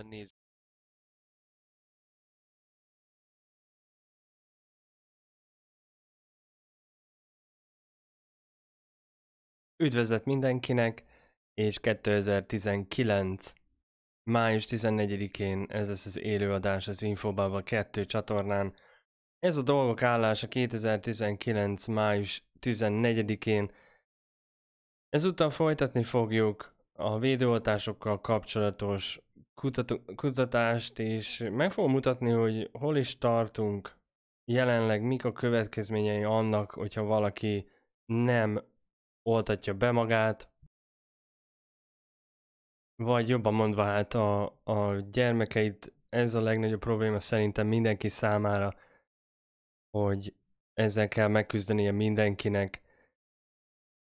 néz Üdvözlet mindenkinek, és 2019. május 14-én ez lesz az élőadás az Infobaba 2 csatornán. Ez a dolgok állása 2019. május 14-én. Ezután folytatni fogjuk a védőoltásokkal kapcsolatos kutató, kutatást, és meg fogom mutatni, hogy hol is tartunk jelenleg, mik a következményei annak, hogyha valaki nem oltatja be magát, vagy jobban mondva, hát a, a gyermekeit ez a legnagyobb probléma szerintem mindenki számára, hogy ezzel kell megküzdenie mindenkinek.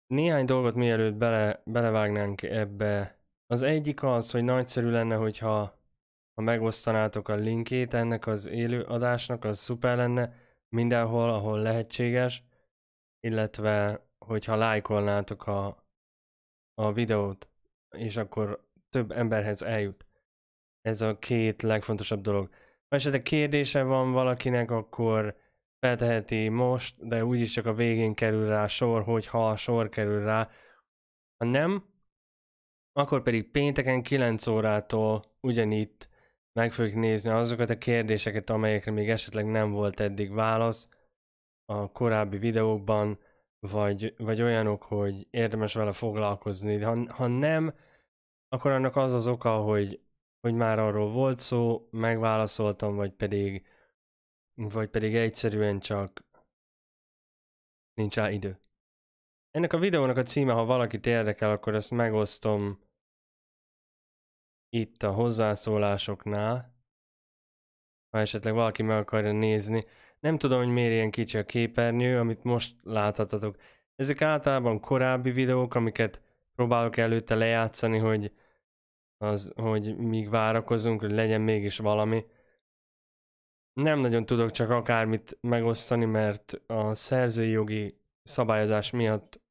Néhány dolgot mielőtt bele, belevágnánk ebbe az egyik az, hogy nagyszerű lenne, hogyha ha megosztanátok a linkét ennek az élő adásnak, az szuper lenne mindenhol, ahol lehetséges, illetve hogyha lájkolnátok a, a videót, és akkor több emberhez eljut. Ez a két legfontosabb dolog. Ha esetleg kérdése van valakinek, akkor felteheti most, de úgyis csak a végén kerül rá sor, hogyha sor kerül rá. Ha nem, akkor pedig pénteken 9 órától ugyanitt meg fogjuk nézni azokat a kérdéseket, amelyekre még esetleg nem volt eddig válasz a korábbi videókban, vagy, vagy olyanok, hogy érdemes vele foglalkozni. De ha, ha nem, akkor annak az az oka, hogy, hogy már arról volt szó, megválaszoltam, vagy pedig, vagy pedig egyszerűen csak nincs rá idő. Ennek a videónak a címe, ha valakit érdekel, akkor ezt megosztom itt a hozzászólásoknál. Ha esetleg valaki meg akarja nézni. Nem tudom, hogy miért ilyen kicsi a képernyő, amit most láthatatok. Ezek általában korábbi videók, amiket próbálok előtte lejátszani, hogy az, hogy míg várakozunk, hogy legyen mégis valami. Nem nagyon tudok csak akármit megosztani, mert a szerzői jogi szabályozás miatt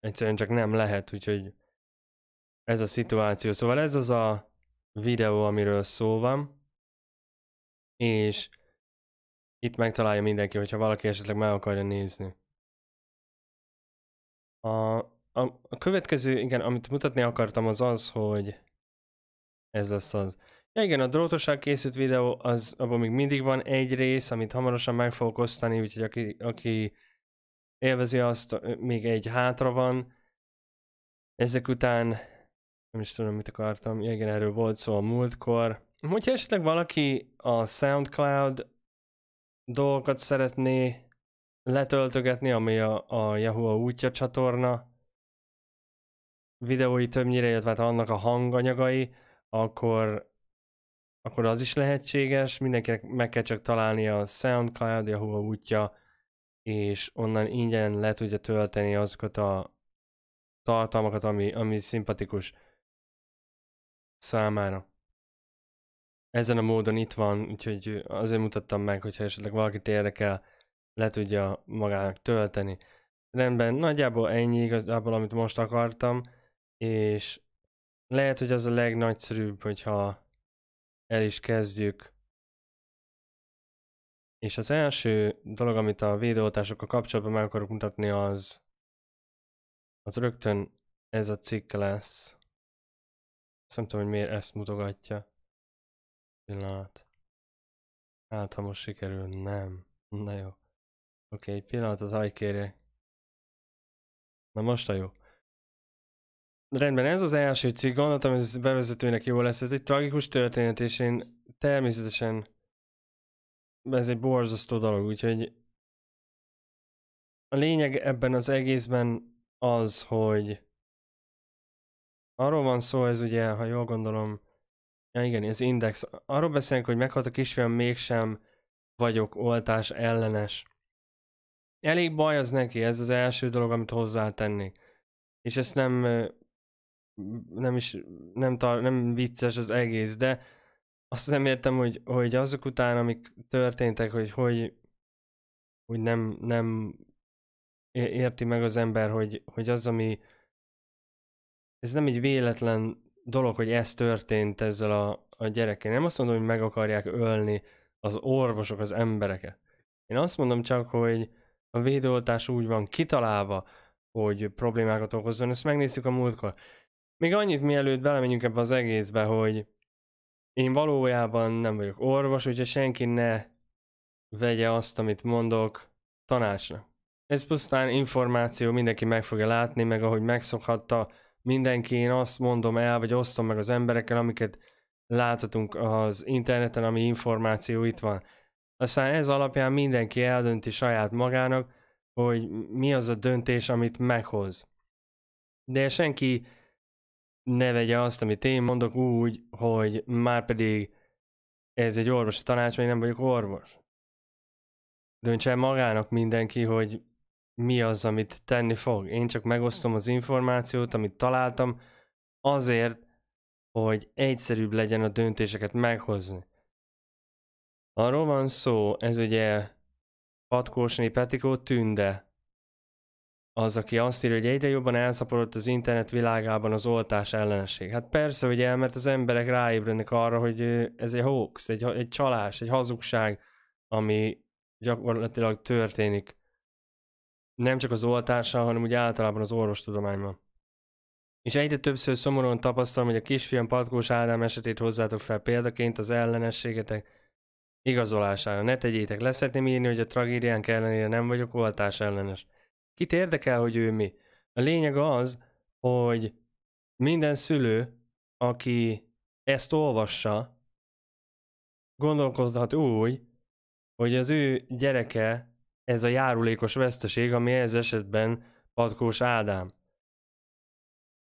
egyszerűen csak nem lehet, úgyhogy ez a szituáció. Szóval ez az a videó, amiről szó van, és itt megtalálja mindenki, hogyha valaki esetleg meg akarja nézni. A, a, a következő, igen, amit mutatni akartam az az, hogy ez lesz az. Ja igen, a drótosság készült videó, az abban még mindig van egy rész, amit hamarosan meg fogok osztani, úgyhogy aki, aki élvezi azt, még egy hátra van. Ezek után nem is tudom, mit akartam. Ja, igen, erről volt szó a múltkor. Hogyha esetleg valaki a SoundCloud dolgokat szeretné letöltögetni, ami a, a Yahoo útja csatorna videói többnyire, illetve hát annak a hanganyagai, akkor, akkor az is lehetséges. Mindenkinek meg kell csak találni a SoundCloud, Yahoo útja és onnan ingyen le tudja tölteni azokat a tartalmakat, ami, ami szimpatikus számára. Ezen a módon itt van, úgyhogy azért mutattam meg, hogyha esetleg valakit érdekel, le tudja magának tölteni. Rendben, nagyjából ennyi igazából, amit most akartam, és lehet, hogy az a legnagyszerűbb, hogyha el is kezdjük és az első dolog, amit a védőoltásokkal kapcsolatban meg akarok mutatni, az, az rögtön ez a cikk lesz. Azt nem tudom, hogy miért ezt mutogatja. Pillanat. Hát, ha most sikerül, nem. Na jó. Oké, okay, pillanat az ajkérje. Na most a jó. Rendben, ez az első cikk, gondoltam, ez bevezetőnek jó lesz. Ez egy tragikus történet, és én természetesen ez egy borzasztó dolog, úgyhogy a lényeg ebben az egészben az, hogy arról van szó, ez ugye, ha jól gondolom, ja igen, ez index. Arról beszélünk, hogy meghalt a kisfiam, mégsem vagyok oltás ellenes. Elég baj az neki, ez az első dolog, amit hozzá tenni, És ezt nem nem is, nem, tar- nem vicces az egész, de azt nem értem, hogy, hogy azok után, amik történtek, hogy hogy, hogy nem, nem érti meg az ember, hogy, hogy az, ami ez nem egy véletlen dolog, hogy ez történt ezzel a, a gyerekkel. Nem azt mondom, hogy meg akarják ölni az orvosok az embereket. Én azt mondom csak, hogy a védőoltás úgy van kitalálva, hogy problémákat okozzon. Ezt megnézzük a múltkor. Még annyit mielőtt belemegyünk ebbe az egészbe, hogy én valójában nem vagyok orvos, úgyhogy senki ne vegye azt, amit mondok tanácsra. Ez pusztán információ, mindenki meg fogja látni, meg ahogy megszokhatta mindenki, én azt mondom el, vagy osztom meg az emberekkel, amiket láthatunk az interneten, ami információ itt van. Aztán ez alapján mindenki eldönti saját magának, hogy mi az a döntés, amit meghoz. De senki ne vegye azt, amit én mondok úgy, hogy már pedig ez egy orvosi tanács, mert én nem vagyok orvos. Döntse el magának mindenki, hogy mi az, amit tenni fog. Én csak megosztom az információt, amit találtam, azért, hogy egyszerűbb legyen a döntéseket meghozni. Arról van szó, ez ugye Patkósné Petikó Tünde az, aki azt írja, hogy egyre jobban elszaporodott az internet világában az oltás ellenség. Hát persze, hogy el, mert az emberek ráébrednek arra, hogy ez egy hoax, egy, egy csalás, egy hazugság, ami gyakorlatilag történik nem csak az oltással, hanem úgy általában az orvostudományban. És egyre többször szomorúan tapasztalom, hogy a kisfiam Patkós Ádám esetét hozzátok fel példaként az ellenességetek igazolására. Ne tegyétek, leszeretném írni, hogy a tragédiánk ellenére nem vagyok oltás ellenes. Kit érdekel, hogy ő mi? A lényeg az, hogy minden szülő, aki ezt olvassa, gondolkozhat úgy, hogy az ő gyereke ez a járulékos veszteség, ami ez esetben Patkós Ádám.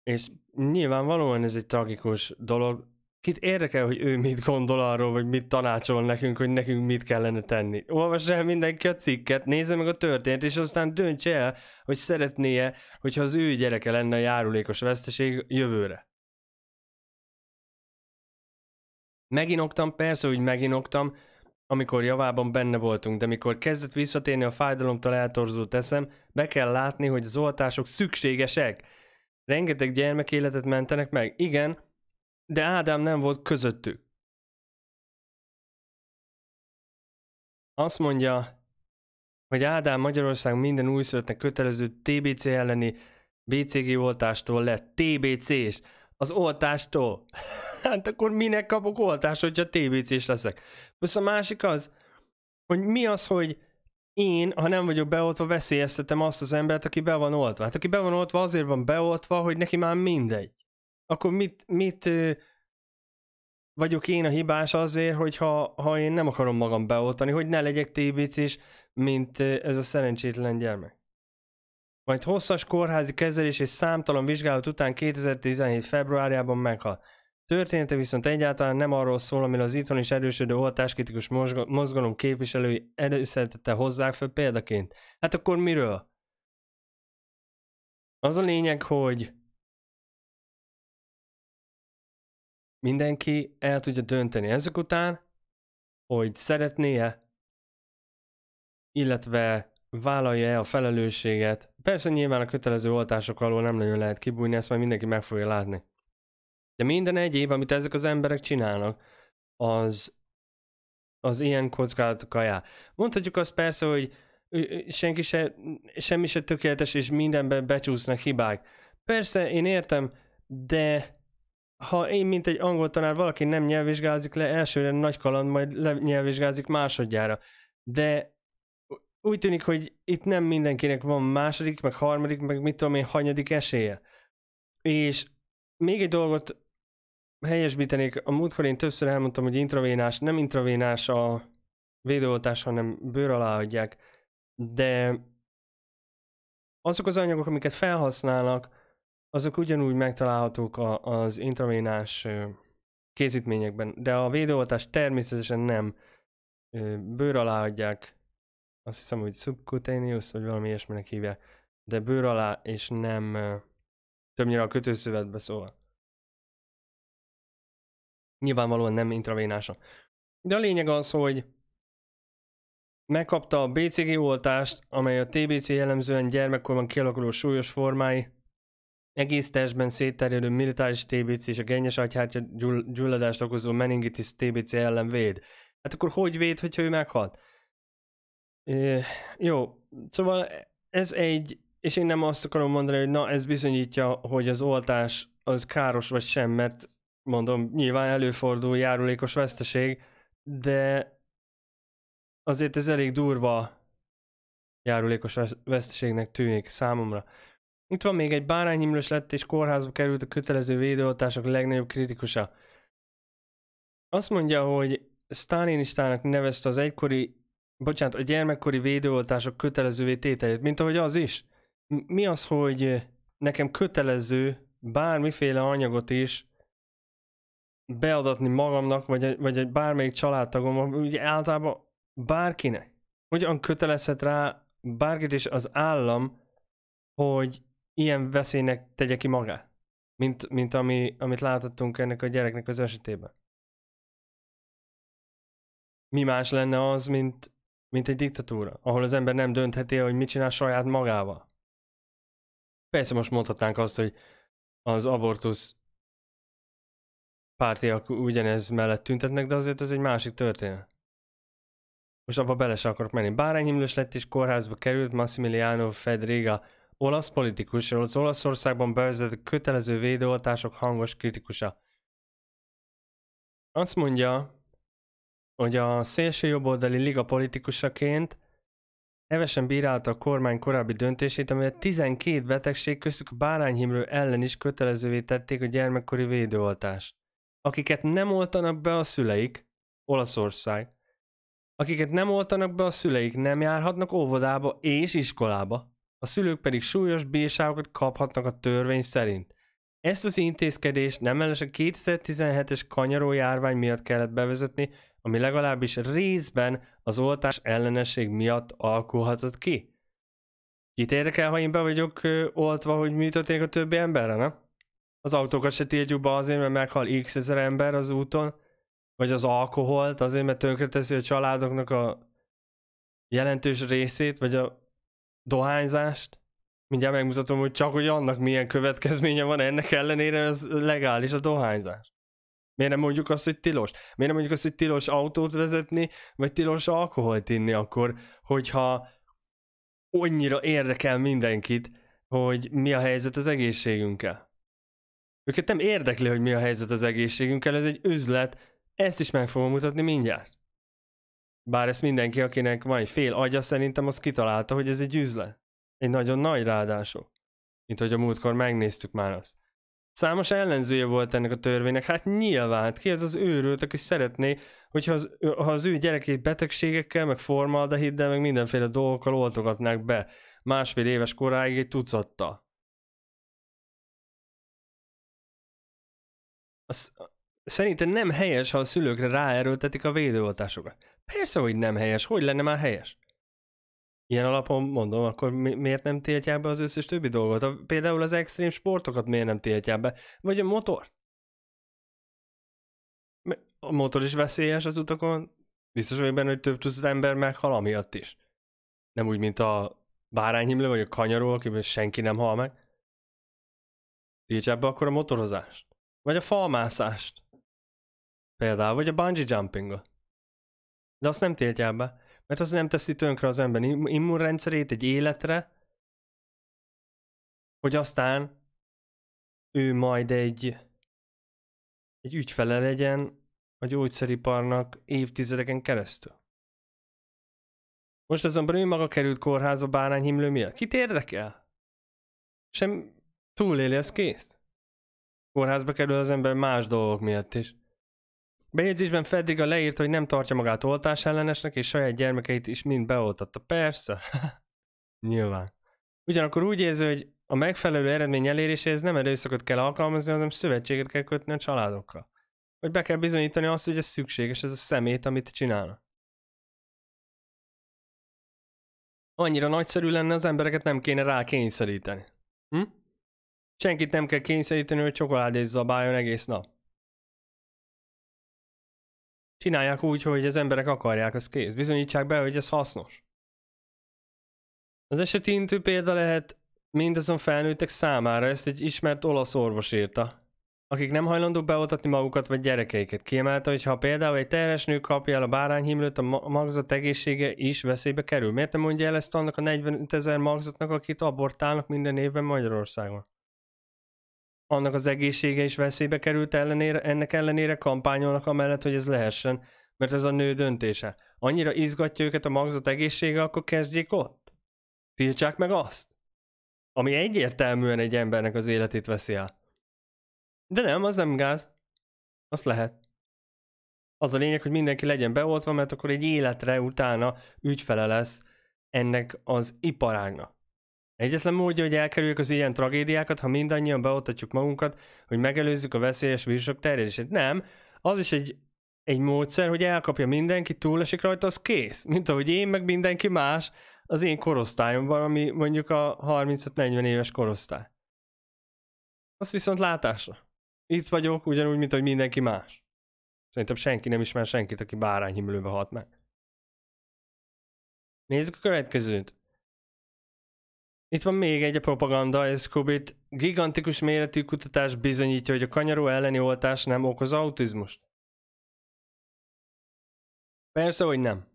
És nyilvánvalóan ez egy tragikus dolog, kit érdekel, hogy ő mit gondol arról, vagy mit tanácsol nekünk, hogy nekünk mit kellene tenni. Olvass el mindenki a cikket, nézze meg a történet, és aztán döntse el, hogy szeretné-e, hogyha az ő gyereke lenne a járulékos veszteség jövőre. Meginoktam, persze, hogy meginoktam, amikor javában benne voltunk, de mikor kezdett visszatérni a fájdalomtól eltorzult eszem, be kell látni, hogy az oltások szükségesek. Rengeteg gyermek életet mentenek meg. Igen, de Ádám nem volt közöttük. Azt mondja, hogy Ádám Magyarország minden újszülöttnek kötelező TBC elleni BCG oltástól lett tbc és Az oltástól. Hát akkor minek kapok oltást, hogyha tbc is leszek? Plusz a másik az, hogy mi az, hogy én, ha nem vagyok beoltva, veszélyeztetem azt az embert, aki be van oltva. Hát aki be van oltva, azért van beoltva, hogy neki már mindegy akkor mit, mit vagyok én a hibás azért, hogyha ha én nem akarom magam beoltani, hogy ne legyek tbc is, mint ez a szerencsétlen gyermek. Majd hosszas kórházi kezelés és számtalan vizsgálat után 2017. februárjában meghal. Története viszont egyáltalán nem arról szól, amire az itthon is erősödő oltáskritikus mozgalom képviselői erőszeretette hozzá fel példaként. Hát akkor miről? Az a lényeg, hogy mindenki el tudja dönteni ezek után, hogy szeretné-e, illetve vállalja-e a felelősséget. Persze nyilván a kötelező oltások alól nem nagyon lehet kibújni, ezt majd mindenki meg fogja látni. De minden egyéb, amit ezek az emberek csinálnak, az, az ilyen kockázatokkal kajá. Mondhatjuk azt persze, hogy senki se, semmi se tökéletes, és mindenben becsúsznak hibák. Persze, én értem, de ha én, mint egy angol tanár, valaki nem nyelvvizsgázik le, elsőre nagy kaland, majd nyelvvizsgázik másodjára. De úgy tűnik, hogy itt nem mindenkinek van második, meg harmadik, meg mit tudom én, hanyadik esélye. És még egy dolgot helyesbítenék, a múltkor én többször elmondtam, hogy intravénás, nem intravénás a védőoltás, hanem bőr alá adják, de azok az anyagok, amiket felhasználnak, azok ugyanúgy megtalálhatók a, az intravénás készítményekben, de a védőoltás természetesen nem bőr alá adják, azt hiszem, hogy subcutaneous, vagy valami ilyesminek hívja, de bőr alá, és nem többnyire a kötőszövetbe szóval. Nyilvánvalóan nem intravénása. De a lényeg az, hogy megkapta a BCG oltást, amely a TBC jellemzően gyermekkorban kialakuló súlyos formái, egész testben szétterjedő militáris TBC és a gennyes agyhártya gyulladást okozó meningitis TBC ellen véd. Hát akkor hogy véd, hogyha ő meghalt? E, jó, szóval ez egy, és én nem azt akarom mondani, hogy na ez bizonyítja, hogy az oltás az káros vagy sem, mert mondom, nyilván előfordul járulékos veszteség, de azért ez elég durva járulékos veszteségnek tűnik számomra. Itt van még egy bárányhimlős lett és kórházba került a kötelező védőoltások legnagyobb kritikusa. Azt mondja, hogy Stalinistának nevezte az egykori, bocsánat, a gyermekkori védőoltások kötelezővé tételét, mint ahogy az is. Mi az, hogy nekem kötelező bármiféle anyagot is beadatni magamnak, vagy, vagy egy bármelyik családtagom, ugye általában bárkinek. Hogyan kötelezhet rá bárkit is az állam, hogy ilyen veszélynek tegye ki magát, mint, mint ami, amit láthattunk ennek a gyereknek az esetében. Mi más lenne az, mint, mint egy diktatúra, ahol az ember nem döntheti, hogy mit csinál saját magával. Persze most mondhatnánk azt, hogy az abortusz pártiak ugyanez mellett tüntetnek, de azért ez egy másik történet. Most abba bele se akarok menni. Bárányhimlős lett és kórházba került, Massimiliano Fedriga olasz politikusról, az Olaszországban bevezetett kötelező védőoltások hangos kritikusa. Azt mondja, hogy a szélső jobboldali liga politikusaként hevesen bírálta a kormány korábbi döntését, amelyet 12 betegség köztük a bárányhimlő ellen is kötelezővé tették a gyermekkori védőoltást. Akiket nem oltanak be a szüleik, Olaszország, akiket nem oltanak be a szüleik, nem járhatnak óvodába és iskolába a szülők pedig súlyos bírságokat kaphatnak a törvény szerint. Ezt az intézkedést nem a 2017-es kanyaró járvány miatt kellett bevezetni, ami legalábbis részben az oltás ellenesség miatt alkulhatott ki. Kit érdekel, ha én be vagyok ö, oltva, hogy mi történik a többi emberre, nem? Az autókat se tiltjuk be azért, mert meghal x ezer ember az úton, vagy az alkoholt azért, mert tönkreteszi a családoknak a jelentős részét, vagy a dohányzást, mindjárt megmutatom, hogy csak hogy annak milyen következménye van, ennek ellenére ez legális a dohányzás. Miért nem mondjuk azt, hogy tilos? Miért nem mondjuk azt, hogy tilos autót vezetni, vagy tilos alkoholt inni akkor, hogyha annyira érdekel mindenkit, hogy mi a helyzet az egészségünkkel? Őket nem érdekli, hogy mi a helyzet az egészségünkkel, ez egy üzlet, ezt is meg fogom mutatni mindjárt. Bár ezt mindenki, akinek van egy fél agya, szerintem azt kitalálta, hogy ez egy üzlet. Egy nagyon nagy ráadásul. Mint hogy a múltkor megnéztük már azt. Számos ellenzője volt ennek a törvénynek, hát nyilván, ki ez az őrült, aki szeretné, hogyha az, ha az ő gyerekét betegségekkel, meg formaldehiddel, meg mindenféle dolgokkal oltogatnák be másfél éves koráig egy tucatta. Az, szerintem nem helyes, ha a szülőkre ráerőltetik a védőoltásokat. Persze, hogy nem helyes. Hogy lenne már helyes? Ilyen alapon mondom, akkor mi, miért nem tiltják be az összes többi dolgot? A, például az extrém sportokat miért nem tiltják be? Vagy a motor? A motor is veszélyes az utakon. Biztos vagyok benne, hogy több tucat ember meghal amiatt is. Nem úgy, mint a bárányhimlő vagy a kanyaró, akiben senki nem hal meg. Tiltsák be akkor a motorozást. Vagy a falmászást. Például, vagy a bungee jumpingot. De azt nem tiltjál be, mert az nem teszi tönkre az ember immunrendszerét egy életre, hogy aztán ő majd egy, egy ügyfele legyen a gyógyszeriparnak évtizedeken keresztül. Most azonban ő maga került kórházba bárányhimlő miatt. Kit érdekel? Sem túléli, ez kész. Kórházba kerül az ember más dolgok miatt is. Bejegyzésben Fedriga leírta, hogy nem tartja magát oltás ellenesnek, és saját gyermekeit is mind beoltatta. Persze. Nyilván. Ugyanakkor úgy érzi, hogy a megfelelő eredmény eléréséhez nem erőszakot kell alkalmazni, hanem szövetséget kell kötni a családokkal. Vagy be kell bizonyítani azt, hogy ez szükséges, ez a szemét, amit csinálnak. Annyira nagyszerű lenne, az embereket nem kéne rá kényszeríteni. Hm? Senkit nem kell kényszeríteni, hogy csokoládét zabáljon egész nap. Csinálják úgy, hogy az emberek akarják, az kész. Bizonyítsák be, hogy ez hasznos. Az esetintő példa lehet mindazon felnőttek számára, ezt egy ismert olasz orvos írta, akik nem hajlandók beoltatni magukat vagy gyerekeiket. Kiemelte, hogy ha például egy teljes nő kapja el a bárányhimlőt, a magzat egészsége is veszélybe kerül. Miért nem mondja el ezt annak a 45 ezer magzatnak, akit abortálnak minden évben Magyarországon? annak az egészsége is veszélybe került ellenére, ennek ellenére kampányolnak amellett, hogy ez lehessen, mert ez a nő döntése. Annyira izgatja őket a magzat egészsége, akkor kezdjék ott. Tiltsák meg azt. Ami egyértelműen egy embernek az életét veszi el. De nem, az nem gáz. Az lehet. Az a lényeg, hogy mindenki legyen beoltva, mert akkor egy életre utána ügyfele lesz ennek az iparágnak. Egyetlen módja, hogy elkerüljük az ilyen tragédiákat, ha mindannyian beoltatjuk magunkat, hogy megelőzzük a veszélyes vírusok terjedését. Nem, az is egy, egy módszer, hogy elkapja mindenki, túlesik rajta, az kész. Mint ahogy én, meg mindenki más az én korosztályomban, ami mondjuk a 35-40 éves korosztály. Az viszont látásra. Itt vagyok, ugyanúgy, mint ahogy mindenki más. Szerintem senki nem ismer senkit, aki bárányhimlőbe halt meg. Nézzük a következőt. Itt van még egy a propaganda, ez Kubit. Gigantikus méretű kutatás bizonyítja, hogy a kanyaró elleni oltás nem okoz autizmust. Persze, hogy nem.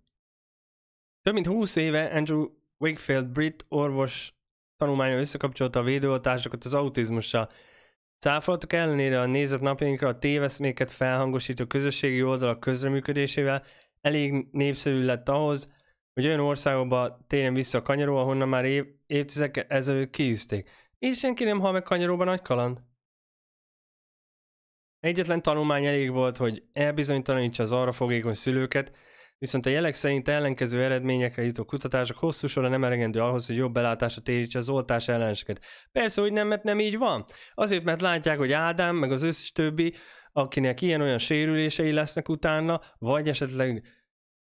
Több mint 20 éve Andrew Wakefield brit orvos tanulmánya összekapcsolta a védőoltásokat az autizmussal. Cáfolatok ellenére a nézett napjainkra a téveszméket felhangosító közösségi oldalak közreműködésével elég népszerű lett ahhoz, hogy olyan országokba térjen vissza a kanyaró, ahonnan már év, évtizedek ezelőtt kiűzték. És senki nem hal meg kanyaróban nagy kaland. Egyetlen tanulmány elég volt, hogy elbizonytalanítsa az arra fogékony szülőket, viszont a jelek szerint ellenkező eredményekre jutó kutatások hosszú sorra nem elegendő ahhoz, hogy jobb belátásra térítse az oltás elleneseket. Persze, hogy nem, mert nem így van. Azért, mert látják, hogy Ádám, meg az összes többi, akinek ilyen-olyan sérülései lesznek utána, vagy esetleg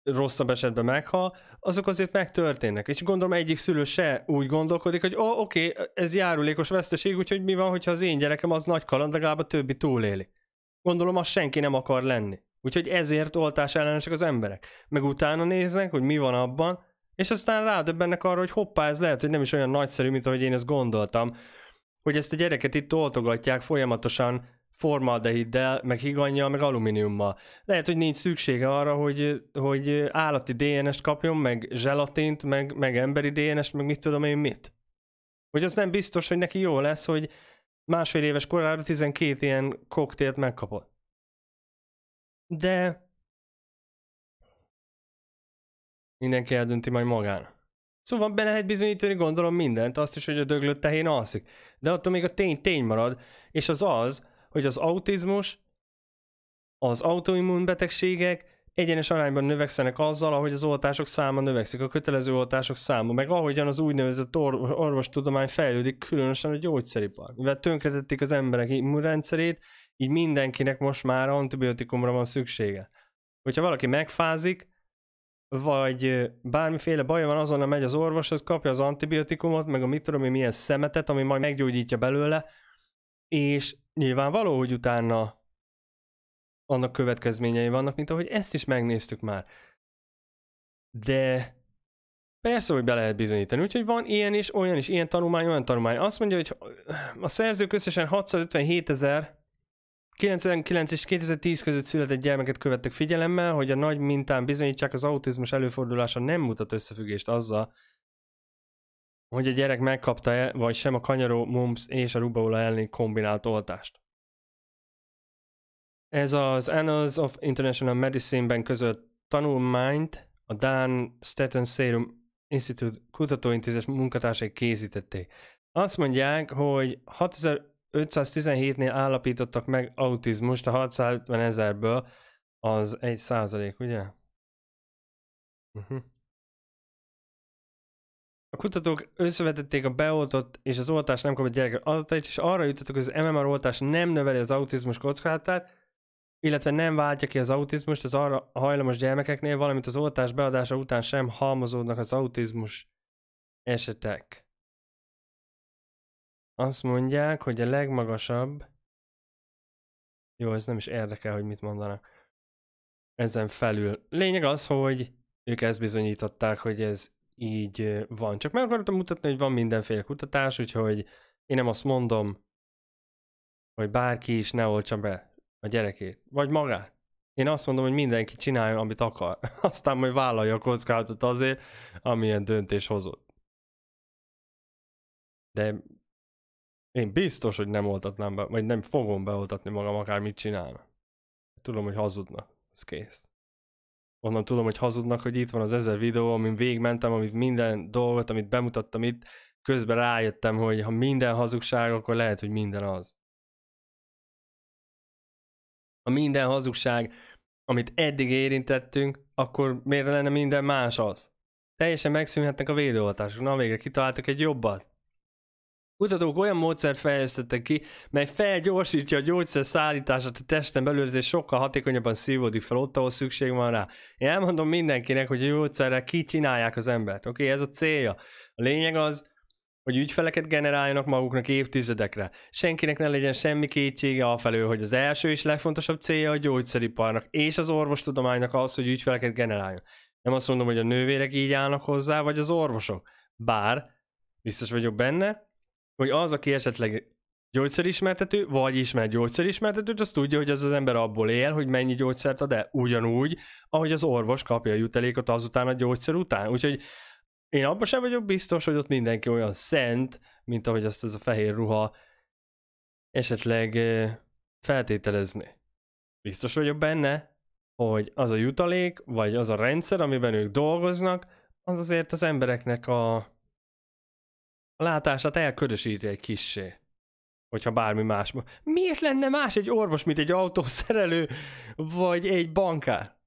rosszabb esetben meghal, azok azért megtörténnek. És gondolom egyik szülő se úgy gondolkodik, hogy oh, oké, okay, ez járulékos veszteség, úgyhogy mi van, hogyha az én gyerekem az nagy kaland, legalább a többi túléli. Gondolom azt senki nem akar lenni. Úgyhogy ezért oltás ellenesek az emberek. Meg utána néznek, hogy mi van abban, és aztán rádöbbennek arra, hogy hoppá, ez lehet, hogy nem is olyan nagyszerű, mint ahogy én ezt gondoltam, hogy ezt a gyereket itt oltogatják folyamatosan formaldehiddel, meg higanyjal, meg alumíniummal. Lehet, hogy nincs szüksége arra, hogy, hogy állati DNS-t kapjon, meg zselatint, meg, meg emberi DNS-t, meg mit tudom én mit. Hogy az nem biztos, hogy neki jó lesz, hogy másfél éves korára 12 ilyen koktélt megkapott. De mindenki eldönti majd magán. Szóval be lehet bizonyítani gondolom mindent, azt is, hogy a döglött tehén alszik. De attól még a tény tény marad, és az az, hogy az autizmus, az autoimmun betegségek, egyenes arányban növekszenek azzal, ahogy az oltások száma növekszik, a kötelező oltások száma, meg ahogyan az úgynevezett or- orvostudomány fejlődik, különösen a gyógyszeripar. Mivel tönkretették az emberek immunrendszerét, így mindenkinek most már antibiotikumra van szüksége. Hogyha valaki megfázik, vagy bármiféle baj van, azonnal megy az orvoshoz, kapja az antibiotikumot, meg a mit tudom én milyen szemetet, ami majd meggyógyítja belőle, és nyilvánvaló, hogy utána annak következményei vannak, mint ahogy ezt is megnéztük már. De persze, hogy be lehet bizonyítani, úgyhogy van ilyen is, olyan is, ilyen tanulmány, olyan tanulmány. Azt mondja, hogy a szerzők összesen 657 ezer 99 és 2010 között született gyermeket követtek figyelemmel, hogy a nagy mintán bizonyítsák, az autizmus előfordulása nem mutat összefüggést azzal, hogy a gyerek megkapta-e vagy sem a kanyaró, mumps és a rubeola elleni kombinált oltást. Ez az Annals of International Medicine-ben közölt tanulmányt a Dán Staten Serum Institute kutatóintézet munkatársai készítették. Azt mondják, hogy 6517-nél állapítottak meg autizmust a 650 ezerből, az 1 százalék, ugye? Uh-huh. A kutatók összevetették a beoltott és az oltás nem kapott gyerekek adatait, és arra jutottak, hogy az MMR oltás nem növeli az autizmus kockázatát, illetve nem váltja ki az autizmust az arra hajlamos gyermekeknél, valamint az oltás beadása után sem halmozódnak az autizmus esetek. Azt mondják, hogy a legmagasabb... Jó, ez nem is érdekel, hogy mit mondanak. Ezen felül. Lényeg az, hogy ők ezt bizonyították, hogy ez így van. Csak meg akartam mutatni, hogy van mindenféle kutatás, úgyhogy én nem azt mondom, hogy bárki is ne oltsa be a gyerekét, vagy magát. Én azt mondom, hogy mindenki csináljon, amit akar. Aztán majd vállalja a kockázatot azért, amilyen döntés hozott. De én biztos, hogy nem oltatnám be, vagy nem fogom beoltatni magam, akár mit csinálna. Tudom, hogy hazudna. Ez kész onnan tudom, hogy hazudnak, hogy itt van az ezer videó, amin végmentem, amit minden dolgot, amit bemutattam itt, közben rájöttem, hogy ha minden hazugság, akkor lehet, hogy minden az. Ha minden hazugság, amit eddig érintettünk, akkor miért lenne minden más az? Teljesen megszűnhetnek a védőoltások. Na végre kitaláltak egy jobbat. Kutatók olyan módszert fejlesztettek ki, mely felgyorsítja a gyógyszer szállítását a testen belül, és sokkal hatékonyabban szívódik fel ott, ahol szükség van rá. Én elmondom mindenkinek, hogy a gyógyszerrel kicsinálják az embert. Oké, okay, ez a célja. A lényeg az, hogy ügyfeleket generáljanak maguknak évtizedekre. Senkinek ne legyen semmi kétsége afelől, hogy az első és legfontosabb célja a gyógyszeriparnak és az orvostudománynak az, hogy ügyfeleket generáljon. Nem azt mondom, hogy a nővérek így állnak hozzá, vagy az orvosok. Bár biztos vagyok benne, hogy az, aki esetleg gyógyszerismertető, vagy ismer gyógyszerismertetőt, az tudja, hogy az az ember abból él, hogy mennyi gyógyszert ad el, ugyanúgy, ahogy az orvos kapja a jutalékot azután a gyógyszer után. Úgyhogy én abban sem vagyok biztos, hogy ott mindenki olyan szent, mint ahogy azt ez a fehér ruha esetleg feltételezni. Biztos vagyok benne, hogy az a jutalék, vagy az a rendszer, amiben ők dolgoznak, az azért az embereknek a a látását elkörösíti egy kissé. Hogyha bármi más. Miért lenne más egy orvos, mint egy autószerelő, vagy egy bankár?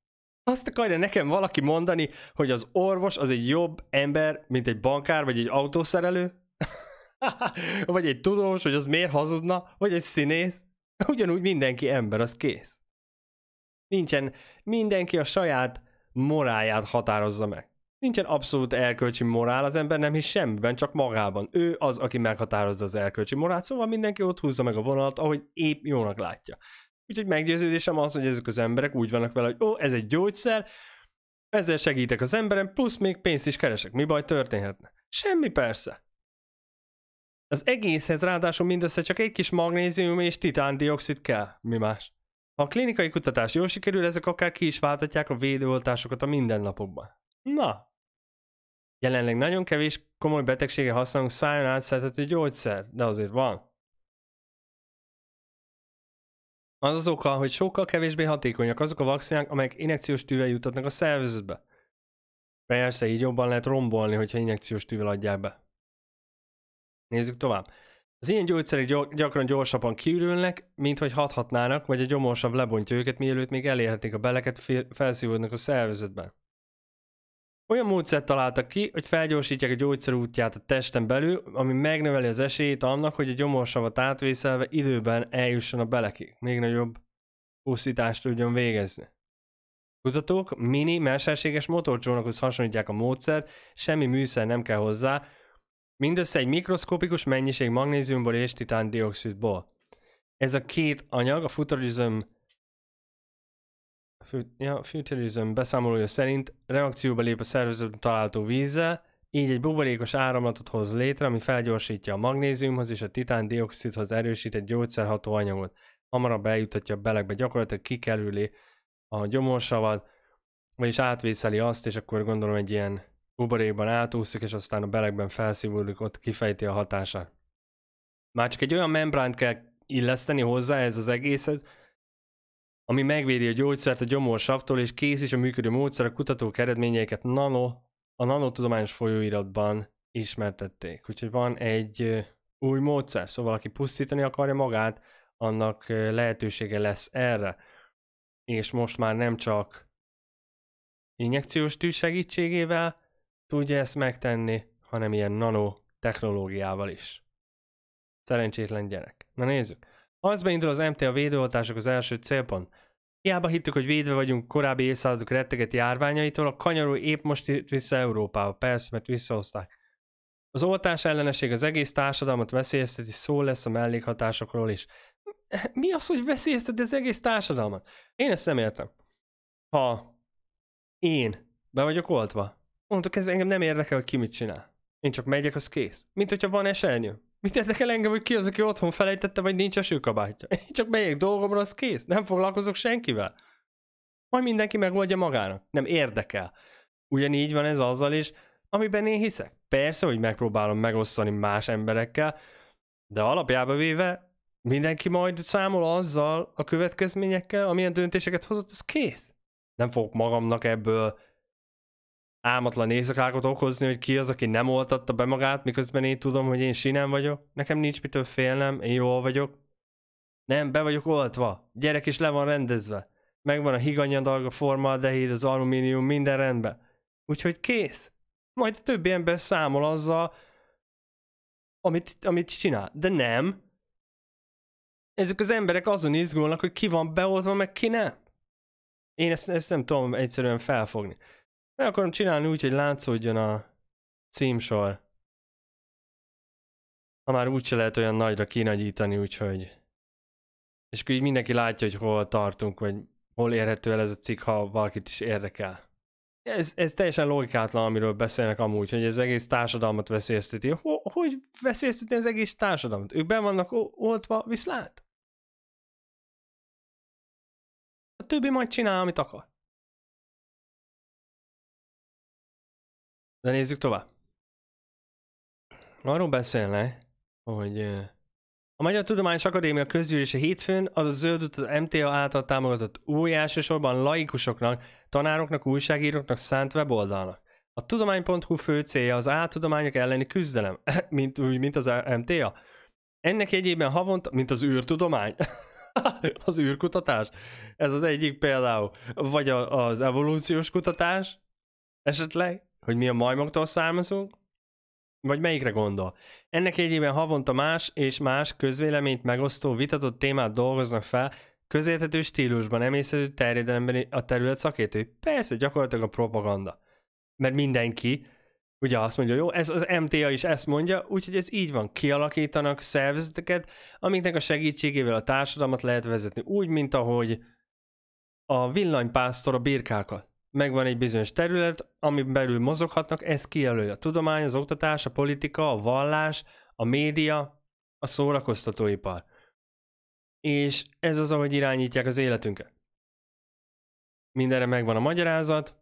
Azt akarja nekem valaki mondani, hogy az orvos az egy jobb ember, mint egy bankár, vagy egy autószerelő? vagy egy tudós, hogy az miért hazudna, vagy egy színész? Ugyanúgy mindenki ember, az kész. Nincsen, mindenki a saját moráját határozza meg. Nincsen abszolút erkölcsi morál, az ember nem hisz semmiben, csak magában. Ő az, aki meghatározza az erkölcsi morált, szóval mindenki ott húzza meg a vonalat, ahogy épp jónak látja. Úgyhogy meggyőződésem az, hogy ezek az emberek úgy vannak vele, hogy ó, ez egy gyógyszer, ezzel segítek az emberen, plusz még pénzt is keresek. Mi baj történhetne? Semmi persze. Az egészhez ráadásul mindössze csak egy kis magnézium és titándioxid kell. Mi más? Ha a klinikai kutatás jól sikerül, ezek akár ki is váltatják a védőoltásokat a mindennapokban. Na, Jelenleg nagyon kevés komoly betegsége használunk szájon átszertető gyógyszer, de azért van. Az az oka, hogy sokkal kevésbé hatékonyak azok a vakcinák, amelyek injekciós tűvel jutatnak a szervezetbe. Persze, így jobban lehet rombolni, hogyha injekciós tűvel adják be. Nézzük tovább. Az ilyen gyógyszerek gyakran gyorsabban kiürülnek, mint hogy hathatnának, vagy a gyomorsabb lebontja őket, mielőtt még elérhetik a beleket, felszívódnak a szervezetben. Olyan módszert találtak ki, hogy felgyorsítják a gyógyszer útját a testen belül, ami megnöveli az esélyét annak, hogy a gyomorsavat átvészelve időben eljusson a beleki, még nagyobb pusztítást tudjon végezni. Kutatók mini, mesterséges motorcsónakhoz hasonlítják a módszer, semmi műszer nem kell hozzá, mindössze egy mikroszkopikus mennyiség magnéziumból és titándioxidból. Ez a két anyag a futurizm ja, Futurism beszámolója szerint reakcióba lép a szervezetben található vízzel, így egy buborékos áramlatot hoz létre, ami felgyorsítja a magnéziumhoz és a titán titándioxidhoz erősített gyógyszerható anyagot. Hamarabb eljutatja a belegbe, gyakorlatilag kikerüli a gyomorsavat, vagyis átvészeli azt, és akkor gondolom egy ilyen buborékban átúszik, és aztán a belegben felszívódik, ott kifejti a hatását. Már csak egy olyan membránt kell illeszteni hozzá ez az egészhez, ami megvédi a gyógyszert a gyomorsavtól, és kész is a működő módszer a kutatók eredményeiket nano, a nanotudományos folyóiratban ismertették. Úgyhogy van egy új módszer, szóval aki pusztítani akarja magát, annak lehetősége lesz erre. És most már nem csak injekciós tű segítségével tudja ezt megtenni, hanem ilyen nano technológiával is. Szerencsétlen gyerek. Na nézzük. Az beindul az MTA védőoltások az első célpont. Hiába hittük, hogy védve vagyunk korábbi évszázadok retteget járványaitól, a kanyarul épp most itt vissza Európába, persze, mert visszahozták. Az oltás elleneség az egész társadalmat veszélyezteti, szó lesz a mellékhatásokról is. Mi az, hogy veszélyezteti az egész társadalmat? Én ezt nem értem. Ha én be vagyok oltva, mondtuk ez engem nem érdekel, hogy ki mit csinál. Én csak megyek, az kész. Mint hogyha van esernyő. Mit érdekel engem, hogy ki az, aki otthon felejtette, vagy nincs esőkabátja? Én csak megyek dolgomra, az kész. Nem foglalkozok senkivel. Majd mindenki megoldja magának. Nem érdekel. Ugyanígy van ez azzal is, amiben én hiszek. Persze, hogy megpróbálom megosztani más emberekkel, de alapjába véve mindenki majd számol azzal a következményekkel, amilyen döntéseket hozott, az kész. Nem fogok magamnak ebből álmatlan éjszakákat okozni, hogy ki az, aki nem oltatta be magát, miközben én tudom, hogy én sinem vagyok, nekem nincs mitől félnem, én jól vagyok. Nem, be vagyok oltva, gyerek is le van rendezve. Megvan a higanyadalga, a formaldehid, az alumínium, minden rendben. Úgyhogy kész. Majd a többi ember számol azzal, amit, amit csinál. De nem. Ezek az emberek azon izgulnak, hogy ki van beoltva, meg ki nem. Én ezt, ezt nem tudom egyszerűen felfogni. Meg akarom csinálni úgy, hogy látszódjon a címsor. Ha már úgy se lehet olyan nagyra kinagyítani, úgyhogy... És akkor így mindenki látja, hogy hol tartunk, vagy hol érhető el ez a cikk, ha valakit is érdekel. Ez, ez teljesen logikátlan, amiről beszélnek amúgy, hogy ez egész társadalmat veszélyezteti. hogy veszélyezteti az egész társadalmat? Ők ben vannak oltva, viszlát? A többi majd csinál, amit akar. De nézzük tovább. Arról beszélne, hogy a Magyar Tudományos Akadémia közgyűlése hétfőn az a zöldöt az MTA által támogatott új elsősorban laikusoknak, tanároknak, újságíróknak szánt weboldalnak. A tudomány.hu fő célja az áltudományok elleni küzdelem, mint, úgy, mint az MTA. Ennek egyében havonta, mint az űrtudomány, az űrkutatás, ez az egyik például, vagy a, az evolúciós kutatás, esetleg, hogy mi a majmoktól származunk? Vagy melyikre gondol? Ennek egyében havonta más és más közvéleményt megosztó, vitatott témát dolgoznak fel, közérthető stílusban, emészhető terjedelemben a terület szakértői. Persze, gyakorlatilag a propaganda. Mert mindenki ugye azt mondja, jó, ez az MTA is ezt mondja, úgyhogy ez így van, kialakítanak szervezeteket, amiknek a segítségével a társadalmat lehet vezetni, úgy, mint ahogy a villanypásztor a birkákat megvan egy bizonyos terület, amiben belül mozoghatnak, ez kijelöli a tudomány, az oktatás, a politika, a vallás, a média, a szórakoztatóipar. És ez az, ahogy irányítják az életünket. Mindenre megvan a magyarázat,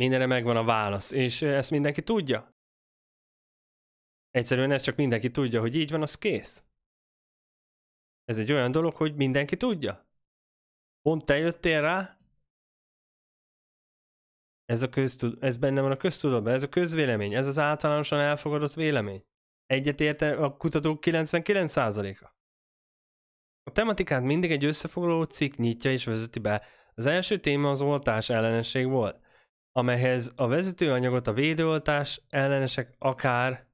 mindenre megvan a válasz, és ezt mindenki tudja. Egyszerűen ezt csak mindenki tudja, hogy így van, az kész. Ez egy olyan dolog, hogy mindenki tudja. Pont te jöttél rá, ez, a köztud, ez benne van a köztudatban, ez a közvélemény, ez az általánosan elfogadott vélemény. érte a kutatók 99%-a. A tematikát mindig egy összefoglaló cikk nyitja és vezeti be. Az első téma az oltás ellenesség volt, amelyhez a vezetőanyagot a védőoltás ellenesek akár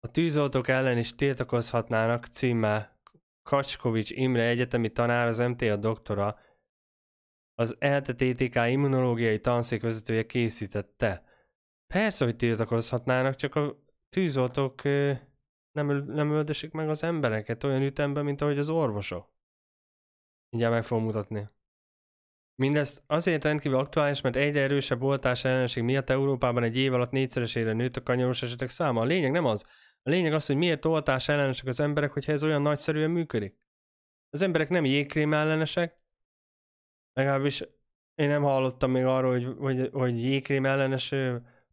a tűzoltók ellen is tiltakozhatnának címmel Kacskovics Imre egyetemi tanár, az MTA doktora az LTTTK immunológiai tanszék vezetője készítette. Persze, hogy tiltakozhatnának, csak a tűzoltók nem, nem öldösik meg az embereket olyan ütemben, mint ahogy az orvosok. Mindjárt meg fogom mutatni. Mindezt azért rendkívül aktuális, mert egyre erősebb oltás ellenség miatt Európában egy év alatt négyszeresére nőtt a kanyaros esetek száma. A lényeg nem az. A lényeg az, hogy miért oltás ellenesek az emberek, hogyha ez olyan nagyszerűen működik. Az emberek nem jégkrém ellenesek, Legalábbis én nem hallottam még arról, hogy, hogy, hogy jégkrém ellenes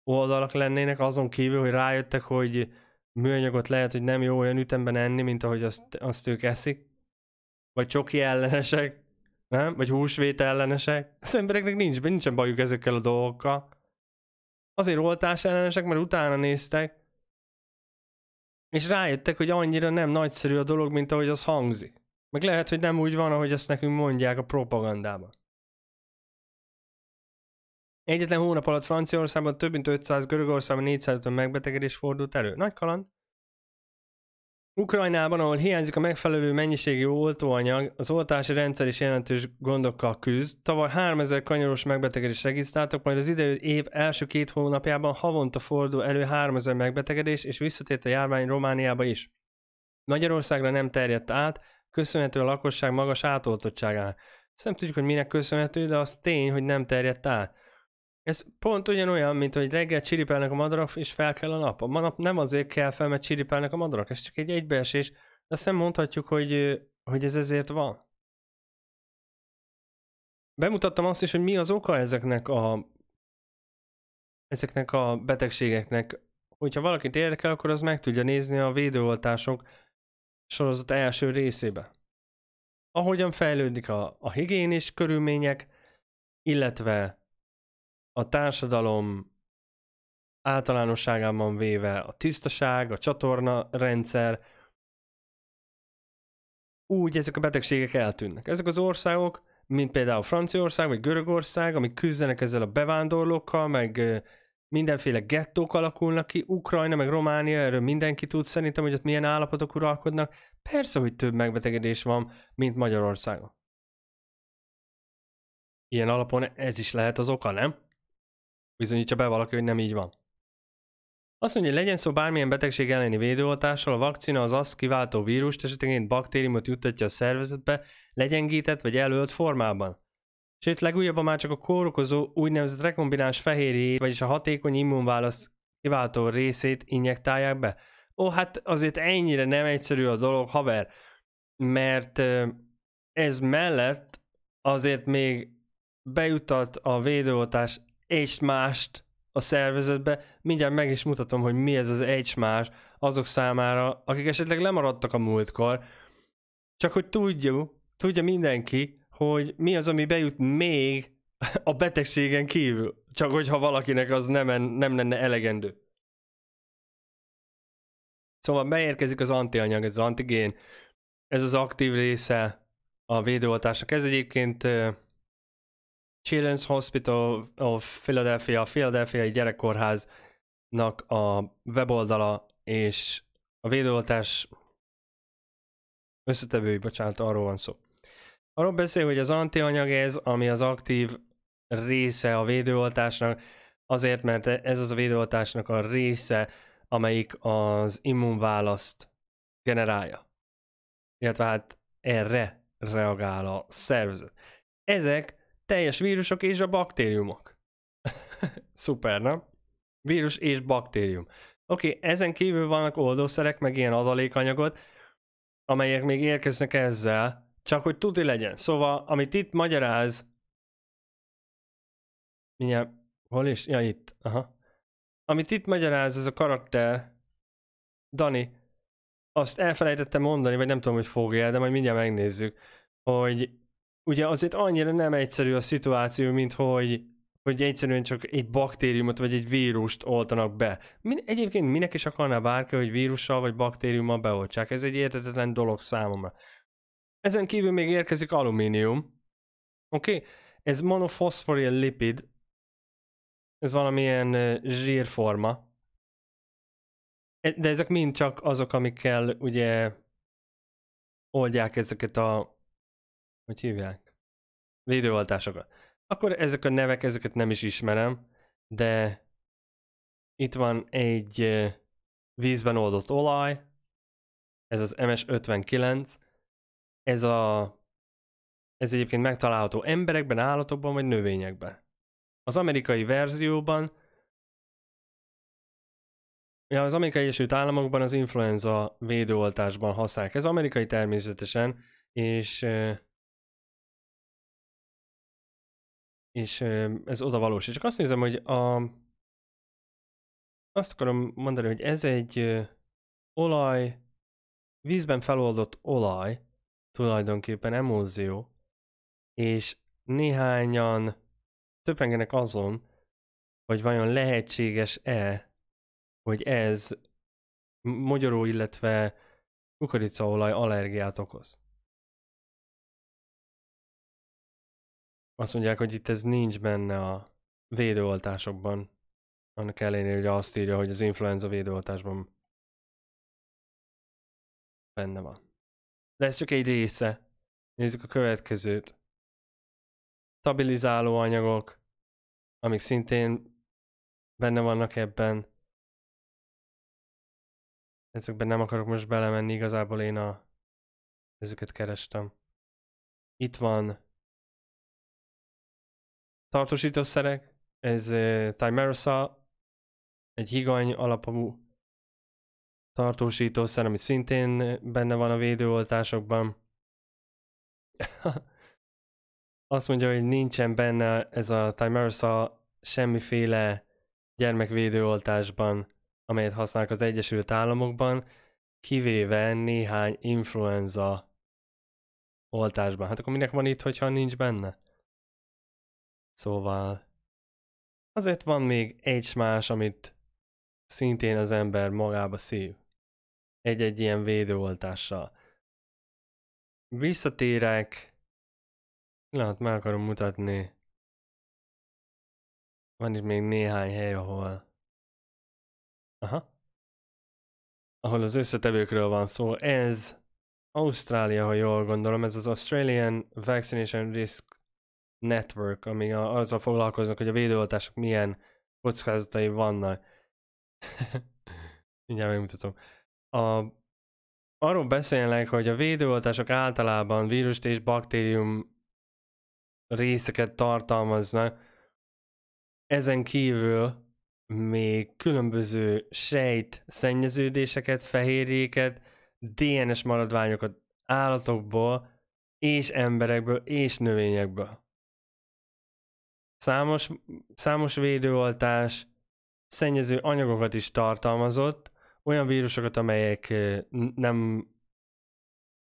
oldalak lennének, azon kívül, hogy rájöttek, hogy műanyagot lehet, hogy nem jó olyan ütemben enni, mint ahogy azt, azt ők eszik. Vagy csoki ellenesek, nem? Vagy húsvét ellenesek. Az embereknek nincs, nincsen bajuk ezekkel a dolgokkal. Azért oltás ellenesek, mert utána néztek, és rájöttek, hogy annyira nem nagyszerű a dolog, mint ahogy az hangzik. Meg lehet, hogy nem úgy van, ahogy ezt nekünk mondják a propagandában. Egyetlen hónap alatt Franciaországban több mint 500, Görögországban 450 megbetegedés fordult elő. Nagy kaland. Ukrajnában, ahol hiányzik a megfelelő mennyiségű oltóanyag, az oltási rendszer is jelentős gondokkal küzd. Tavaly 3000 kanyaros megbetegedést regisztráltak, majd az idő év első két hónapjában havonta fordul elő 3000 megbetegedés, és visszatért a járvány Romániába is. Magyarországra nem terjedt át, köszönhető a lakosság magas átoltottságának. Ezt nem tudjuk, hogy minek köszönhető, de az tény, hogy nem terjedt át. Ez pont ugyanolyan, mint hogy reggel csiripelnek a madarak, és fel kell a nap. A nap nem azért kell fel, mert csiripelnek a madarak, ez csak egy egybeesés. De azt nem mondhatjuk, hogy, hogy ez ezért van. Bemutattam azt is, hogy mi az oka ezeknek a ezeknek a betegségeknek. Hogyha valakit érdekel, akkor az meg tudja nézni a védőoltások sorozat első részébe. Ahogyan fejlődik a, a higiénis körülmények, illetve a társadalom általánosságában véve a tisztaság, a csatorna rendszer, úgy ezek a betegségek eltűnnek. Ezek az országok, mint például Franciaország vagy Görögország, amik küzdenek ezzel a bevándorlókkal, meg mindenféle gettók alakulnak ki, Ukrajna meg Románia, erről mindenki tud szerintem, hogy ott milyen állapotok uralkodnak. Persze, hogy több megbetegedés van, mint Magyarországon. Ilyen alapon ez is lehet az oka, nem? Bizonyítsa be valaki, hogy nem így van. Azt mondja, hogy legyen szó bármilyen betegség elleni védőoltással, a vakcina az azt kiváltó vírust, esetenként baktériumot juttatja a szervezetbe, legyengített vagy elölt formában. Sőt, legújabban már csak a kórokozó úgynevezett rekombináns fehérjét, vagyis a hatékony immunválasz kiváltó részét injektálják be. Ó, hát azért ennyire nem egyszerű a dolog, haver, mert ez mellett azért még bejutat a védőoltás és mást a szervezetbe. Mindjárt meg is mutatom, hogy mi ez az egy más azok számára, akik esetleg lemaradtak a múltkor. Csak hogy tudjuk, tudja mindenki, hogy mi az, ami bejut még a betegségen kívül, csak hogyha valakinek az nem, en, nem lenne elegendő. Szóval beérkezik az antianyag, ez az antigén, ez az aktív része a védőoltásnak. Ez egyébként uh, Children's Hospital of Philadelphia, a Philadelphiai gyerekkórháznak a weboldala, és a védőoltás összetevői, bocsánat, arról van szó. Arról beszél, hogy az antianyag ez, ami az aktív része a védőoltásnak, azért, mert ez az a védőoltásnak a része, amelyik az immunválaszt generálja. Illetve hát erre reagál a szervezet. Ezek teljes vírusok és a baktériumok. Szuper, nem? Vírus és baktérium. Oké, okay, ezen kívül vannak oldószerek, meg ilyen adalékanyagot, amelyek még érkeznek ezzel, csak hogy tuti legyen. Szóval, amit itt magyaráz, mindjárt, hol is? Ja, itt. Aha. Amit itt magyaráz ez a karakter, Dani, azt elfelejtettem mondani, vagy nem tudom, hogy fogja, de majd mindjárt megnézzük, hogy ugye azért annyira nem egyszerű a szituáció, mint hogy hogy egyszerűen csak egy baktériumot vagy egy vírust oltanak be. Min, egyébként minek is akarná bárki, hogy vírussal vagy baktériummal beoltsák? Ez egy értetetlen dolog számomra. Ezen kívül még érkezik alumínium. Oké? Okay? Ez monofoszforil lipid. Ez valamilyen zsírforma. E, de ezek mind csak azok, amikkel ugye oldják ezeket a... Hogy hívják? Védőoltásokat. Akkor ezek a nevek, ezeket nem is ismerem, de itt van egy vízben oldott olaj, ez az MS59, ez a ez egyébként megtalálható emberekben, állatokban vagy növényekben. Az amerikai verzióban, ja, az amerikai Egyesült Államokban az influenza védőoltásban használják. Ez amerikai természetesen, és és ez oda valós. És csak azt nézem, hogy a, azt akarom mondani, hogy ez egy olaj, vízben feloldott olaj, tulajdonképpen emózió, és néhányan töpengenek azon, hogy vajon lehetséges-e, hogy ez magyaró, illetve kukoricaolaj allergiát okoz. Azt mondják, hogy itt ez nincs benne a védőoltásokban, annak ellenére, hogy azt írja, hogy az influenza védőoltásban benne van. De ez csak egy része. Nézzük a következőt. Stabilizáló anyagok, amik szintén benne vannak ebben. Ezekben nem akarok most belemenni, igazából én a... ezeket kerestem. Itt van tartósítószerek, ez eh, Timerosa, egy higany alapú tartósítószer, ami szintén benne van a védőoltásokban. Azt mondja, hogy nincsen benne ez a Timersa semmiféle gyermekvédőoltásban, amelyet használnak az Egyesült Államokban, kivéve néhány influenza oltásban. Hát akkor minek van itt, hogyha nincs benne? Szóval azért van még egy más, amit szintén az ember magába szív. Egy-egy ilyen védőoltással. Visszatérek. Lehet, meg akarom mutatni. Van itt még néhány hely, ahol... Aha. Ahol az összetevőkről van szó. Ez Ausztrália, ha jól gondolom, ez az Australian Vaccination Risk Network, ami azzal foglalkoznak, hogy a védőoltások milyen kockázatai vannak Mindjárt megmutatom. A, arról beszélnek, hogy a védőoltások általában vírust és baktérium részeket tartalmaznak, ezen kívül még különböző sejt szennyeződéseket, fehérjéket, DNS maradványokat állatokból és emberekből és növényekből. Számos, számos védőoltás szennyező anyagokat is tartalmazott, olyan vírusokat, amelyek nem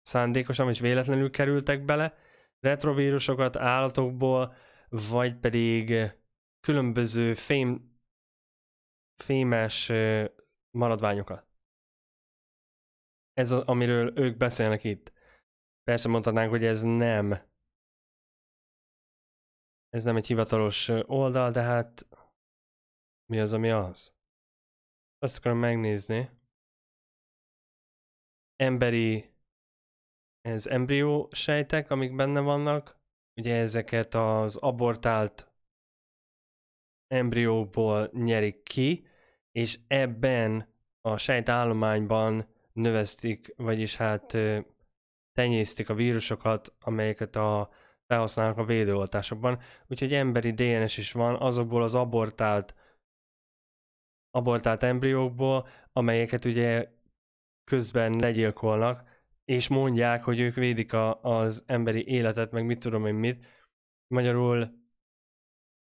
szándékosan és véletlenül kerültek bele, retrovírusokat állatokból, vagy pedig különböző fém, fémes maradványokat. Ez, az, amiről ők beszélnek itt. Persze mondhatnánk, hogy ez nem ez nem egy hivatalos oldal, de hát mi az, ami az? Azt akarom megnézni. Emberi ez embrió sejtek, amik benne vannak, ugye ezeket az abortált embrióból nyerik ki, és ebben a sejtállományban növesztik, vagyis hát tenyésztik a vírusokat, amelyeket a felhasználnak a védőoltásokban. Úgyhogy emberi DNS is van azokból az abortált abortált embriókból, amelyeket ugye közben legyilkolnak, és mondják, hogy ők védik a, az emberi életet, meg mit tudom én mit. Magyarul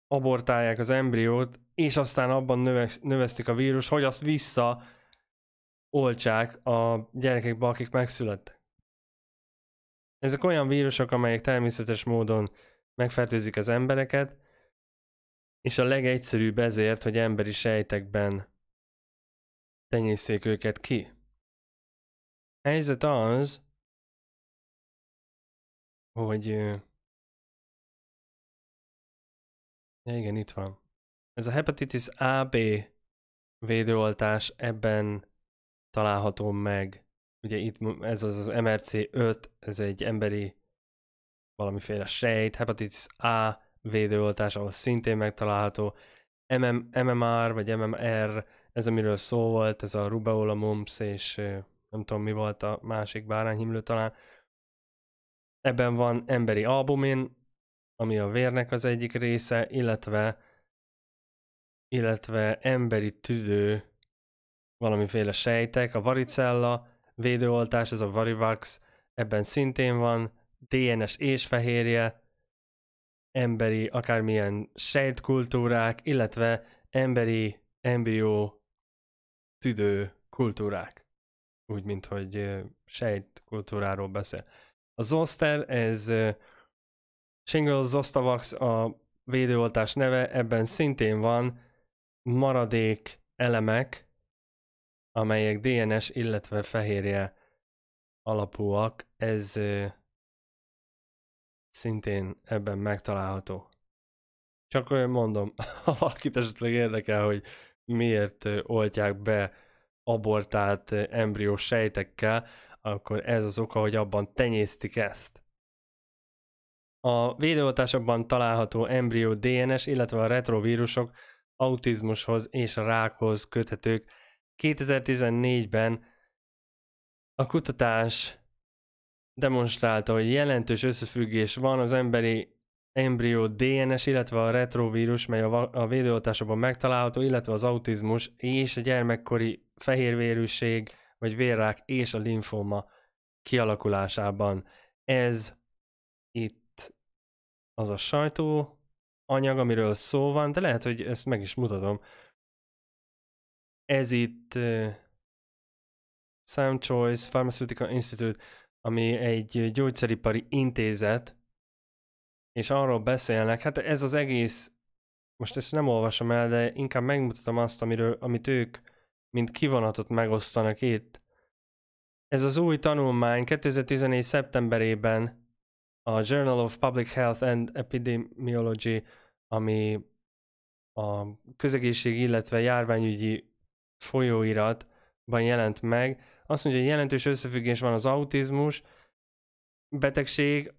abortálják az embriót, és aztán abban növeksz, növesztik a vírus, hogy azt vissza oltsák a gyerekekbe, akik megszülettek. Ezek olyan vírusok, amelyek természetes módon megfertőzik az embereket, és a legegyszerűbb ezért, hogy emberi sejtekben tenyészék őket ki. Helyzet az, hogy... Ja, igen, itt van. Ez a hepatitis AB védőoltás ebben található meg. Ugye itt ez az az MRC5, ez egy emberi valamiféle sejt, hepatitis A védőoltás, ahol szintén megtalálható. MM, MMR vagy MMR, ez amiről szó volt, ez a rubeola, mumps és nem tudom mi volt a másik bárányhimlő talán. Ebben van emberi albumin, ami a vérnek az egyik része, illetve illetve emberi tüdő, valamiféle sejtek, a varicella, védőoltás, ez a varivax, ebben szintén van, DNS és fehérje, emberi akármilyen sejtkultúrák, illetve emberi embrió tüdő kultúrák. Úgy, mint hogy sejtkultúráról beszél. A zoster, ez Shingle Zostavax a védőoltás neve, ebben szintén van maradék elemek, amelyek DNS, illetve fehérje alapúak. Ez szintén ebben megtalálható. Csak olyan mondom, ha valakit esetleg érdekel, hogy miért oltják be abortált embrió sejtekkel, akkor ez az oka, hogy abban tenyésztik ezt. A védőoltásokban található embrió DNS, illetve a retrovírusok autizmushoz és a rákhoz köthetők. 2014-ben a kutatás demonstrálta, hogy jelentős összefüggés van az emberi embrió DNS, illetve a retrovírus, mely a, védőoltásokban megtalálható, illetve az autizmus és a gyermekkori fehérvérűség, vagy vérrák és a linfoma kialakulásában. Ez itt az a sajtó anyag, amiről szó van, de lehet, hogy ezt meg is mutatom. Ez itt uh, Sam Choice Pharmaceutical Institute ami egy gyógyszeripari intézet, és arról beszélnek, hát ez az egész, most ezt nem olvasom el, de inkább megmutatom azt, amiről, amit ők, mint kivonatot megosztanak itt. Ez az új tanulmány 2014. szeptemberében a Journal of Public Health and Epidemiology, ami a közegészség, illetve járványügyi folyóiratban jelent meg, azt mondja, hogy jelentős összefüggés van az autizmus betegség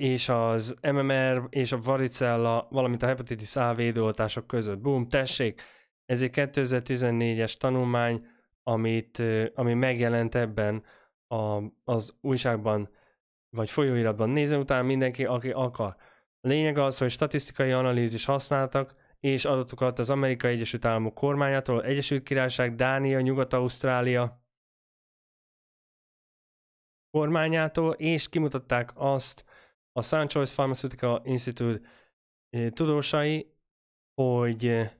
és az MMR és a varicella, valamint a hepatitis A védőoltások között. Bum, tessék! Ez egy 2014-es tanulmány, amit, ami megjelent ebben a, az újságban, vagy folyóiratban. Nézze után mindenki, aki akar. A lényeg az, hogy statisztikai analízis használtak, és adatokat az Amerikai Egyesült Államok kormányától, Egyesült Királyság, Dánia, Nyugat-Ausztrália, kormányától, és kimutatták azt a Sanchois Pharmaceutical Institute eh, tudósai, hogy eh,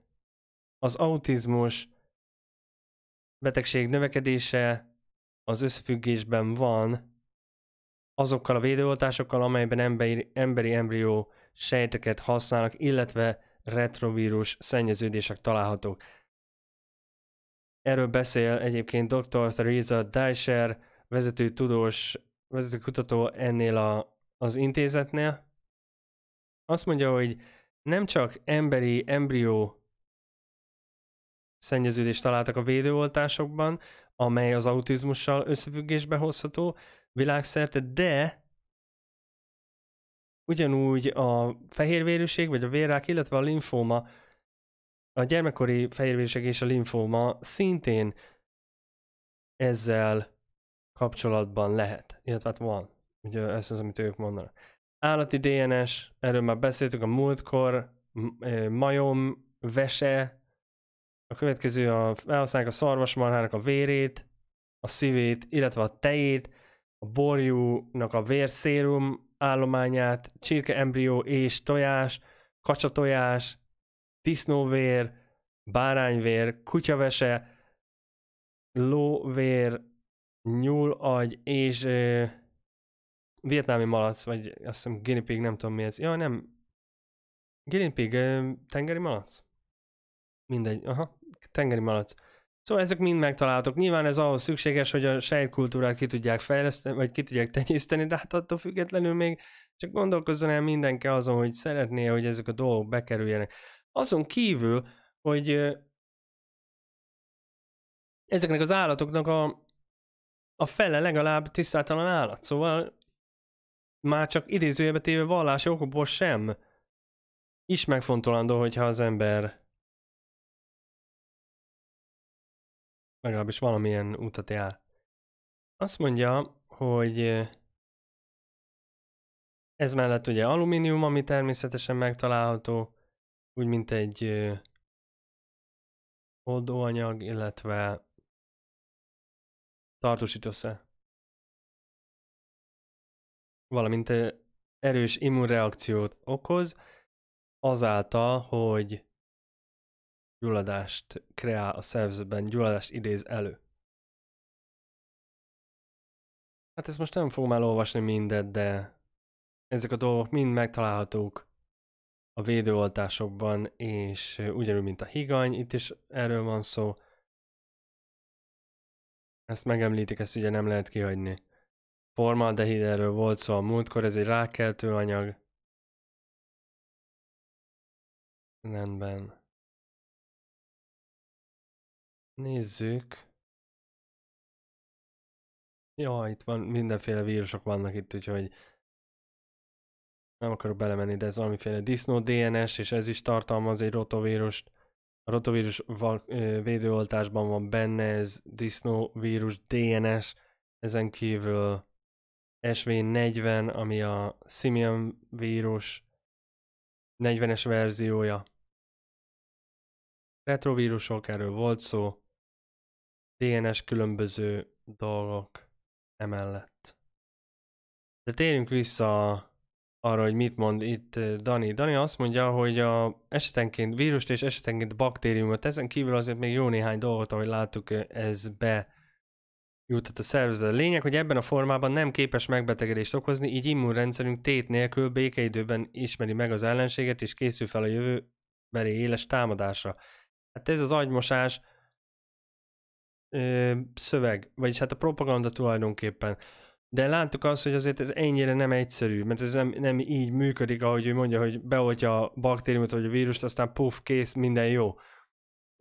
az autizmus betegség növekedése az összefüggésben van azokkal a védőoltásokkal, amelyben emberi, emberi embrió sejteket használnak, illetve retrovírus szennyeződések találhatók. Erről beszél egyébként dr. Theresa Dysher, vezető tudós, vezető kutató ennél a, az intézetnél. Azt mondja, hogy nem csak emberi embrió szennyeződést találtak a védőoltásokban, amely az autizmussal összefüggésbe hozható világszerte, de ugyanúgy a fehérvérűség, vagy a vérrák, illetve a linfóma, a gyermekkori fehérvérség és a linfóma szintén ezzel kapcsolatban lehet, illetve hát van. Ugye ez az, amit ők mondanak. Állati DNS, erről már beszéltük a múltkor, majom, vese, a következő a, felhasználják a szarvasmarhának a vérét, a szívét, illetve a tejét, a borjúnak a vérszérum állományát, csirke embrió és tojás, kacsatojás, disznóvér, bárányvér, kutyavese, lóvér, nyúl agy, és ö, vietnámi malac, vagy azt hiszem guinea pig, nem tudom mi ez. Ja, nem. Guinea pig, ö, tengeri malac? Mindegy, aha, tengeri malac. Szóval ezek mind megtaláltok. Nyilván ez ahhoz szükséges, hogy a sejtkultúrát ki tudják fejleszteni, vagy ki tudják tenyészteni, de hát attól függetlenül még csak gondolkozzon el mindenki azon, hogy szeretné, hogy ezek a dolgok bekerüljenek. Azon kívül, hogy ezeknek az állatoknak a a fele legalább tisztátalan állat, szóval már csak idézőjelbe téve vallási okokból sem is megfontolandó, hogyha az ember legalábbis valamilyen utat jár. Azt mondja, hogy ez mellett ugye alumínium, ami természetesen megtalálható, úgy mint egy oldóanyag, illetve össze. Valamint erős immunreakciót okoz, azáltal, hogy gyulladást kreál a szervezetben, gyulladást idéz elő. Hát ezt most nem fogom elolvasni mindet, de ezek a dolgok mind megtalálhatók a védőoltásokban, és ugyanúgy, mint a higany, itt is erről van szó, ezt megemlítik, ezt ugye nem lehet kihagyni. Formaldehid, erről volt szó a múltkor, ez egy rákkeltő anyag. Rendben. Nézzük. Ja, itt van, mindenféle vírusok vannak itt, úgyhogy nem akarok belemenni, de ez valamiféle disznó DNS, és ez is tartalmaz egy rotovírust a rotavírus védőoltásban van benne, ez disznóvírus DNS, ezen kívül SV40, ami a simian vírus 40-es verziója. Retrovírusok, erről volt szó, DNS különböző dolgok emellett. De térjünk vissza a arra, hogy mit mond itt eh, Dani. Dani azt mondja, hogy a esetenként vírust és esetenként baktériumot, ezen kívül azért még jó néhány dolgot, ahogy láttuk, eh, ez be jutott a szervezet. A lényeg, hogy ebben a formában nem képes megbetegedést okozni, így immunrendszerünk tét nélkül békeidőben ismeri meg az ellenséget, és készül fel a jövőbeli éles támadásra. Hát ez az agymosás ö, eh, szöveg, vagyis hát a propaganda tulajdonképpen. De láttuk azt, hogy azért ez ennyire nem egyszerű, mert ez nem, nem így működik, ahogy ő mondja, hogy beoltja a baktériumot vagy a vírust, aztán puff, kész, minden jó.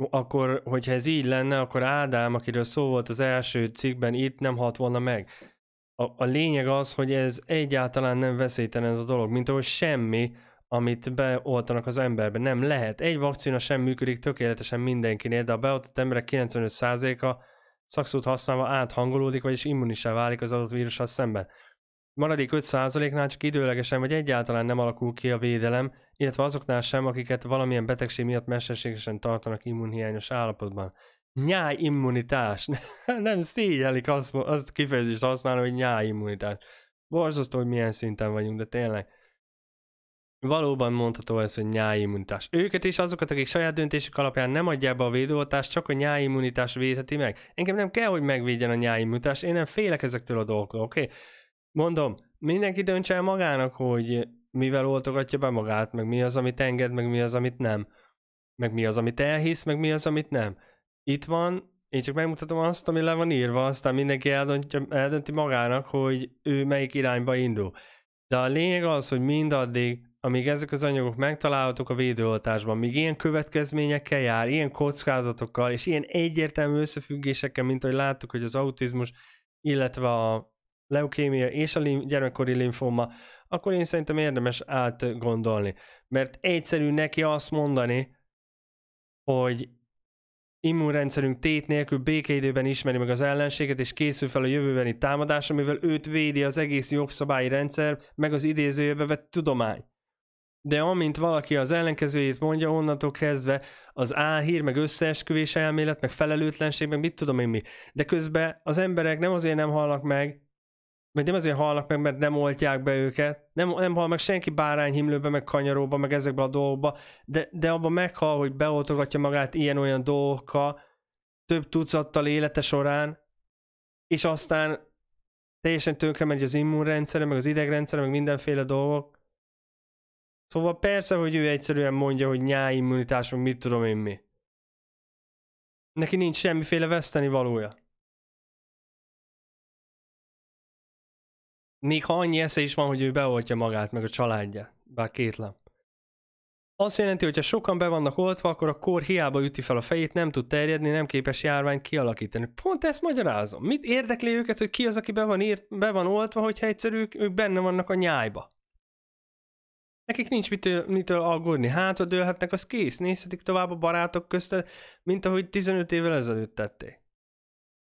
Akkor, hogyha ez így lenne, akkor Ádám, akiről szó volt az első cikkben, itt nem halt volna meg. A, a lényeg az, hogy ez egyáltalán nem veszélytelen ez a dolog, mint ahogy semmi, amit beoltanak az emberbe. Nem lehet. Egy vakcina sem működik tökéletesen mindenkinél, de a beoltott emberek 95%-a szakszót használva áthangolódik, vagyis immunisá válik az adott vírussal szemben. Maradék 5%-nál csak időlegesen vagy egyáltalán nem alakul ki a védelem, illetve azoknál sem, akiket valamilyen betegség miatt mesterségesen tartanak immunhiányos állapotban. Nyáj immunitás. nem szégyelik azt, azt kifejezést használni, hogy nyáj immunitás. Borzasztó, hogy milyen szinten vagyunk, de tényleg. Valóban mondható ez, hogy nyáimmunitás. Őket is azokat, akik saját döntésük alapján nem adják be a védőoltást, csak a nyáimmunitás védheti meg. Engem nem kell, hogy megvédjen a nyáimmunitás, én nem félek ezektől a dolgoktól, oké? Okay? Mondom, mindenki döntse el magának, hogy mivel oltogatja be magát, meg mi az, amit enged, meg mi az, amit nem. Meg mi az, amit elhisz, meg mi az, amit nem. Itt van, én csak megmutatom azt, ami le van írva, aztán mindenki eldöntja, eldönti magának, hogy ő melyik irányba indul. De a lényeg az, hogy mindaddig, amíg ezek az anyagok megtalálhatók a védőoltásban, míg ilyen következményekkel jár, ilyen kockázatokkal, és ilyen egyértelmű összefüggésekkel, mint ahogy láttuk, hogy az autizmus, illetve a leukémia és a gyermekkori linfoma, akkor én szerintem érdemes átgondolni. Mert egyszerű neki azt mondani, hogy immunrendszerünk tét nélkül békeidőben ismeri meg az ellenséget, és készül fel a jövőbeni támadásra, mivel őt védi az egész jogszabályi rendszer, meg az idézőjebe vett tudomány de amint valaki az ellenkezőjét mondja, onnantól kezdve az álhír, meg összeesküvés elmélet, meg felelőtlenség, meg mit tudom én mi. De közben az emberek nem azért nem hallnak meg, vagy nem azért hallnak meg, mert nem oltják be őket, nem, nem hall meg senki bárányhimlőbe, meg kanyaróba, meg ezekbe a dolgokba, de, de abban meghal, hogy beoltogatja magát ilyen-olyan dolgokkal, több tucattal élete során, és aztán teljesen tönkre megy az immunrendszere, meg az idegrendszere, meg mindenféle dolgok, Szóval persze, hogy ő egyszerűen mondja, hogy nyáimmunitás, meg mit tudom én mi. Neki nincs semmiféle veszteni valója. Még ha annyi esze is van, hogy ő beoltja magát, meg a családja. Bár kétlem. Azt jelenti, hogy ha sokan be vannak oltva, akkor a kór hiába üti fel a fejét, nem tud terjedni, nem képes járványt kialakítani. Pont ezt magyarázom. Mit érdekli őket, hogy ki az, aki be van, írt, be van oltva, hogyha egyszerű ők benne vannak a nyájba? Nekik nincs mitől, mitől aggódni. Hát, dőlhetnek, az kész. Nézhetik tovább a barátok közt, mint ahogy 15 évvel ezelőtt tették.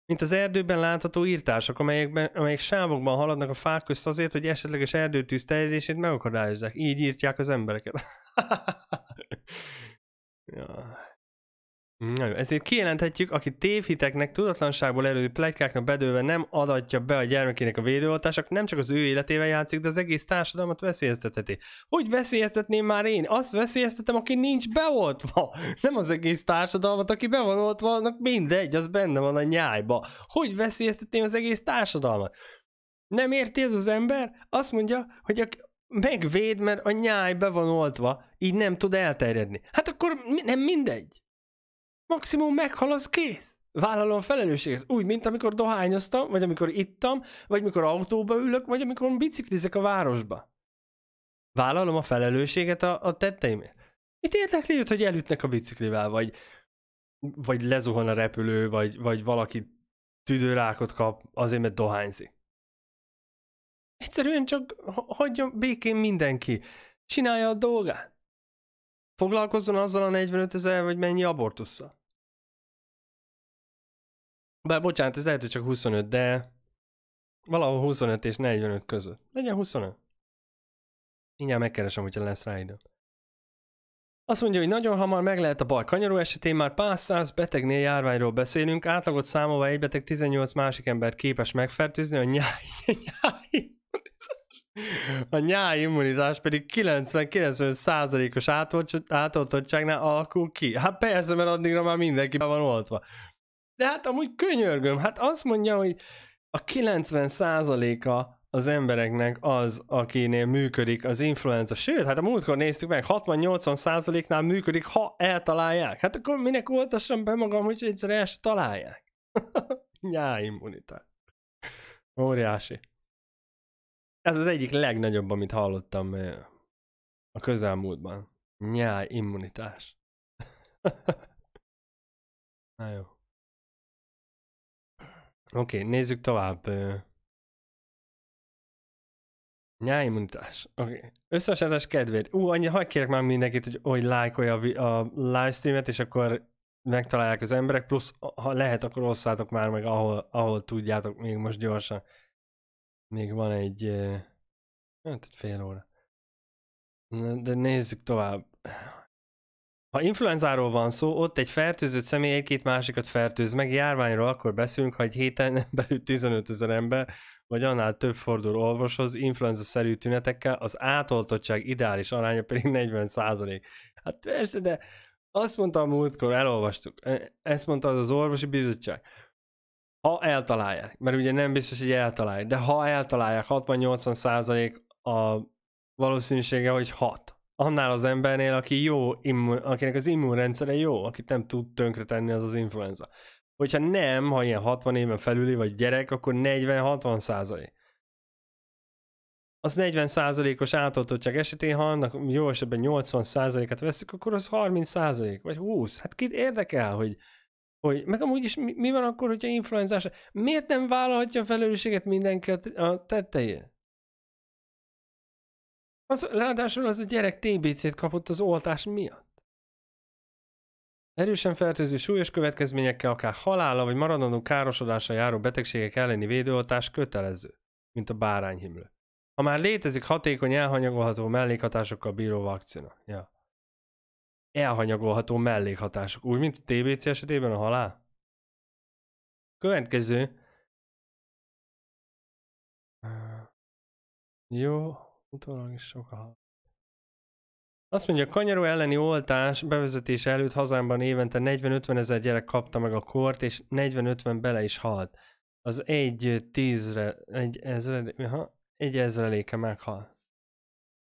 Mint az erdőben látható írtások, amelyekben, amelyek sávokban haladnak a fák közt azért, hogy esetleges erdőtűz terjedését megakadályozzák. Így írtják az embereket. ja. Nagyon. Ezért kijelenthetjük, aki tévhiteknek, tudatlanságból erő plegykáknak bedőve nem adatja be a gyermekének a védőoltások, nem csak az ő életével játszik, de az egész társadalmat veszélyeztetheti. Hogy veszélyeztetném már én? Azt veszélyeztetem, aki nincs beoltva. Nem az egész társadalmat, aki be van oltva, annak mindegy, az benne van a nyájba. Hogy veszélyeztetném az egész társadalmat? Nem érti ez az ember? Azt mondja, hogy a, megvéd, mert a nyáj be van oltva, így nem tud elterjedni. Hát akkor mi, nem mindegy maximum meghal, az kész. Vállalom felelősséget. Úgy, mint amikor dohányoztam, vagy amikor ittam, vagy amikor autóba ülök, vagy amikor biciklizek a városba. Vállalom a felelősséget a, a tetteimért. Itt érdekli őt, hogy elütnek a biciklivel, vagy, vagy lezuhan a repülő, vagy, vagy valaki tüdőrákot kap azért, mert dohányzik. Egyszerűen csak hagyjon békén mindenki. Csinálja a dolgát. Foglalkozzon azzal a 45 ezer, vagy mennyi abortussal. Bár bocsánat, ez lehet, hogy csak 25, de valahol 25 és 45 között. Legyen 25. Mindjárt megkeresem, hogyha lesz rá idő. Azt mondja, hogy nagyon hamar meg lehet a baj. Kanyarú esetén már pár száz betegnél járványról beszélünk, átlagot számolva egy beteg 18 másik ember képes megfertőzni, a nyáj, a nyáj immunitás pedig 90 90 os átoltottságnál alakul ki. Hát persze, mert addigra már mindenki be van oltva. De hát amúgy könyörgöm, hát azt mondja, hogy a 90%-a az embereknek az, akinél működik az influenza. Sőt, hát a múltkor néztük meg, 60-80 nál működik, ha eltalálják. Hát akkor minek oltassam be magam, hogy egyszer el se találják. Nyá, immunitás. Óriási. Ez az egyik legnagyobb, amit hallottam a közelmúltban. nyáj immunitás. Na jó. Oké, okay, nézzük tovább. Nyájimmunitás. Oké. Okay. Összesadás kedvéért. Ú, annyi, hagyj kérek már mindenkit, hogy, hogy lájkolja a, a livestreamet, és akkor megtalálják az emberek, plusz ha lehet, akkor osszátok már meg, ahol, ahol tudjátok, még most gyorsan. Még van egy, hát egy fél óra. De nézzük tovább. Ha influenzáról van szó, ott egy fertőzött személy egy-két másikat fertőz meg, járványról akkor beszélünk, ha egy héten belül 15 ezer ember, vagy annál több fordul orvoshoz, influenza-szerű tünetekkel, az átoltottság ideális aránya pedig 40 százalék. Hát persze, de azt mondta a múltkor, elolvastuk, e, ezt mondta az az orvosi bizottság. Ha eltalálják, mert ugye nem biztos, hogy eltalálják, de ha eltalálják, 60-80 százalék a valószínűsége, hogy 6 annál az embernél, aki jó, immun, akinek az immunrendszere jó, akit nem tud tönkretenni az az influenza. Hogyha nem, ha ilyen 60 éven felüli vagy gyerek, akkor 40-60 százalék. Az 40 százalékos átoltottság esetén, ha annak jó esetben 80 százalékat veszik, akkor az 30 százalék, vagy 20. Hát kit érdekel, hogy, hogy meg amúgy is mi, mi van akkor, hogyha influenzás, miért nem vállalhatja a felelősséget mindenki a tetteje? Az, ráadásul az a gyerek TBC-t kapott az oltás miatt. Erősen fertőző súlyos következményekkel akár halála vagy maradandó károsodásra járó betegségek elleni védőoltás kötelező, mint a bárányhimlő. Ha már létezik hatékony, elhanyagolható mellékhatásokkal bíró vakcina. Ja. Elhanyagolható mellékhatások, úgy, mint a TBC esetében a halál? Következő. Jó, Utólag is sok a halál. Azt mondja, a kanyaró elleni oltás bevezetése előtt hazámban évente 40-50 ezer gyerek kapta meg a kort, és 40-50 bele is halt. Az egy tízre, egy ezre, ha, egy ezreléke meghal.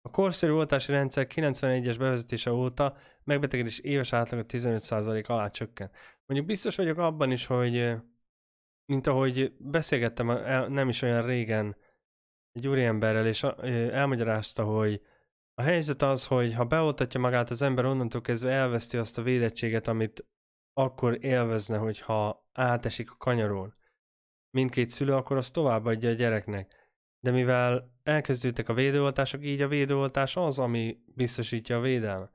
A korszerű oltási rendszer 91-es bevezetése óta megbetegedés éves átlaga 15% alá csökken. Mondjuk biztos vagyok abban is, hogy mint ahogy beszélgettem nem is olyan régen egy úriemberrel, és elmagyarázta, hogy a helyzet az, hogy ha beoltatja magát az ember, onnantól kezdve elveszti azt a védettséget, amit akkor élvezne, hogyha átesik a kanyarón, Mindkét szülő akkor azt továbbadja a gyereknek. De mivel elkezdődtek a védőoltások, így a védőoltás az, ami biztosítja a védelmet.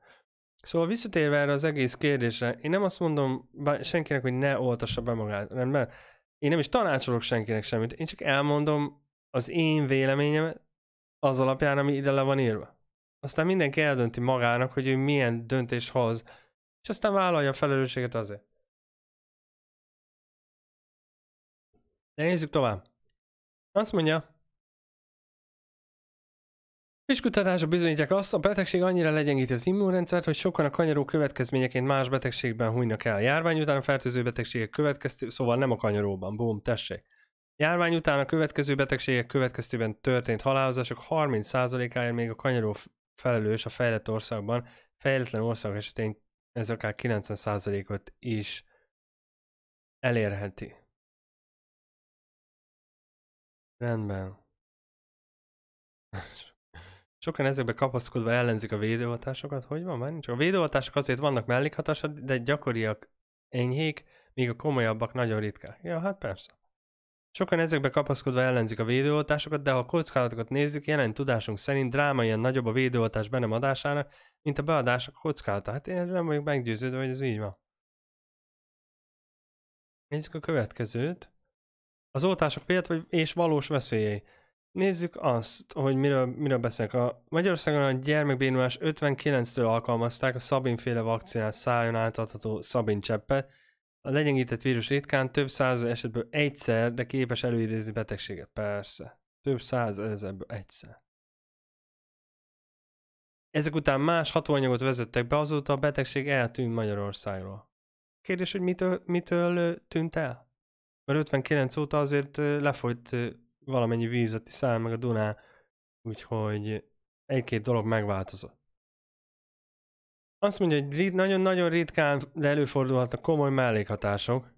Szóval visszatérve erre az egész kérdésre, én nem azt mondom senkinek, hogy ne oltassa be magát, rendben? Én nem is tanácsolok senkinek semmit, én csak elmondom az én véleményem az alapján, ami ide le van írva. Aztán mindenki eldönti magának, hogy ő milyen döntés hoz, és aztán vállalja a felelősséget azért. De nézzük tovább. Azt mondja, Friss bizonyítják azt, a betegség annyira legyengíti az immunrendszert, hogy sokan a kanyaró következményeként más betegségben hújnak el. A járvány után a fertőző betegségek következtében, szóval nem a kanyaróban, bum, tessék. Járvány után a következő betegségek következtében történt halálozások 30%-áért még a kanyaró felelős a fejlett országban, fejletlen ország esetén ez akár 90%-ot is elérheti. Rendben. Sokan ezekbe kapaszkodva ellenzik a védőoltásokat. Hogy van már? Nincs. A védőoltások azért vannak mellékhatása, de gyakoriak enyhék, míg a komolyabbak nagyon ritkák. Ja, hát persze. Sokan ezekbe kapaszkodva ellenzik a védőoltásokat, de ha a kockázatokat nézzük, jelen tudásunk szerint ilyen nagyobb a védőoltás be nem adásának, mint a beadások kockázata. Hát én nem vagyok meggyőződve, hogy ez így van. Nézzük a következőt. Az oltások vélt vagy és valós veszélyei. Nézzük azt, hogy miről, miről beszélek. A Magyarországon a gyermekbénulás 59-től alkalmazták a féle vakcinát szájon átadható Szabin cseppet, a legyengített vírus ritkán több száz esetből egyszer, de képes előidézni betegséget. Persze. Több száz ezerből egyszer. Ezek után más hatóanyagot vezettek be, azóta a betegség eltűnt Magyarországról. Kérdés, hogy mitől, mitől tűnt el? Mert 59 óta azért lefolyt valamennyi víz a Tiszán, meg a Dunán, úgyhogy egy-két dolog megváltozott. Azt mondja, hogy nagyon-nagyon ritkán előfordulhatnak komoly mellékhatások.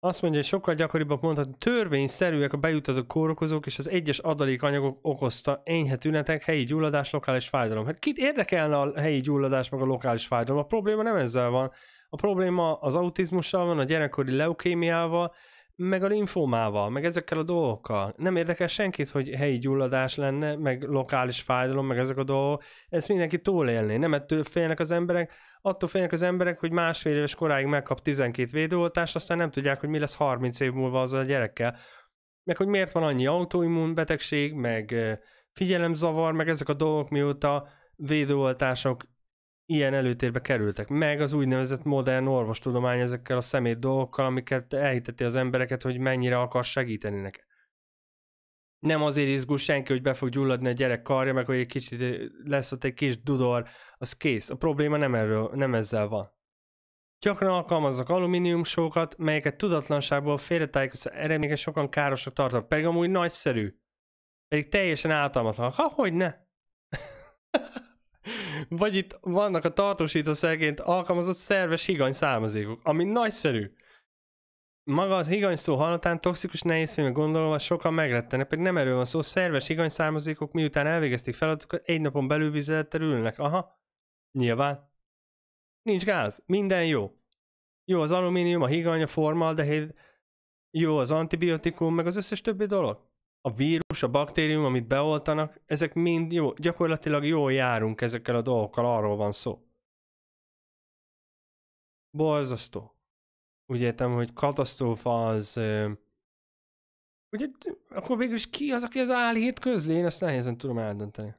Azt mondja, hogy sokkal gyakoribbak mondhat, törvényszerűek a bejutató kórokozók és az egyes adalékanyagok okozta enyhe tünetek, helyi gyulladás, lokális fájdalom. Hát kit érdekelne a helyi gyulladás meg a lokális fájdalom? A probléma nem ezzel van. A probléma az autizmussal van, a gyerekkori leukémiával, meg a linfómával, meg ezekkel a dolgokkal. Nem érdekel senkit, hogy helyi gyulladás lenne, meg lokális fájdalom, meg ezek a dolgok. Ezt mindenki túlélné. Nem ettől félnek az emberek, attól félnek az emberek, hogy másfél éves koráig megkap 12 védőoltást, aztán nem tudják, hogy mi lesz 30 év múlva az a gyerekkel. Meg hogy miért van annyi autoimmun betegség, meg eh, figyelemzavar, meg ezek a dolgok, mióta védőoltások ilyen előtérbe kerültek. Meg az úgynevezett modern orvostudomány ezekkel a szemét dolgokkal, amiket elhiteti az embereket, hogy mennyire akar segíteni neked. Nem azért izgul senki, hogy be fog gyulladni a gyerek karja, meg hogy egy kicsit lesz ott egy kis dudor, az kész. A probléma nem, erről, nem ezzel van. Gyakran alkalmaznak alumínium sokat, melyeket tudatlanságból félretájékoztató eredményeket sokan károsra tartanak, pedig amúgy nagyszerű. Pedig teljesen általmatlan. Ha, hogy ne? Vagy itt vannak a tartósítószerként alkalmazott szerves higany származékok, ami nagyszerű. Maga az higany szó hallatán toxikus nehézfémre gondolva sokan megrettenek, pedig nem erről van szó, szerves higany származékok miután elvégezték feladatokat, egy napon belül vizelettel ülnek. Aha, nyilván. Nincs gáz, minden jó. Jó az alumínium, a higany, a formaldehid, jó az antibiotikum, meg az összes többi dolog a vírus, a baktérium, amit beoltanak, ezek mind jó, gyakorlatilag jól járunk ezekkel a dolgokkal, arról van szó. Borzasztó. Úgy értem, hogy katasztrófa az... Ugye, akkor végül is ki az, aki az álhét közli? Én ezt nehézen tudom eldönteni.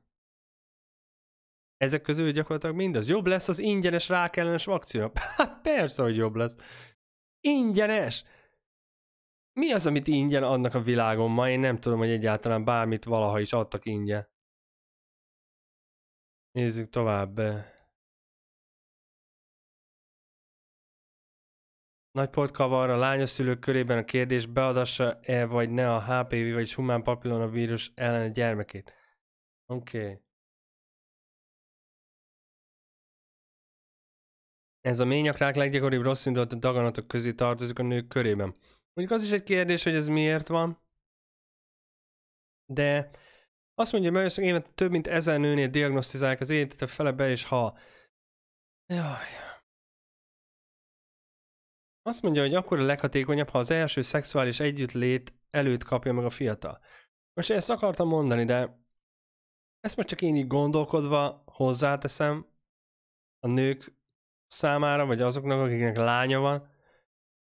Ezek közül gyakorlatilag mindez. Jobb lesz az ingyenes rákellenes vakcina. Hát persze, hogy jobb lesz. Ingyenes! mi az, amit ingyen adnak a világon ma? Én nem tudom, hogy egyáltalán bármit valaha is adtak ingyen. Nézzük tovább. Nagyport kavar a lányos szülők körében a kérdés, beadassa-e vagy ne a HPV, vagy humán papillonavírus ellen a gyermekét. Oké. Okay. Ez a ményakrák leggyakoribb rossz a daganatok közé tartozik a nők körében. Mondjuk az is egy kérdés, hogy ez miért van. De azt mondja, hogy évente több mint ezer nőnél diagnosztizálják az a fele be, és ha... Jaj. Azt mondja, hogy akkor a leghatékonyabb, ha az első szexuális együttlét előtt kapja meg a fiatal. Most ezt akartam mondani, de ezt most csak én így gondolkodva hozzáteszem a nők számára, vagy azoknak, akiknek lánya van.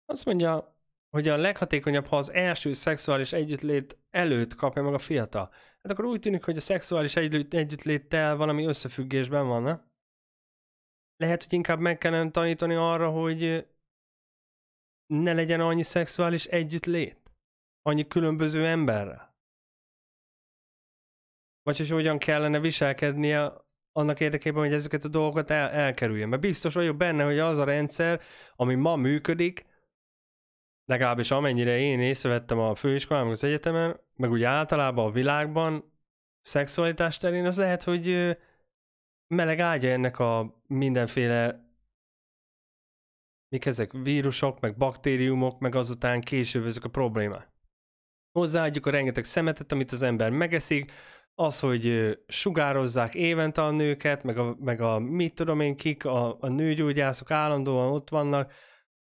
Azt mondja, hogy a leghatékonyabb, ha az első szexuális együttlét előtt kapja meg a fiatal. Hát akkor úgy tűnik, hogy a szexuális együttléttel valami összefüggésben van, ne? Lehet, hogy inkább meg kellene tanítani arra, hogy ne legyen annyi szexuális együttlét, annyi különböző emberrel. Vagy hogy hogyan kellene viselkednie annak érdekében, hogy ezeket a dolgokat el, elkerülje. Mert biztos vagyok benne, hogy az a rendszer, ami ma működik, legalábbis amennyire én észrevettem a főiskolán, az egyetemen, meg úgy általában a világban, szexualitás terén, az lehet, hogy meleg ágya ennek a mindenféle mik ezek, vírusok, meg baktériumok, meg azután később ezek a problémák. Hozzáadjuk a rengeteg szemetet, amit az ember megeszik, az, hogy sugározzák évente a nőket, meg a, meg a mit tudom én kik, a, a nőgyógyászok állandóan ott vannak,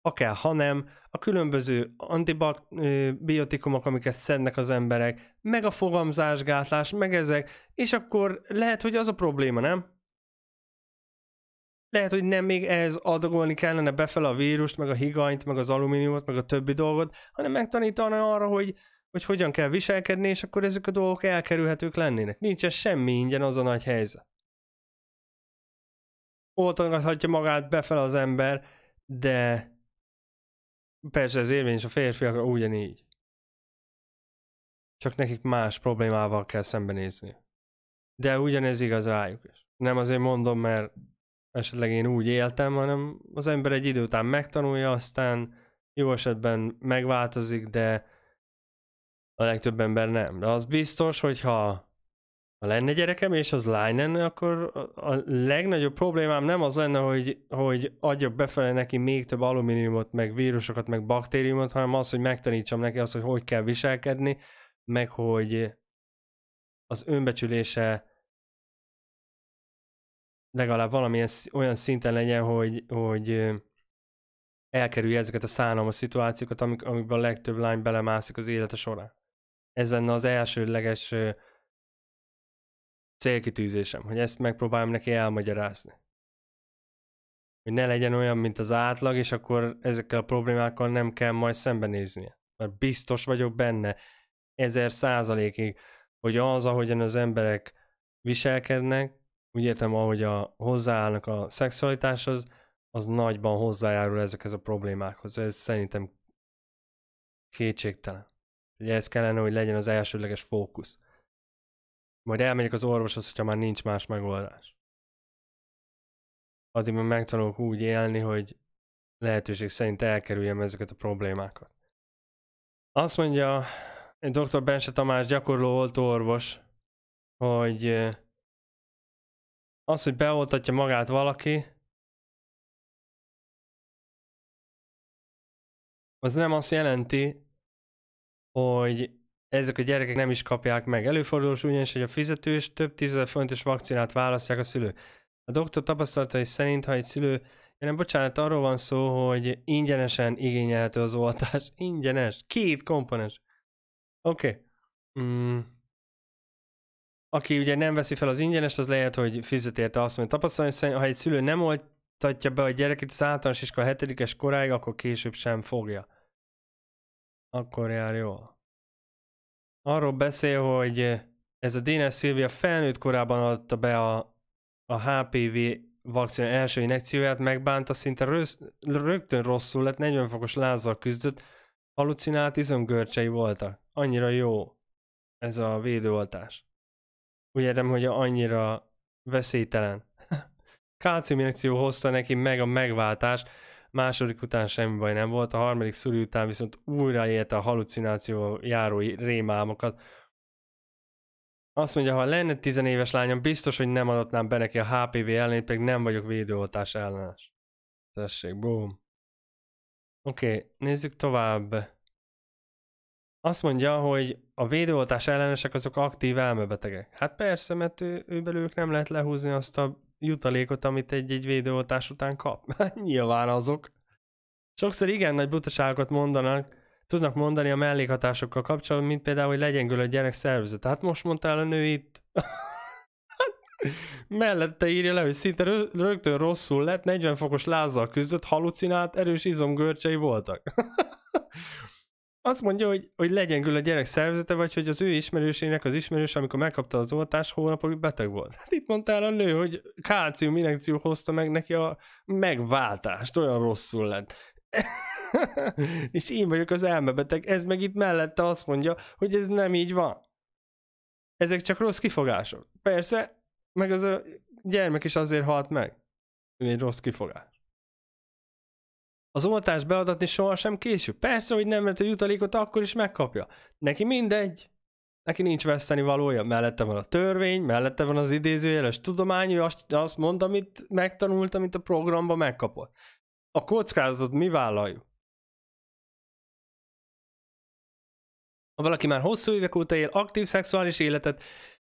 a kell, hanem, a különböző antibiotikumok, amiket szednek az emberek, meg a fogamzásgátlás, meg ezek, és akkor lehet, hogy az a probléma, nem? Lehet, hogy nem még ez adagolni kellene befel a vírust, meg a higanyt, meg az alumíniumot, meg a többi dolgot, hanem megtanítani arra, hogy, hogy hogyan kell viselkedni, és akkor ezek a dolgok elkerülhetők lennének. Nincsen semmi ingyen az a nagy helyzet. Oltogathatja magát befel az ember, de Persze ez érvényes a férfiakra ugyanígy. Csak nekik más problémával kell szembenézni. De ugyanez igaz rájuk is. Nem azért mondom, mert esetleg én úgy éltem, hanem az ember egy idő után megtanulja, aztán jó esetben megváltozik, de a legtöbb ember nem. De az biztos, hogyha ha lenne gyerekem, és az lány lenne, akkor a legnagyobb problémám nem az lenne, hogy, hogy adjak befele neki még több alumíniumot, meg vírusokat, meg baktériumot, hanem az, hogy megtanítsam neki azt, hogy hogy kell viselkedni, meg hogy az önbecsülése legalább valamilyen olyan szinten legyen, hogy, hogy elkerülje ezeket a szánalmas szituációkat, amik, amikben a legtöbb lány belemászik az élete során. Ez lenne az elsődleges célkitűzésem, hogy ezt megpróbáljam neki elmagyarázni. Hogy ne legyen olyan, mint az átlag, és akkor ezekkel a problémákkal nem kell majd szembenéznie. Mert biztos vagyok benne ezer százalékig, hogy az, ahogyan az emberek viselkednek, úgy értem, ahogy a, hozzáállnak a szexualitáshoz, az nagyban hozzájárul ezekhez a problémákhoz. Ez szerintem kétségtelen. Ugye ez kellene, hogy legyen az elsődleges fókusz. Majd elmegyek az orvoshoz, hogyha már nincs más megoldás. Addig meg megtanulok úgy élni, hogy lehetőség szerint elkerüljem ezeket a problémákat. Azt mondja dr. Bense Tamás, gyakorló orvos, hogy az, hogy beoltatja magát valaki, az nem azt jelenti, hogy ezek a gyerekek nem is kapják meg. Előfordul ugyanis, hogy a fizetős több tízezer fontos vakcinát választják a szülők. A doktor tapasztalatai szerint, ha egy szülő én nem, bocsánat, arról van szó, hogy ingyenesen igényelhető az oltás. Ingyenes. Két komponens. Oké. Okay. Mm. Aki ugye nem veszi fel az ingyenes, az lehet, hogy fizet érte azt mondja. Tapasztalni szerint, ha egy szülő nem oltatja be a gyerekét az általános iskola hetedikes koráig, akkor később sem fogja. Akkor jár jól arról beszél, hogy eh, ez a DNS Szilvia felnőtt korában adta be a, a HPV vakcina első injekcióját, megbánta, szinte rössz, rögtön rosszul lett, 40 fokos lázzal küzdött, halucinált izomgörcsei voltak. Annyira jó ez a védőoltás. Úgy értem, hogy annyira veszélytelen. Kálcium injekció hozta neki meg a megváltást, második után semmi baj nem volt, a harmadik szüli után viszont újra élte a halucináció járó rémálmokat. Azt mondja, ha lenne tizenéves lányom, biztos, hogy nem adatnám be neki a HPV ellenét, pedig nem vagyok védőoltás ellenes. Tessék, boom. Oké, okay, nézzük tovább. Azt mondja, hogy a védőoltás ellenesek azok aktív elmebetegek. Hát persze, mert ő, belőlük nem lehet lehúzni azt a jutalékot, amit egy-egy védőoltás után kap. Hát nyilván azok. Sokszor igen nagy butaságokat mondanak, tudnak mondani a mellékhatásokkal kapcsolatban, mint például, hogy legyengül a gyerek szervezet. Hát most mondta el a nő itt. Mellette írja le, hogy szinte rögtön rosszul lett, 40 fokos lázzal küzdött, halucinált, erős izomgörcsei voltak. azt mondja, hogy, hogy legyengül a gyerek szervezete, vagy hogy az ő ismerősének az ismerős, amikor megkapta az oltást, hónapokig beteg volt. Hát itt mondtál a nő, hogy kálcium inekció hozta meg neki a megváltást, olyan rosszul lett. és én vagyok az elmebeteg, ez meg itt mellette azt mondja, hogy ez nem így van. Ezek csak rossz kifogások. Persze, meg az a gyermek is azért halt meg. Ez egy rossz kifogás az oltást beadatni sohasem késő. Persze, hogy nem, mert a jutalékot akkor is megkapja. Neki mindegy. Neki nincs veszteni valója. Mellette van a törvény, mellette van az idézőjeles tudomány, ő azt, azt mond, amit megtanult, amit a programban megkapott. A kockázatot mi vállaljuk? Ha valaki már hosszú évek óta él aktív szexuális életet,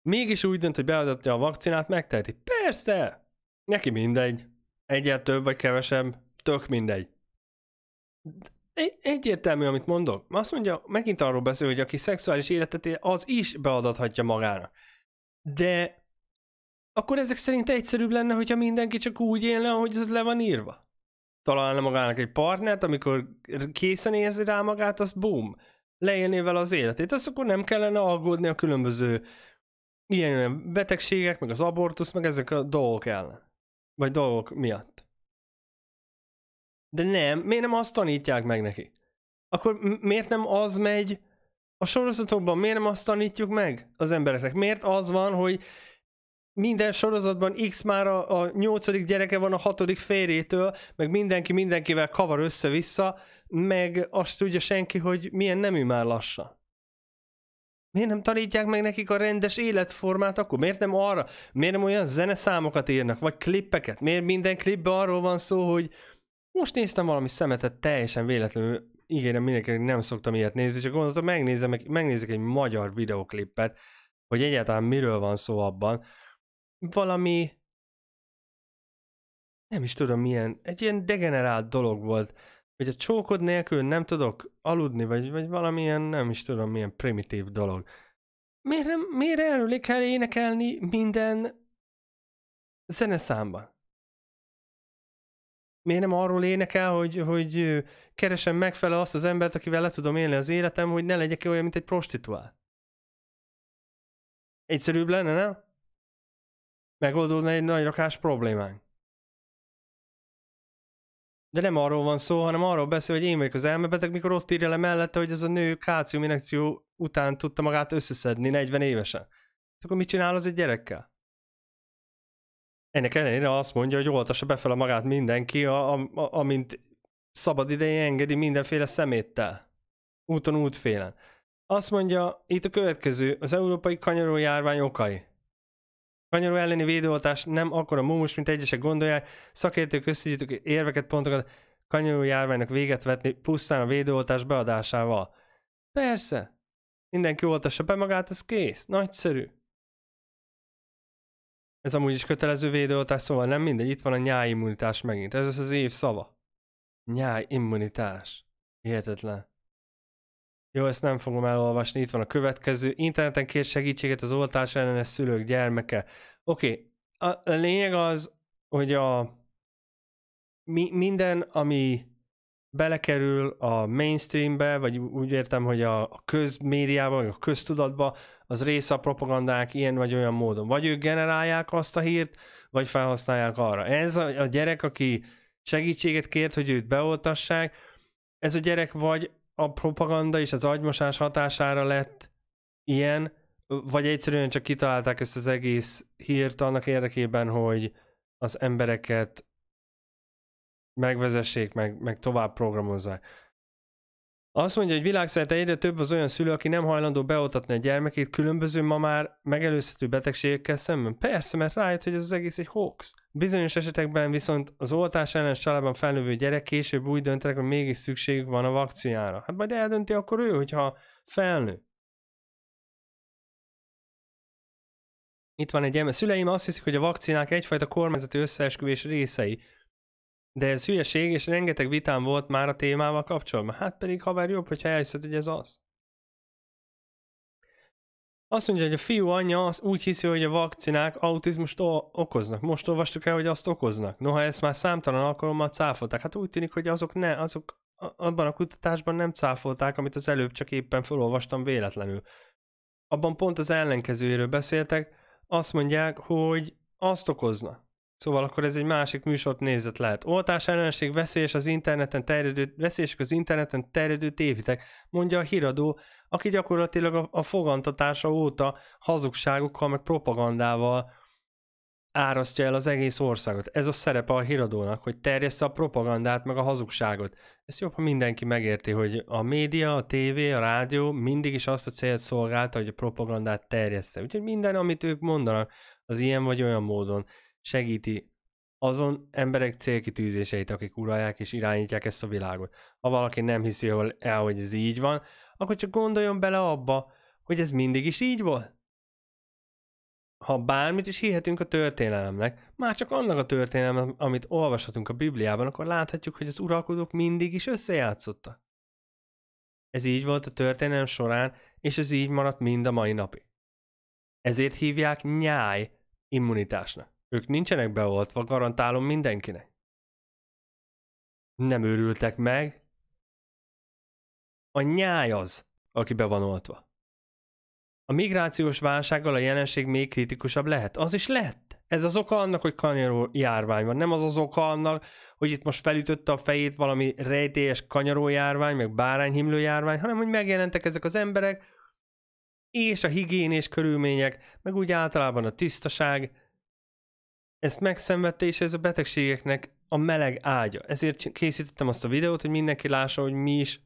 mégis úgy dönt, hogy beadatja a vakcinát, megteheti. Persze! Neki mindegy. Egyet több vagy kevesebb, tök mindegy. Egy, egyértelmű, amit mondok. Azt mondja, megint arról beszél, hogy aki szexuális életet él, az is beadathatja magának. De akkor ezek szerint egyszerűbb lenne, hogyha mindenki csak úgy élne, ahogy ez le van írva. Találna magának egy partnert, amikor készen érzi rá magát, az boom, leélné vele az életét. Azt akkor nem kellene aggódni a különböző ilyen betegségek, meg az abortusz, meg ezek a dolgok ellen. Vagy dolgok miatt. De nem, miért nem azt tanítják meg neki? Akkor miért nem az megy a sorozatokban, miért nem azt tanítjuk meg az embereknek? Miért az van, hogy minden sorozatban X már a, a nyolcadik gyereke van a hatodik férjétől, meg mindenki mindenkivel kavar össze-vissza, meg azt tudja senki, hogy milyen nemű már lassan Miért nem tanítják meg nekik a rendes életformát akkor? Miért nem arra? Miért nem olyan zeneszámokat írnak, vagy klippeket? Miért minden klipben arról van szó, hogy most néztem valami szemetet teljesen véletlenül, ígérem mindenkinek nem szoktam ilyet nézni, csak gondoltam, megnézem, megnézek egy magyar videoklippet, hogy egyáltalán miről van szó abban. Valami nem is tudom milyen, egy ilyen degenerált dolog volt, hogy a csókod nélkül nem tudok aludni, vagy, vagy valamilyen, nem is tudom, milyen primitív dolog. Miért, miért erről kell énekelni minden zeneszámban? miért nem arról énekel, hogy, hogy keresem megfele azt az embert, akivel le tudom élni az életem, hogy ne legyek olyan, mint egy prostituál. Egyszerűbb lenne, nem? Megoldódna egy nagy rakás problémánk. De nem arról van szó, hanem arról beszél, hogy én vagyok az elmebeteg, mikor ott írja le mellette, hogy ez a nő kácium után tudta magát összeszedni 40 évesen. akkor mit csinál az egy gyerekkel? Ennek ellenére azt mondja, hogy oltassa befele magát mindenki, a, a, a, amint szabad ideje engedi mindenféle szeméttel. Úton, útfélen. Azt mondja, itt a következő, az európai kanyaró járvány okai. Kanyaró elleni védőoltás nem akkora mumus, mint egyesek gondolják, szakértők összegyűjtők érveket, pontokat kanyaró járványnak véget vetni pusztán a védőoltás beadásával. Persze, mindenki oltassa be magát, ez kész, nagyszerű. Ez amúgy is kötelező védőoltás, szóval nem mindegy, itt van a nyáimmunitás megint. Ez az, az év szava. Nyáimmunitás. Hihetetlen. Jó, ezt nem fogom elolvasni, itt van a következő. Interneten kér segítséget az oltás ellenes szülők gyermeke. Oké, okay. a lényeg az, hogy a mi, minden, ami belekerül a mainstreambe, vagy úgy értem, hogy a, közmédiába, vagy a köztudatba, az része a propagandák ilyen vagy olyan módon. Vagy ők generálják azt a hírt, vagy felhasználják arra. Ez a, a gyerek, aki segítséget kért, hogy őt beoltassák, ez a gyerek vagy a propaganda és az agymosás hatására lett ilyen, vagy egyszerűen csak kitalálták ezt az egész hírt annak érdekében, hogy az embereket megvezessék, meg, meg tovább programozzák. Azt mondja, hogy világszerte egyre több az olyan szülő, aki nem hajlandó beoltatni a gyermekét különböző ma már megelőzhető betegségekkel szemben. Persze, mert rájött, hogy ez az egész egy hoax. Bizonyos esetekben viszont az oltás ellen családban felnövő gyerek később úgy döntenek, hogy mégis szükségük van a vakcinára. Hát majd eldönti akkor ő, hogyha felnő. Itt van egy ember. Szüleim azt hiszik, hogy a vakcinák egyfajta kormányzati összeesküvés részei. De ez hülyeség, és rengeteg vitám volt már a témával kapcsolatban. Hát pedig haver jobb, hogyha elhiszed, hogy ez az. Azt mondja, hogy a fiú anyja az úgy hiszi, hogy a vakcinák autizmust okoznak. Most olvastuk el, hogy azt okoznak. Noha ezt már számtalan alkalommal cáfolták. Hát úgy tűnik, hogy azok ne, azok abban a kutatásban nem cáfolták, amit az előbb csak éppen felolvastam véletlenül. Abban pont az ellenkezőjéről beszéltek, azt mondják, hogy azt okozna. Szóval akkor ez egy másik műsort nézett lehet. Oltás ellenség veszélyes az interneten terjedő, veszélyesek az interneten terjedő tévitek. mondja a híradó, aki gyakorlatilag a, a fogantatása óta hazugságokkal meg propagandával árasztja el az egész országot. Ez a szerepe a híradónak, hogy terjessze a propagandát meg a hazugságot. Ezt jobb, ha mindenki megérti, hogy a média, a tévé, a rádió mindig is azt a célt szolgálta, hogy a propagandát terjessze. Úgyhogy minden, amit ők mondanak, az ilyen vagy olyan módon segíti azon emberek célkitűzéseit, akik uralják és irányítják ezt a világot. Ha valaki nem hiszi el, hogy ez így van, akkor csak gondoljon bele abba, hogy ez mindig is így volt. Ha bármit is hihetünk a történelemnek, már csak annak a történelem, amit olvashatunk a Bibliában, akkor láthatjuk, hogy az uralkodók mindig is összejátszottak. Ez így volt a történelem során, és ez így maradt mind a mai napig. Ezért hívják nyáj immunitásnak. Ők nincsenek beoltva, garantálom mindenkinek. Nem őrültek meg. A nyáj az, aki be van oltva. A migrációs válsággal a jelenség még kritikusabb lehet. Az is lett. Ez az oka annak, hogy kanyaró járvány van. Nem az az oka annak, hogy itt most felütötte a fejét valami rejtélyes kanyaró járvány, meg bárányhimlő járvány, hanem hogy megjelentek ezek az emberek, és a higiénés körülmények, meg úgy általában a tisztaság, ezt megszenvedte, és ez a betegségeknek a meleg ágya. Ezért készítettem azt a videót, hogy mindenki lássa, hogy mi is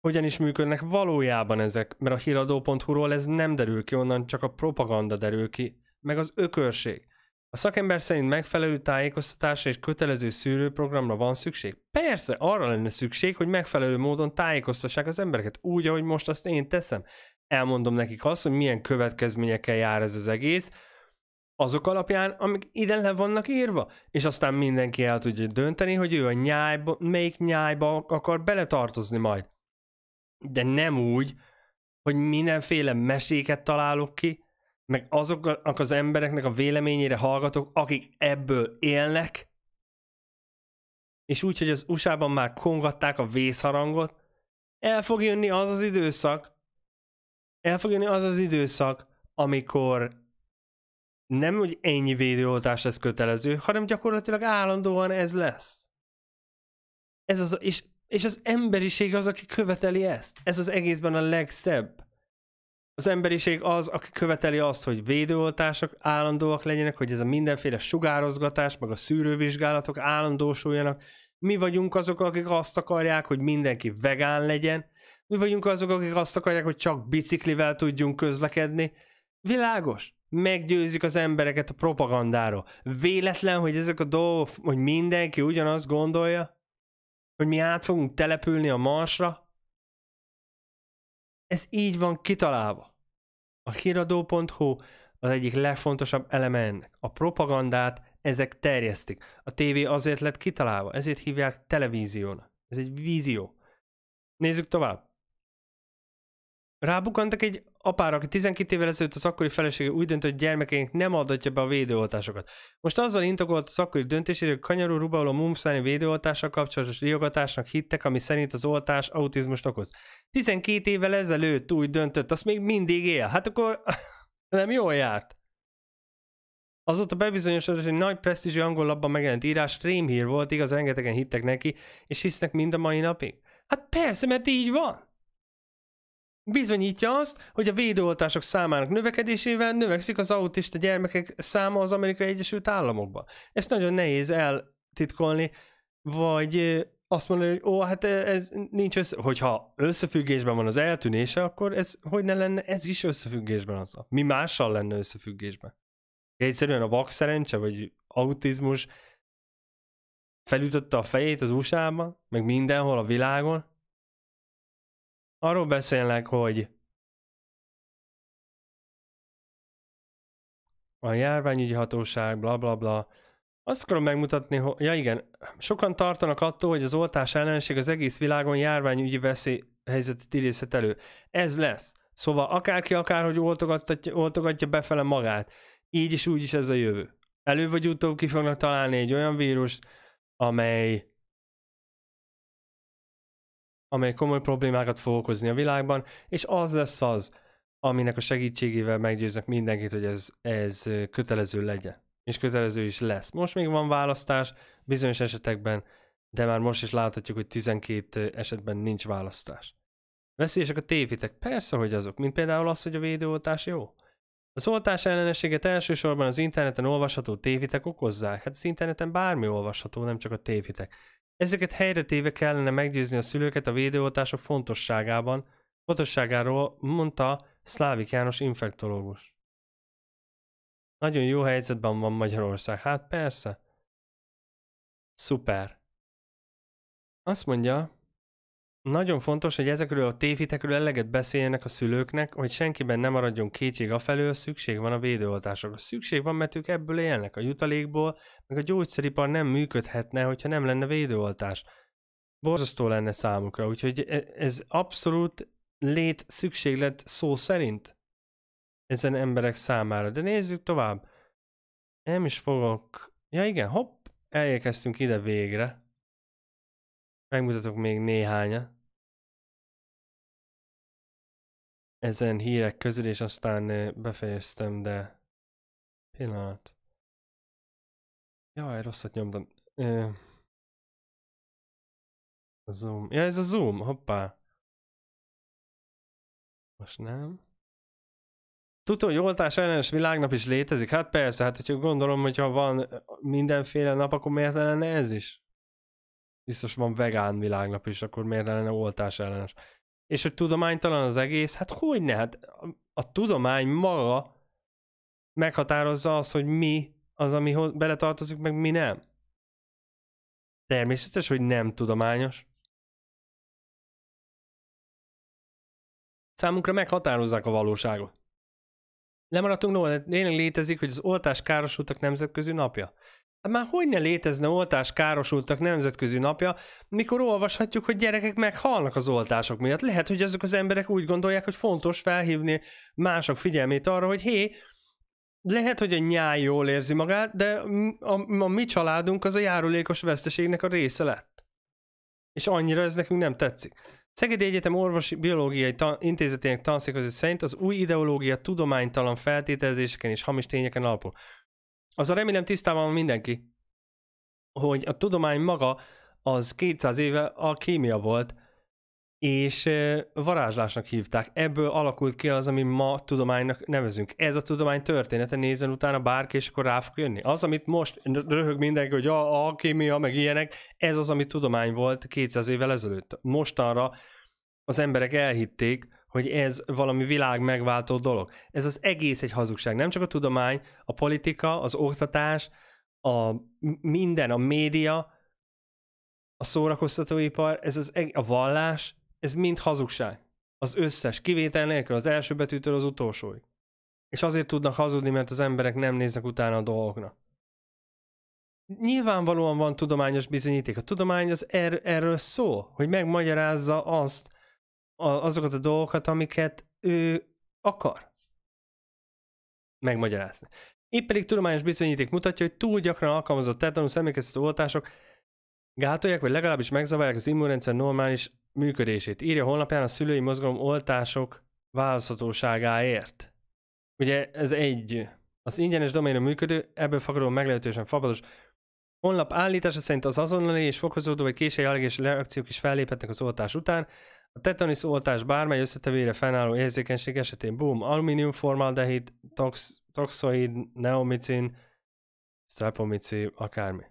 hogyan is működnek valójában ezek, mert a híradó.hu-ról ez nem derül ki, onnan csak a propaganda derül ki, meg az ökörség. A szakember szerint megfelelő tájékoztatásra és kötelező szűrőprogramra van szükség? Persze, arra lenne szükség, hogy megfelelő módon tájékoztassák az embereket, úgy, ahogy most azt én teszem. Elmondom nekik azt, hogy milyen következményekkel jár ez az egész, azok alapján, amik ide le vannak írva, és aztán mindenki el tudja dönteni, hogy ő a nyájba, melyik nyájba akar beletartozni majd. De nem úgy, hogy mindenféle meséket találok ki, meg azoknak az embereknek a véleményére hallgatok, akik ebből élnek, és úgy, hogy az USA-ban már kongatták a vészharangot, el fog jönni az az időszak, el fog jönni az az időszak, amikor nem, hogy ennyi védőoltás lesz kötelező, hanem gyakorlatilag állandóan ez lesz. Ez az, és, és az emberiség az, aki követeli ezt. Ez az egészben a legszebb. Az emberiség az, aki követeli azt, hogy védőoltások állandóak legyenek, hogy ez a mindenféle sugározgatás, meg a szűrővizsgálatok állandósuljanak. Mi vagyunk azok, akik azt akarják, hogy mindenki vegán legyen. Mi vagyunk azok, akik azt akarják, hogy csak biciklivel tudjunk közlekedni. Világos? meggyőzik az embereket a propagandáról. Véletlen, hogy ezek a dolgok, hogy mindenki ugyanazt gondolja, hogy mi át fogunk települni a Marsra. Ez így van kitalálva. A híradó.hu az egyik legfontosabb eleme ennek. A propagandát ezek terjesztik. A tévé azért lett kitalálva, ezért hívják televíziónak. Ez egy vízió. Nézzük tovább. Rábukantak egy apára, aki 12 évvel ezelőtt az akkori felesége úgy döntött, hogy gyermekeink nem adatja be a védőoltásokat. Most azzal intokolt az akkori döntésére, hogy kanyarú rubáló mumszáni védőoltással kapcsolatos riogatásnak hittek, ami szerint az oltás autizmust okoz. 12 évvel ezelőtt úgy döntött, azt még mindig él. Hát akkor nem jól járt. Azóta bebizonyosodott, hogy nagy presztízsű angol labban megjelent írás rémhír volt, igaz, rengetegen hittek neki, és hisznek mind a mai napig. Hát persze, mert így van bizonyítja azt, hogy a védőoltások számának növekedésével növekszik az autista gyermekek száma az Amerikai Egyesült Államokban. Ezt nagyon nehéz eltitkolni, vagy azt mondani, hogy ó, hát ez nincs össze, hogyha összefüggésben van az eltűnése, akkor ez hogy ne lenne ez is összefüggésben az? Mi mással lenne összefüggésben? Egyszerűen a vak szerencse, vagy autizmus felütötte a fejét az USA-ban, meg mindenhol a világon, Arról beszélnek, hogy a járványügyi hatóság, bla bla bla. Azt akarom megmutatni, hogy ja igen, sokan tartanak attól, hogy az oltás ellenség az egész világon járványügyi veszélyhelyzetet idézhet elő. Ez lesz. Szóval akárki akárhogy oltogatja, oltogatja befele magát. Így is úgy is ez a jövő. Elő vagy utóbb ki fognak találni egy olyan vírust, amely amely komoly problémákat fog okozni a világban, és az lesz az, aminek a segítségével meggyőznek mindenkit, hogy ez, ez kötelező legyen. És kötelező is lesz. Most még van választás bizonyos esetekben, de már most is láthatjuk, hogy 12 esetben nincs választás. Veszélyesek a tévitek? Persze, hogy azok, mint például az, hogy a védőoltás jó. Az oltás ellenességet elsősorban az interneten olvasható tévitek okozzák. Hát az interneten bármi olvasható, nem csak a tévitek. Ezeket téve kellene meggyőzni a szülőket a védőoltások fontosságában, fontosságáról mondta Szlávik János infektológus. Nagyon jó helyzetben van Magyarország. Hát persze. Szuper. Azt mondja, nagyon fontos, hogy ezekről a tévitekről eleget beszéljenek a szülőknek, hogy senkiben nem maradjon kétség afelől, szükség van a védőoltásokra. Szükség van, mert ők ebből élnek, a jutalékból, meg a gyógyszeripar nem működhetne, hogyha nem lenne védőoltás. Borzasztó lenne számukra, úgyhogy e-, ez abszolút lét szükséglet szó szerint ezen emberek számára. De nézzük tovább. Nem is fogok... Ja igen, hopp, elérkeztünk ide végre. Megmutatok még néhányat. ezen hírek közül, és aztán befejeztem, de pillanat. Jaj, rosszat nyomtam. Ö... A zoom. Ja, ez a zoom, hoppá. Most nem. Tudom, hogy oltás ellenes világnap is létezik? Hát persze, hát hogyha gondolom, hogyha van mindenféle nap, akkor miért lenne ez is? Biztos van vegán világnap is, akkor miért lenne oltás ellenes? És hogy tudománytalan az egész, hát hogy ne, hát a tudomány maga meghatározza az, hogy mi az, ami beletartozik, meg mi nem. Természetes, hogy nem tudományos. Számunkra meghatározzák a valóságot. Lemaradtunk róla, de tényleg létezik, hogy az oltás károsultak nemzetközi napja. Hát már hogy ne létezne oltás károsultak nemzetközi napja, mikor olvashatjuk, hogy gyerekek meghalnak az oltások miatt. Lehet, hogy azok az emberek úgy gondolják, hogy fontos felhívni mások figyelmét arra, hogy hé, lehet, hogy a nyáj jól érzi magát, de a, a mi családunk az a járulékos veszteségnek a része lett. És annyira ez nekünk nem tetszik. Szegedi Egyetem Orvosi Biológiai Tan- Intézetének tanszékhozi szerint az új ideológia tudománytalan feltételezéseken és hamis tényeken alapul. Az a remélem tisztában van mindenki, hogy a tudomány maga az 200 éve a kémia volt, és varázslásnak hívták. Ebből alakult ki az, ami ma tudománynak nevezünk. Ez a tudomány története, nézen utána bárki, és akkor rá fog jönni. Az, amit most röhög mindenki, hogy a, a kémia, meg ilyenek, ez az, ami tudomány volt 200 évvel ezelőtt. Mostanra az emberek elhitték, hogy ez valami világ megváltó dolog. Ez az egész egy hazugság. Nem csak a tudomány, a politika, az oktatás, a minden, a média, a szórakoztatóipar, ez az eg- a vallás, ez mind hazugság. Az összes, kivétel nélkül, az első betűtől az utolsóig. És azért tudnak hazudni, mert az emberek nem néznek utána a dolgoknak. Nyilvánvalóan van tudományos bizonyíték. A tudomány az er- erről szól, hogy megmagyarázza azt, azokat a dolgokat, amiket ő akar megmagyarázni. Épp pedig tudományos bizonyíték mutatja, hogy túl gyakran alkalmazott tetanus emlékeztető oltások gátolják, vagy legalábbis megzavarják az immunrendszer normális működését. Írja honlapján a szülői mozgalom oltások választhatóságáért. Ugye ez egy, az ingyenes doménő működő, ebből fakadó meglehetősen fabados. honlap állítása szerint az azonnali és fokozódó vagy késői allergiás reakciók is felléphetnek az oltás után, a tetanis oltás bármely összetevére fennálló érzékenység esetén boom, alumínium formaldehid, tox, toxoid, neomicin, strepomicin, akármi.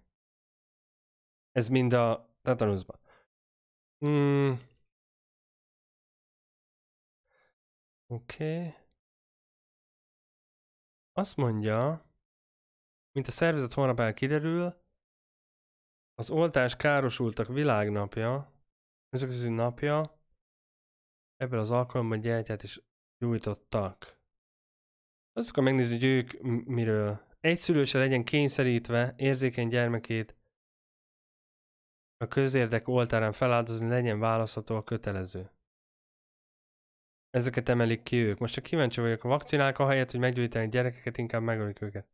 Ez mind a tetanusban. Mm. Oké. Okay. Azt mondja, mint a szervezet honlapán kiderül, az oltás károsultak világnapja, ezek az napja, Ebből az alkalommal gyertyát is gyújtottak. Azt akkor megnézni, hogy ők miről. Egyszülőse legyen kényszerítve érzékeny gyermekét a közérdek oltárán feláldozni, legyen választható a kötelező. Ezeket emelik ki ők. Most csak kíváncsi vagyok, a vakcinák ahelyett, hogy meggyújtani gyerekeket, inkább megölik őket.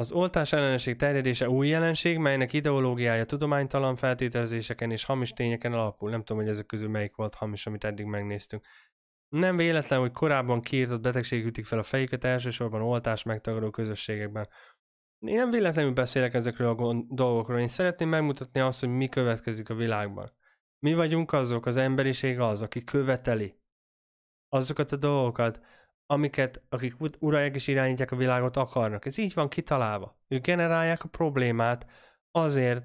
Az oltás ellenesség terjedése új jelenség, melynek ideológiája tudománytalan feltételezéseken és hamis tényeken alapul. Nem tudom, hogy ezek közül melyik volt hamis, amit eddig megnéztünk. Nem véletlen, hogy korábban kiírtott betegség ütik fel a fejüket elsősorban oltás megtagadó közösségekben. Én nem véletlenül beszélek ezekről a dolgokról, én szeretném megmutatni azt, hogy mi következik a világban. Mi vagyunk azok, az emberiség az, aki követeli azokat a dolgokat, amiket akik uralják és irányítják a világot akarnak. Ez így van kitalálva. Ők generálják a problémát azért,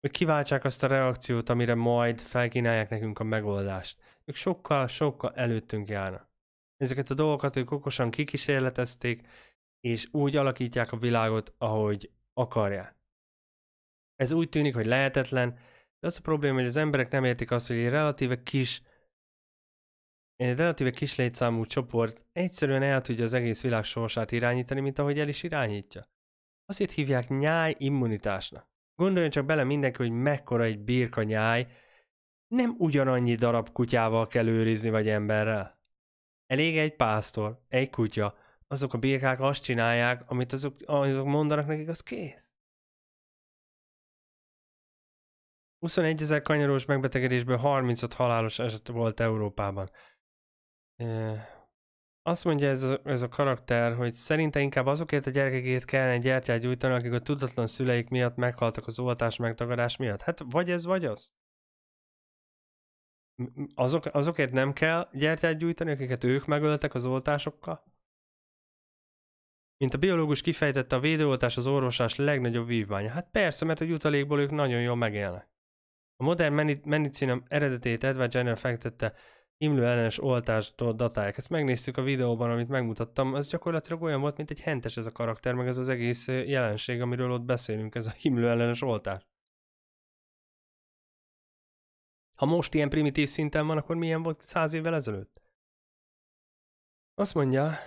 hogy kiváltsák azt a reakciót, amire majd felkínálják nekünk a megoldást. Ők sokkal-sokkal előttünk járnak. Ezeket a dolgokat ők okosan kikísérletezték, és úgy alakítják a világot, ahogy akarják. Ez úgy tűnik, hogy lehetetlen, de az a probléma, hogy az emberek nem értik azt, hogy egy relatíve kis egy relatíve kis létszámú csoport egyszerűen el tudja az egész világ sorsát irányítani, mint ahogy el is irányítja. Azért hívják nyáj immunitásnak. Gondoljon csak bele mindenki, hogy mekkora egy birka nyáj, nem ugyanannyi darab kutyával kell őrizni vagy emberrel. Elég egy pásztor, egy kutya, azok a birkák azt csinálják, amit azok, azok mondanak nekik, az kész. 21 ezer kanyaros megbetegedésből 35 halálos eset volt Európában. Azt mondja ez a, ez a karakter, hogy szerinte inkább azokért a gyerekekért kellene gyertyát gyújtani, akik a tudatlan szüleik miatt meghaltak az oltás megtagadás miatt. Hát vagy ez, vagy az. Azok, azokért nem kell gyertyát gyújtani, akiket ők megöltek az oltásokkal? Mint a biológus kifejtette, a védőoltás az orvosás legnagyobb vívványa. Hát persze, mert a jutalékból ők nagyon jól megélnek. A modern medicina eredetét Edward Jenner fektette imlő ellenes oltástól datálják. Ezt megnéztük a videóban, amit megmutattam, ez gyakorlatilag olyan volt, mint egy hentes ez a karakter, meg ez az egész jelenség, amiről ott beszélünk, ez a imlő ellenes oltás. Ha most ilyen primitív szinten van, akkor milyen volt száz évvel ezelőtt? Azt mondja,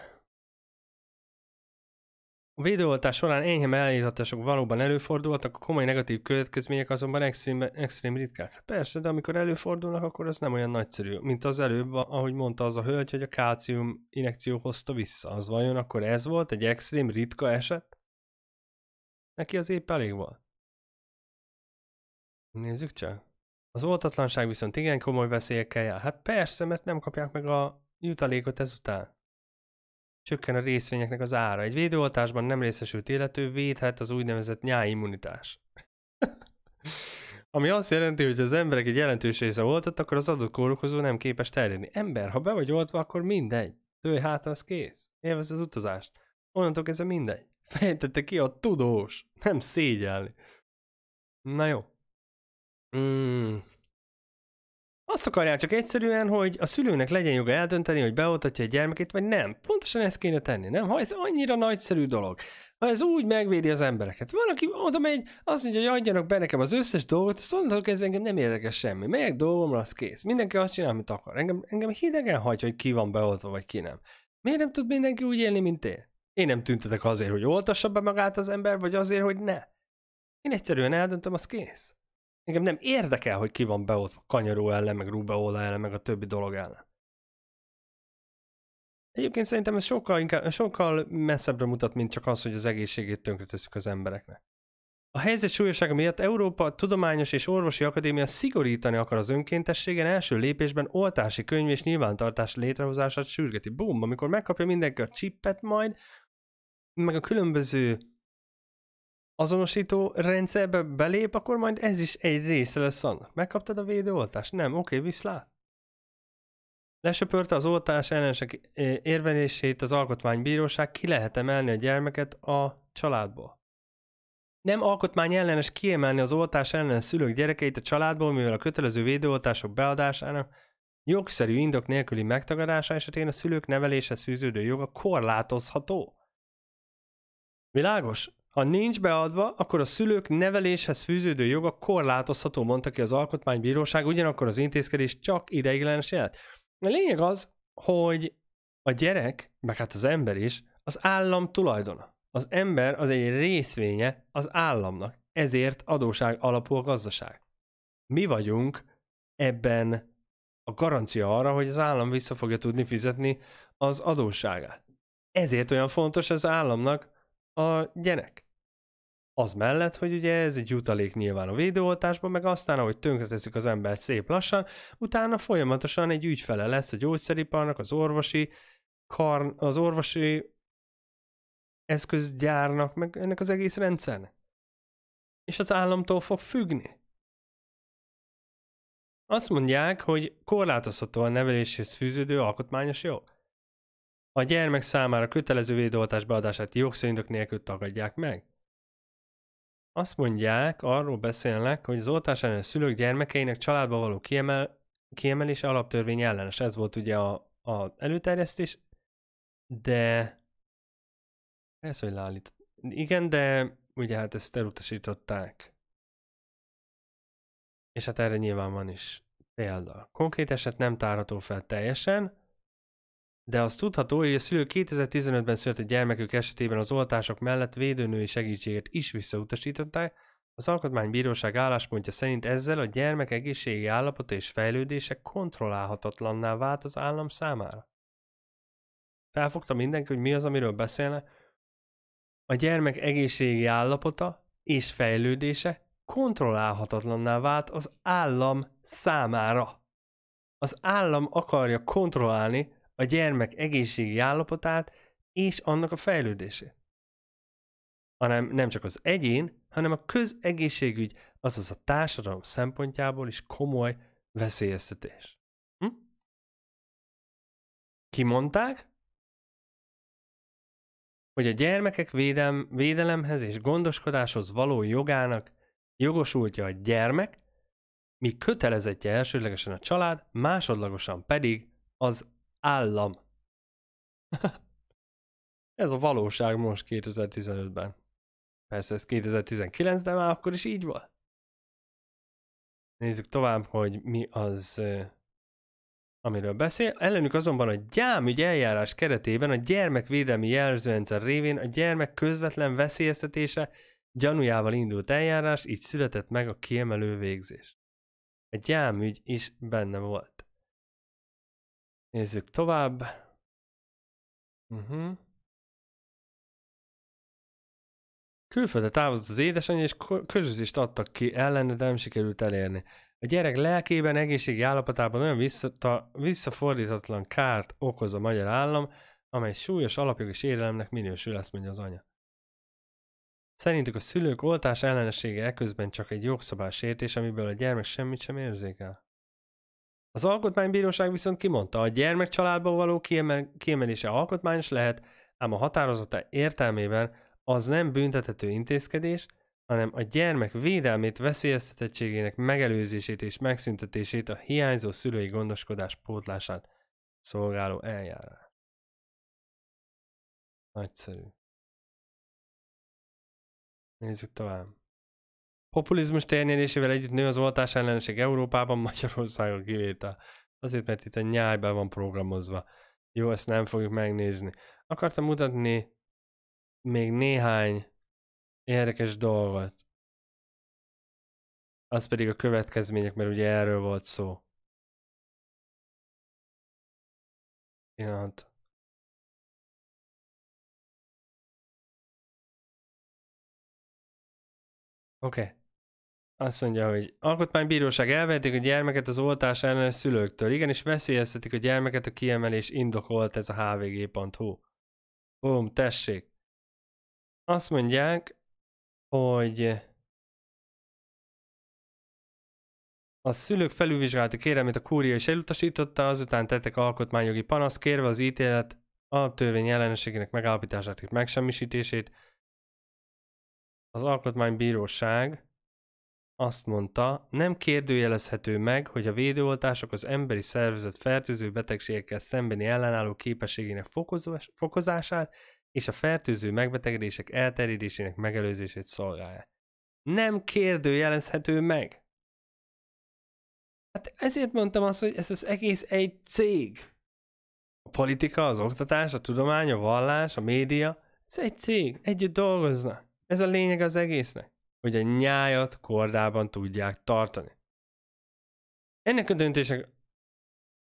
a védőoltás során enyhe mellényhatások valóban előfordultak, a komoly negatív következmények azonban extrém, extrém ritkák. Hát persze, de amikor előfordulnak, akkor ez nem olyan nagyszerű. Mint az előbb, ahogy mondta az a hölgy, hogy a kálcium injekció hozta vissza. Az vajon akkor ez volt egy extrém ritka eset? Neki az épp elég volt. Nézzük csak. Az oltatlanság viszont igen komoly veszélyekkel jár. Hát persze, mert nem kapják meg a jutalékot ezután csökken a részvényeknek az ára. Egy védőoltásban nem részesült élető védhet az úgynevezett nyáimmunitás. Ami azt jelenti, hogy az emberek egy jelentős része oltott, akkor az adott kórokozó nem képes terjedni. Ember, ha be vagy oltva, akkor mindegy. Tőj hát, az kész. Élvezd az utazást. Onnantól kezdve mindegy. Fejtette ki a tudós. Nem szégyelni. Na jó. Mm, azt akarják csak egyszerűen, hogy a szülőnek legyen joga eldönteni, hogy beoltatja a gyermekét, vagy nem. Pontosan ezt kéne tenni, nem? Ha ez annyira nagyszerű dolog. Ha ez úgy megvédi az embereket. Van, aki oda megy, azt mondja, hogy adjanak be nekem az összes dolgot, azt mondja, hogy ez engem nem érdekes semmi. Melyek dolgom az kész. Mindenki azt csinál, amit akar. Engem, engem hidegen hagy, hogy ki van beoltva, vagy ki nem. Miért nem tud mindenki úgy élni, mint én? Én nem tüntetek azért, hogy oltassa be magát az ember, vagy azért, hogy ne. Én egyszerűen eldöntöm, az kész. Engem nem érdekel, hogy ki van beoltva kanyaró ellen, meg Rubeola ellen, meg a többi dolog ellen. Egyébként szerintem ez sokkal, inkább, sokkal messzebbre mutat, mint csak az, hogy az egészségét tönkretesszük az embereknek. A helyzet súlyosága miatt Európa Tudományos és Orvosi Akadémia szigorítani akar az önkéntességen, első lépésben oltási könyv és nyilvántartás létrehozását sürgeti. Bum, amikor megkapja mindenki a csippet majd, meg a különböző azonosító rendszerbe belép, akkor majd ez is egy része lesz annak. Megkaptad a védőoltást? Nem? Oké, okay, viszlát. Lesöpörte az oltás ellenesek érvelését az alkotmánybíróság, ki lehet emelni a gyermeket a családból. Nem alkotmány ellenes kiemelni az oltás ellen szülők gyerekeit a családból, mivel a kötelező védőoltások beadásának jogszerű indok nélküli megtagadása esetén a szülők neveléshez fűződő joga korlátozható. Világos? Ha nincs beadva, akkor a szülők neveléshez fűződő joga korlátozható, mondta ki az alkotmánybíróság, ugyanakkor az intézkedés csak ideiglenes jelent. A lényeg az, hogy a gyerek, meg hát az ember is, az állam tulajdona. Az ember az egy részvénye az államnak, ezért adóság alapú a gazdaság. Mi vagyunk ebben a garancia arra, hogy az állam vissza fogja tudni fizetni az adósságát. Ezért olyan fontos az államnak a gyerek. Az mellett, hogy ugye ez egy jutalék nyilván a védőoltásban, meg aztán, ahogy tönkreteszik az embert szép lassan, utána folyamatosan egy ügyfele lesz a gyógyszeriparnak, az orvosi, karn, az orvosi eszközgyárnak, meg ennek az egész rendszernek. És az államtól fog függni. Azt mondják, hogy korlátozható a neveléshez fűződő alkotmányos jog. A gyermek számára kötelező védőoltás beadását jogszerintök nélkül tagadják meg. Azt mondják, arról beszélnek, hogy az oltás ellen a szülők gyermekeinek családba való kiemel, kiemelés alaptörvény ellenes. Ez volt ugye a, a előterjesztés, de ez, hogy leállít. Igen, de ugye hát ezt elutasították. És hát erre nyilván van is példa. Konkrét eset nem tárható fel teljesen, de az tudható, hogy a szülő 2015-ben született gyermekük esetében az oltások mellett védőnői segítséget is visszautasították, az alkotmánybíróság álláspontja szerint ezzel a gyermek egészségi állapota és fejlődése kontrollálhatatlanná vált az állam számára. Felfogta mindenki, hogy mi az, amiről beszélne? A gyermek egészségi állapota és fejlődése kontrollálhatatlanná vált az állam számára. Az állam akarja kontrollálni a gyermek egészségi állapotát és annak a fejlődését. Hanem nem csak az egyén, hanem a közegészségügy, azaz a társadalom szempontjából is komoly veszélyeztetés. Hm? Kimondták, hogy a gyermekek védelem, védelemhez és gondoskodáshoz való jogának jogosultja a gyermek, mi kötelezettje elsődlegesen a család, másodlagosan pedig az állam. ez a valóság most 2015-ben. Persze ez 2019, de már akkor is így volt. Nézzük tovább, hogy mi az, amiről beszél. Ellenük azonban a gyámügy eljárás keretében a gyermekvédelmi jelzőrendszer révén a gyermek közvetlen veszélyeztetése gyanújával indult eljárás, így született meg a kiemelő végzés. A gyámügy is benne volt. Nézzük tovább. Uh-huh. Külföldre távozott az édesanyja, és közözést adtak ki ellene, de nem sikerült elérni. A gyerek lelkében, egészségi állapotában olyan visszata, visszafordítatlan kárt okoz a magyar állam, amely súlyos alapjogi sérelemnek minősül, azt mondja az anya. Szerintük a szülők oltás ellenessége eközben csak egy jogszabálysértés, amiből a gyermek semmit sem érzékel. Az alkotmánybíróság viszont kimondta, a gyermek való kiemel- kiemelése alkotmányos lehet, ám a határozata értelmében az nem büntethető intézkedés, hanem a gyermek védelmét, veszélyeztetettségének megelőzését és megszüntetését a hiányzó szülői gondoskodás pótlását szolgáló eljárás. Nagyszerű. Nézzük tovább. Populizmus térnyerésével együtt nő az oltás ellenség Európában, Magyarországon kivétel. Azért, mert itt a nyájban van programozva. Jó, ezt nem fogjuk megnézni. Akartam mutatni még néhány érdekes dolgot. Az pedig a következmények, mert ugye erről volt szó. Pillanat. Oké. Okay. Azt mondja, hogy alkotmánybíróság elvették a gyermeket az oltás ellen szülőktől. Igen, és veszélyeztetik a gyermeket, a kiemelés indokolt ez a hvg.hu. Bum, tessék. Azt mondják, hogy a szülők felülvizsgálta kérelmét a kúria is elutasította, azután tettek alkotmányjogi panasz kérve az ítélet alaptörvény ellenességének megállapítását és megsemmisítését. Az alkotmánybíróság azt mondta, nem kérdőjelezhető meg, hogy a védőoltások az emberi szervezet fertőző betegségekkel szembeni ellenálló képességének fokozását és a fertőző megbetegedések elterjedésének megelőzését szolgálja. Nem kérdőjelezhető meg! Hát ezért mondtam azt, hogy ez az egész egy cég. A politika, az oktatás, a tudomány, a vallás, a média, ez egy cég, együtt dolgozna. Ez a lényeg az egésznek hogy a nyájat kordában tudják tartani. Ennek a döntésnek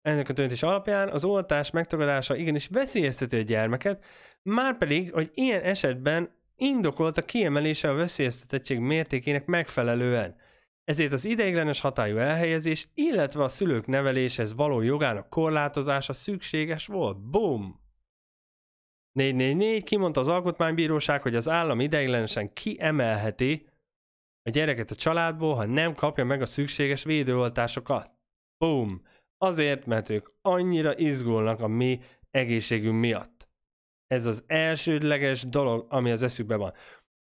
ennek a döntés alapján az oltás megtagadása igenis veszélyezteti a gyermeket, márpedig, hogy ilyen esetben indokolt a kiemelése a veszélyeztetettség mértékének megfelelően. Ezért az ideiglenes hatályú elhelyezés, illetve a szülők neveléshez való jogának korlátozása szükséges volt. Boom! 444 kimondta az alkotmánybíróság, hogy az állam ideiglenesen kiemelheti a gyereket a családból, ha nem kapja meg a szükséges védőoltásokat. Boom! Azért, mert ők annyira izgulnak a mi egészségünk miatt. Ez az elsődleges dolog, ami az eszükbe van.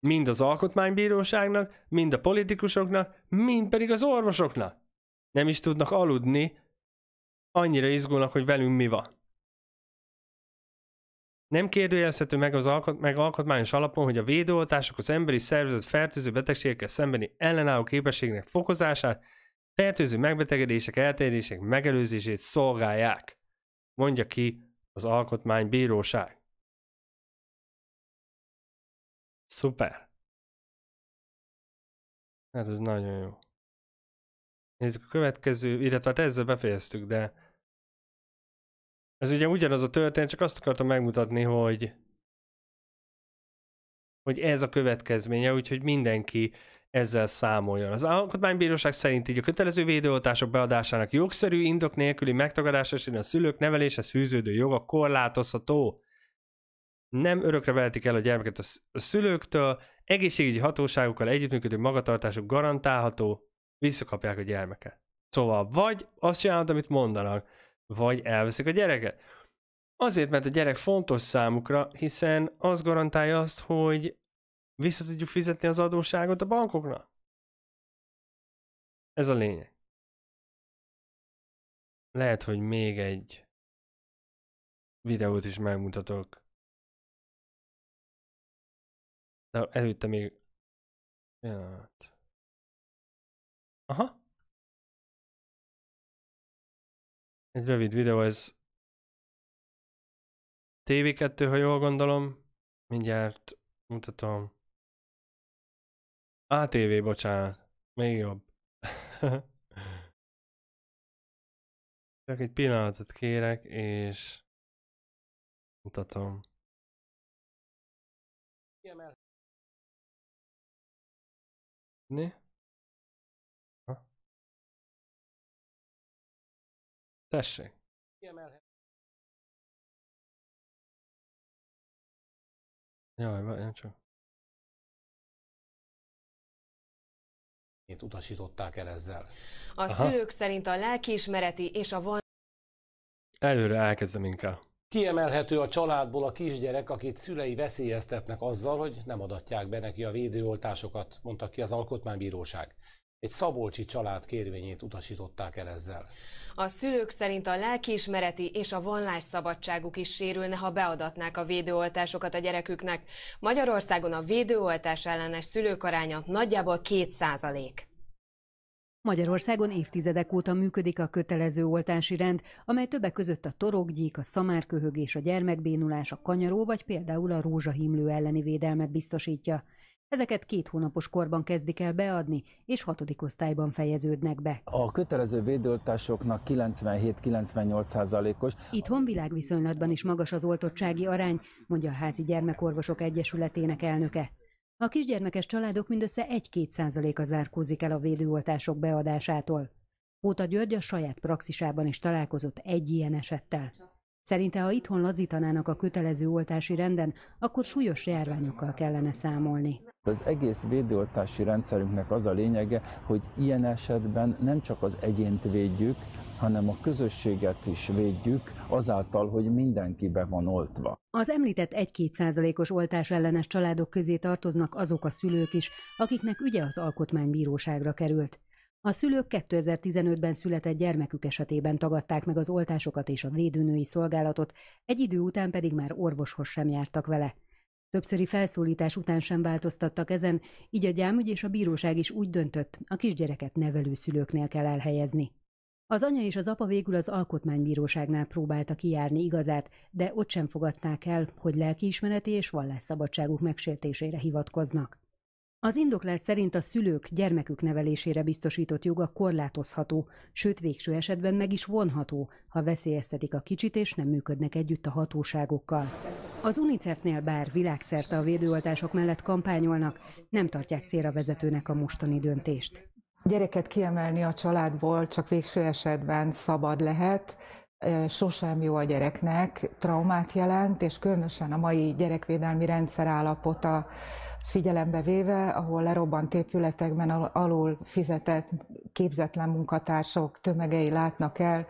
Mind az alkotmánybíróságnak, mind a politikusoknak, mind pedig az orvosoknak. Nem is tudnak aludni, annyira izgulnak, hogy velünk mi van. Nem kérdőjelezhető meg, az alkot, meg alkotmányos alapon, hogy a védőoltások az emberi szervezet fertőző betegségekkel szembeni ellenálló képességnek fokozását, fertőző megbetegedések elterjedések megelőzését szolgálják, mondja ki az alkotmánybíróság. Szuper. Hát ez nagyon jó. Nézzük a következő, illetve hát ezzel befejeztük, de ez ugye ugyanaz a történet, csak azt akartam megmutatni, hogy hogy ez a következménye, úgyhogy mindenki ezzel számoljon. Az alkotmánybíróság szerint így a kötelező védőoltások beadásának jogszerű indok nélküli megtagadása és a szülők neveléshez fűződő joga korlátozható. Nem örökre vehetik el a gyermeket a szülőktől, egészségügyi hatóságokkal együttműködő magatartásuk garantálható, visszakapják a gyermeket. Szóval vagy azt csinálod, amit mondanak, vagy elveszik a gyereket. Azért, mert a gyerek fontos számukra, hiszen az garantálja azt, hogy vissza tudjuk fizetni az adósságot a bankoknak. Ez a lényeg. Lehet, hogy még egy videót is megmutatok. De előtte még... Aha. Egy rövid videó, ez TV2, ha jól gondolom. Mindjárt mutatom. ATV, bocsánat. Még jobb. Csak egy pillanatot kérek, és mutatom. Kiemel. Ne? Tessék! Jaj, várjál csak. Mit utasították el ezzel. A Aha. szülők szerint a lelkiismereti és a van... Előre elkezdem inkább. Kiemelhető a családból a kisgyerek, akit szülei veszélyeztetnek azzal, hogy nem adatják be neki a védőoltásokat, mondta ki az Alkotmánybíróság egy szabolcsi család kérvényét utasították el ezzel. A szülők szerint a lelkiismereti és a szabadságuk is sérülne, ha beadatnák a védőoltásokat a gyereküknek. Magyarországon a védőoltás ellenes szülők aránya nagyjából 2 százalék. Magyarországon évtizedek óta működik a kötelező oltási rend, amely többek között a torokgyík, a szamárköhögés, a gyermekbénulás, a kanyaró vagy például a rózsahimlő elleni védelmet biztosítja. Ezeket két hónapos korban kezdik el beadni, és hatodik osztályban fejeződnek be. A kötelező védőoltásoknak 97-98%-os. Itthon világviszonylatban is magas az oltottsági arány, mondja a Házi Gyermekorvosok Egyesületének elnöke. A kisgyermekes családok mindössze 1-2 százaléka zárkózik el a védőoltások beadásától. Óta György a saját praxisában is találkozott egy ilyen esettel. Szerinte, ha itthon lazítanának a kötelező oltási renden, akkor súlyos járványokkal kellene számolni. Az egész védőoltási rendszerünknek az a lényege, hogy ilyen esetben nem csak az egyént védjük, hanem a közösséget is védjük azáltal, hogy mindenki be van oltva. Az említett 1-2 százalékos oltás ellenes családok közé tartoznak azok a szülők is, akiknek ügye az alkotmánybíróságra került. A szülők 2015-ben született gyermekük esetében tagadták meg az oltásokat és a védőnői szolgálatot, egy idő után pedig már orvoshoz sem jártak vele. Többszöri felszólítás után sem változtattak ezen, így a gyámügy és a bíróság is úgy döntött, a kisgyereket nevelő szülőknél kell elhelyezni. Az anya és az apa végül az alkotmánybíróságnál próbálta kijárni igazát, de ott sem fogadták el, hogy lelkiismereti és vallásszabadságuk megsértésére hivatkoznak. Az indoklás szerint a szülők gyermekük nevelésére biztosított joga korlátozható, sőt végső esetben meg is vonható, ha veszélyeztetik a kicsit és nem működnek együtt a hatóságokkal. Az UNICEF-nél bár világszerte a védőoltások mellett kampányolnak, nem tartják célra vezetőnek a mostani döntést. Gyereket kiemelni a családból csak végső esetben szabad lehet, sosem jó a gyereknek, traumát jelent, és különösen a mai gyerekvédelmi rendszer állapota figyelembe véve, ahol lerobbant épületekben alul fizetett képzetlen munkatársok tömegei látnak el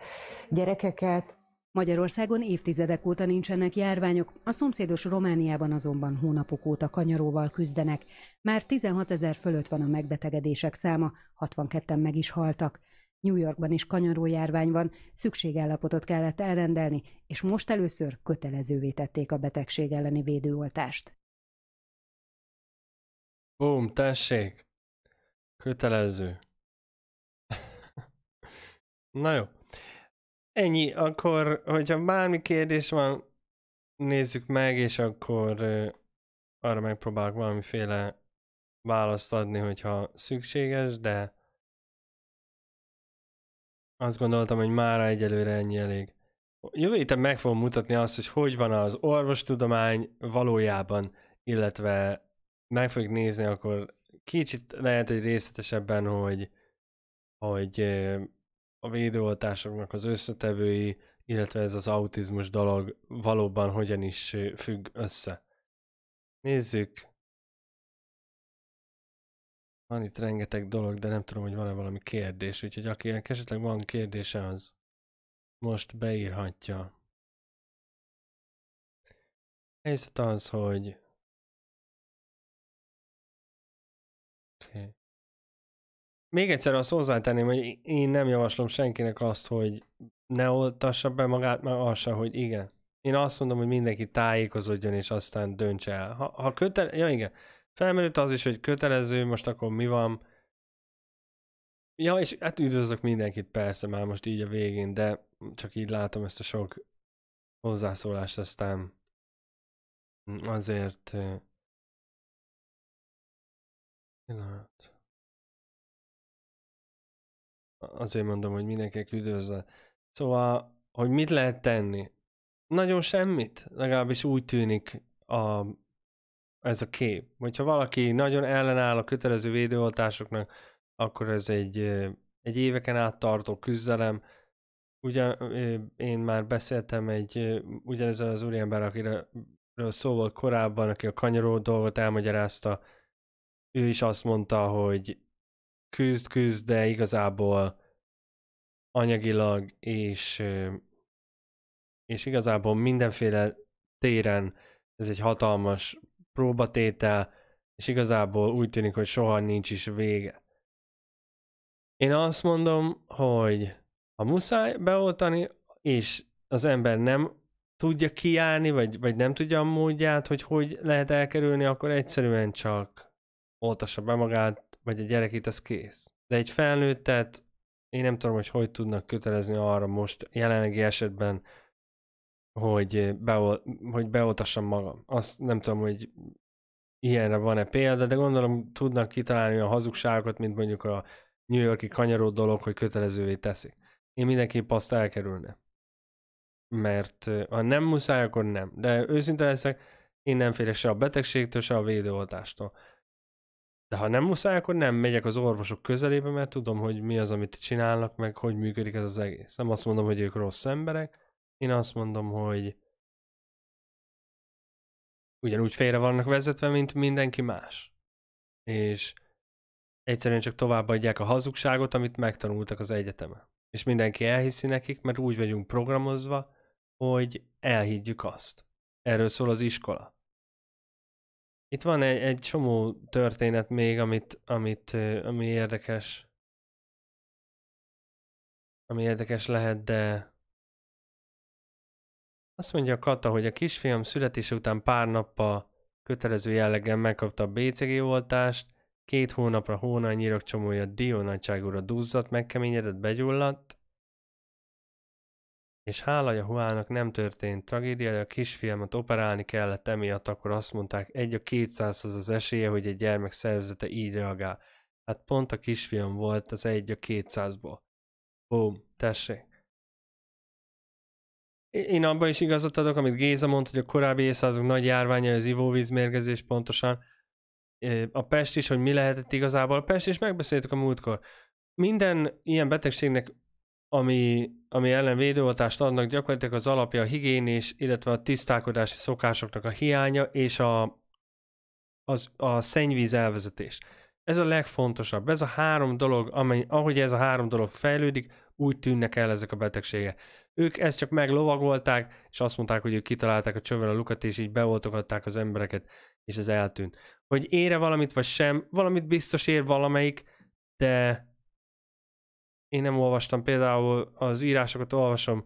gyerekeket, Magyarországon évtizedek óta nincsenek járványok, a szomszédos Romániában azonban hónapok óta kanyaróval küzdenek. Már 16 ezer fölött van a megbetegedések száma, 62-en meg is haltak. New Yorkban is kanyaró járvány van, szükségállapotot kellett elrendelni, és most először kötelezővé tették a betegség elleni védőoltást. Bum, tessék! Kötelező. Na jó. Ennyi, akkor, hogyha bármi kérdés van, nézzük meg, és akkor arra megpróbálok valamiféle választ adni, hogyha szükséges, de azt gondoltam, hogy már egyelőre ennyi elég. Jövő héten meg fogom mutatni azt, hogy hogy van az orvostudomány valójában, illetve meg fogjuk nézni akkor kicsit lehet egy részletesebben, hogy, hogy a védőoltásoknak az összetevői, illetve ez az autizmus dolog valóban hogyan is függ össze. Nézzük, van itt rengeteg dolog, de nem tudom, hogy van-e valami kérdés, úgyhogy ilyen esetleg van kérdése, az most beírhatja. Helyzet az, hogy... Okay. Még egyszer azt hozzátenném, hogy én nem javaslom senkinek azt, hogy ne oltassa be magát, mert az se, hogy igen. Én azt mondom, hogy mindenki tájékozódjon, és aztán döntse el. Ha, ha kötele... Ja, igen. Felmerült az is, hogy kötelező, most akkor mi van. Ja, és hát üdvözlök mindenkit persze már most így a végén, de csak így látom ezt a sok hozzászólást, aztán azért... Pillanat. Azért mondom, hogy mindenkinek üdvözlök. Szóval, hogy mit lehet tenni? Nagyon semmit, legalábbis úgy tűnik a ez a kép. Hogyha valaki nagyon ellenáll a kötelező védőoltásoknak, akkor ez egy, egy éveken át tartó küzdelem. Ugyan, én már beszéltem egy ugyanezzel az úriember, akiről szó volt korábban, aki a kanyaró dolgot elmagyarázta, ő is azt mondta, hogy küzd, küzd, de igazából anyagilag és, és igazából mindenféle téren ez egy hatalmas próbatétel, és igazából úgy tűnik, hogy soha nincs is vége. Én azt mondom, hogy ha muszáj beoltani, és az ember nem tudja kiállni, vagy, vagy nem tudja a módját, hogy hogy lehet elkerülni, akkor egyszerűen csak oltassa be magát, vagy a gyerekét, az kész. De egy felnőttet én nem tudom, hogy hogy tudnak kötelezni arra most jelenlegi esetben, hogy, eh, beol, hogy beoltassam magam. Azt nem tudom, hogy ilyenre van-e példa, de gondolom tudnak kitalálni olyan hazugságokat, mint mondjuk a New Yorki kanyaró dolog, hogy kötelezővé teszik. Én mindenképp azt elkerülne. Mert eh, ha nem muszáj, akkor nem. De őszinte leszek, én nem félek se a betegségtől, se a védőoltástól. De ha nem muszáj, akkor nem megyek az orvosok közelébe, mert tudom, hogy mi az, amit csinálnak, meg hogy működik ez az egész. Nem azt mondom, hogy ők rossz emberek, én azt mondom, hogy ugyanúgy félre vannak vezetve, mint mindenki más. És egyszerűen csak továbbadják a hazugságot, amit megtanultak az egyetemen. És mindenki elhiszi nekik, mert úgy vagyunk programozva, hogy elhiggyük azt. Erről szól az iskola. Itt van egy, egy csomó történet még, amit, amit, ami érdekes. Ami érdekes lehet, de azt mondja Kata, hogy a kisfiam születése után pár nappal kötelező jelleggel megkapta a BCG oltást, két hónapra hóna nyirak csomója dió nagyságúra duzzadt, megkeményedett, begyulladt, és hála huának nem történt tragédia, de a kisfiamat operálni kellett emiatt, akkor azt mondták, egy a kétszázhoz az esélye, hogy egy gyermek szervezete így reagál. Hát pont a kisfiam volt az egy a kétszázból. Bum, tessék. Én abban is igazat adok, amit Géza mondta, hogy a korábbi évszázadok nagy járványa az ivóvízmérgezés pontosan. A Pest is, hogy mi lehetett igazából. A Pest is megbeszéltük a múltkor. Minden ilyen betegségnek, ami, ami ellen védőoltást adnak, gyakorlatilag az alapja a higiénés, illetve a tisztálkodási szokásoknak a hiánya és a, az, a szennyvíz elvezetés. Ez a legfontosabb. Ez a három dolog, amely, ahogy ez a három dolog fejlődik, úgy tűnnek el ezek a betegségek. Ők ezt csak meglovagolták, és azt mondták, hogy ők kitalálták a csövel a lukat, és így beoltogatták az embereket, és ez eltűnt. Hogy ére valamit, vagy sem, valamit biztos ér valamelyik, de én nem olvastam, például az írásokat olvasom,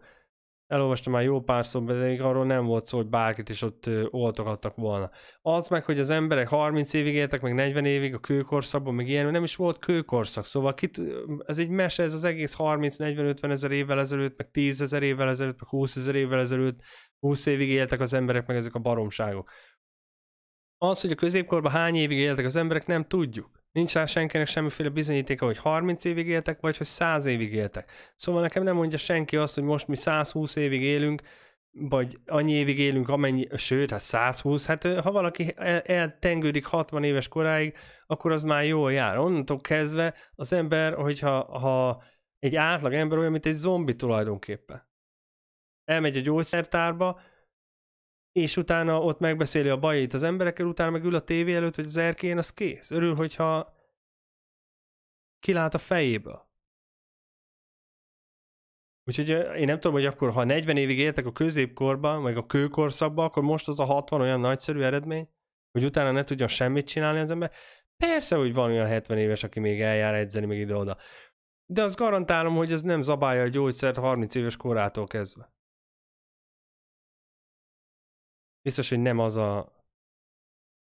elolvastam már jó pár szó, de arról nem volt szó, hogy bárkit is ott oltogattak volna. Az meg, hogy az emberek 30 évig éltek, meg 40 évig a kőkorszakban, meg ilyen, nem is volt kőkorszak, szóval kit, ez egy mese, ez az egész 30-40-50 ezer évvel ezelőtt, meg 10 ezer évvel ezelőtt, meg 20 ezer évvel ezelőtt, 20 évig éltek az emberek, meg ezek a baromságok. Az, hogy a középkorban hány évig éltek az emberek, nem tudjuk. Nincs rá senkinek semmiféle bizonyítéka, hogy 30 évig éltek, vagy hogy 100 évig éltek. Szóval nekem nem mondja senki azt, hogy most mi 120 évig élünk, vagy annyi évig élünk, amennyi, sőt, hát 120, hát ha valaki el, eltengődik 60 éves koráig, akkor az már jól jár. Onnantól kezdve az ember, hogyha ha egy átlag ember olyan, mint egy zombi tulajdonképpen. Elmegy a gyógyszertárba, és utána ott megbeszéli a bajait az emberekkel, utána meg ül a tévé előtt, vagy az erkén, az kész. Örül, hogyha kilát a fejéből. Úgyhogy én nem tudom, hogy akkor, ha 40 évig éltek a középkorban, meg a kőkorszakban, akkor most az a 60 olyan nagyszerű eredmény, hogy utána ne tudjon semmit csinálni az ember. Persze, hogy van olyan 70 éves, aki még eljár edzeni, meg ide-oda. De azt garantálom, hogy ez nem zabálja a gyógyszert 30 éves korától kezdve. Biztos, hogy nem az a...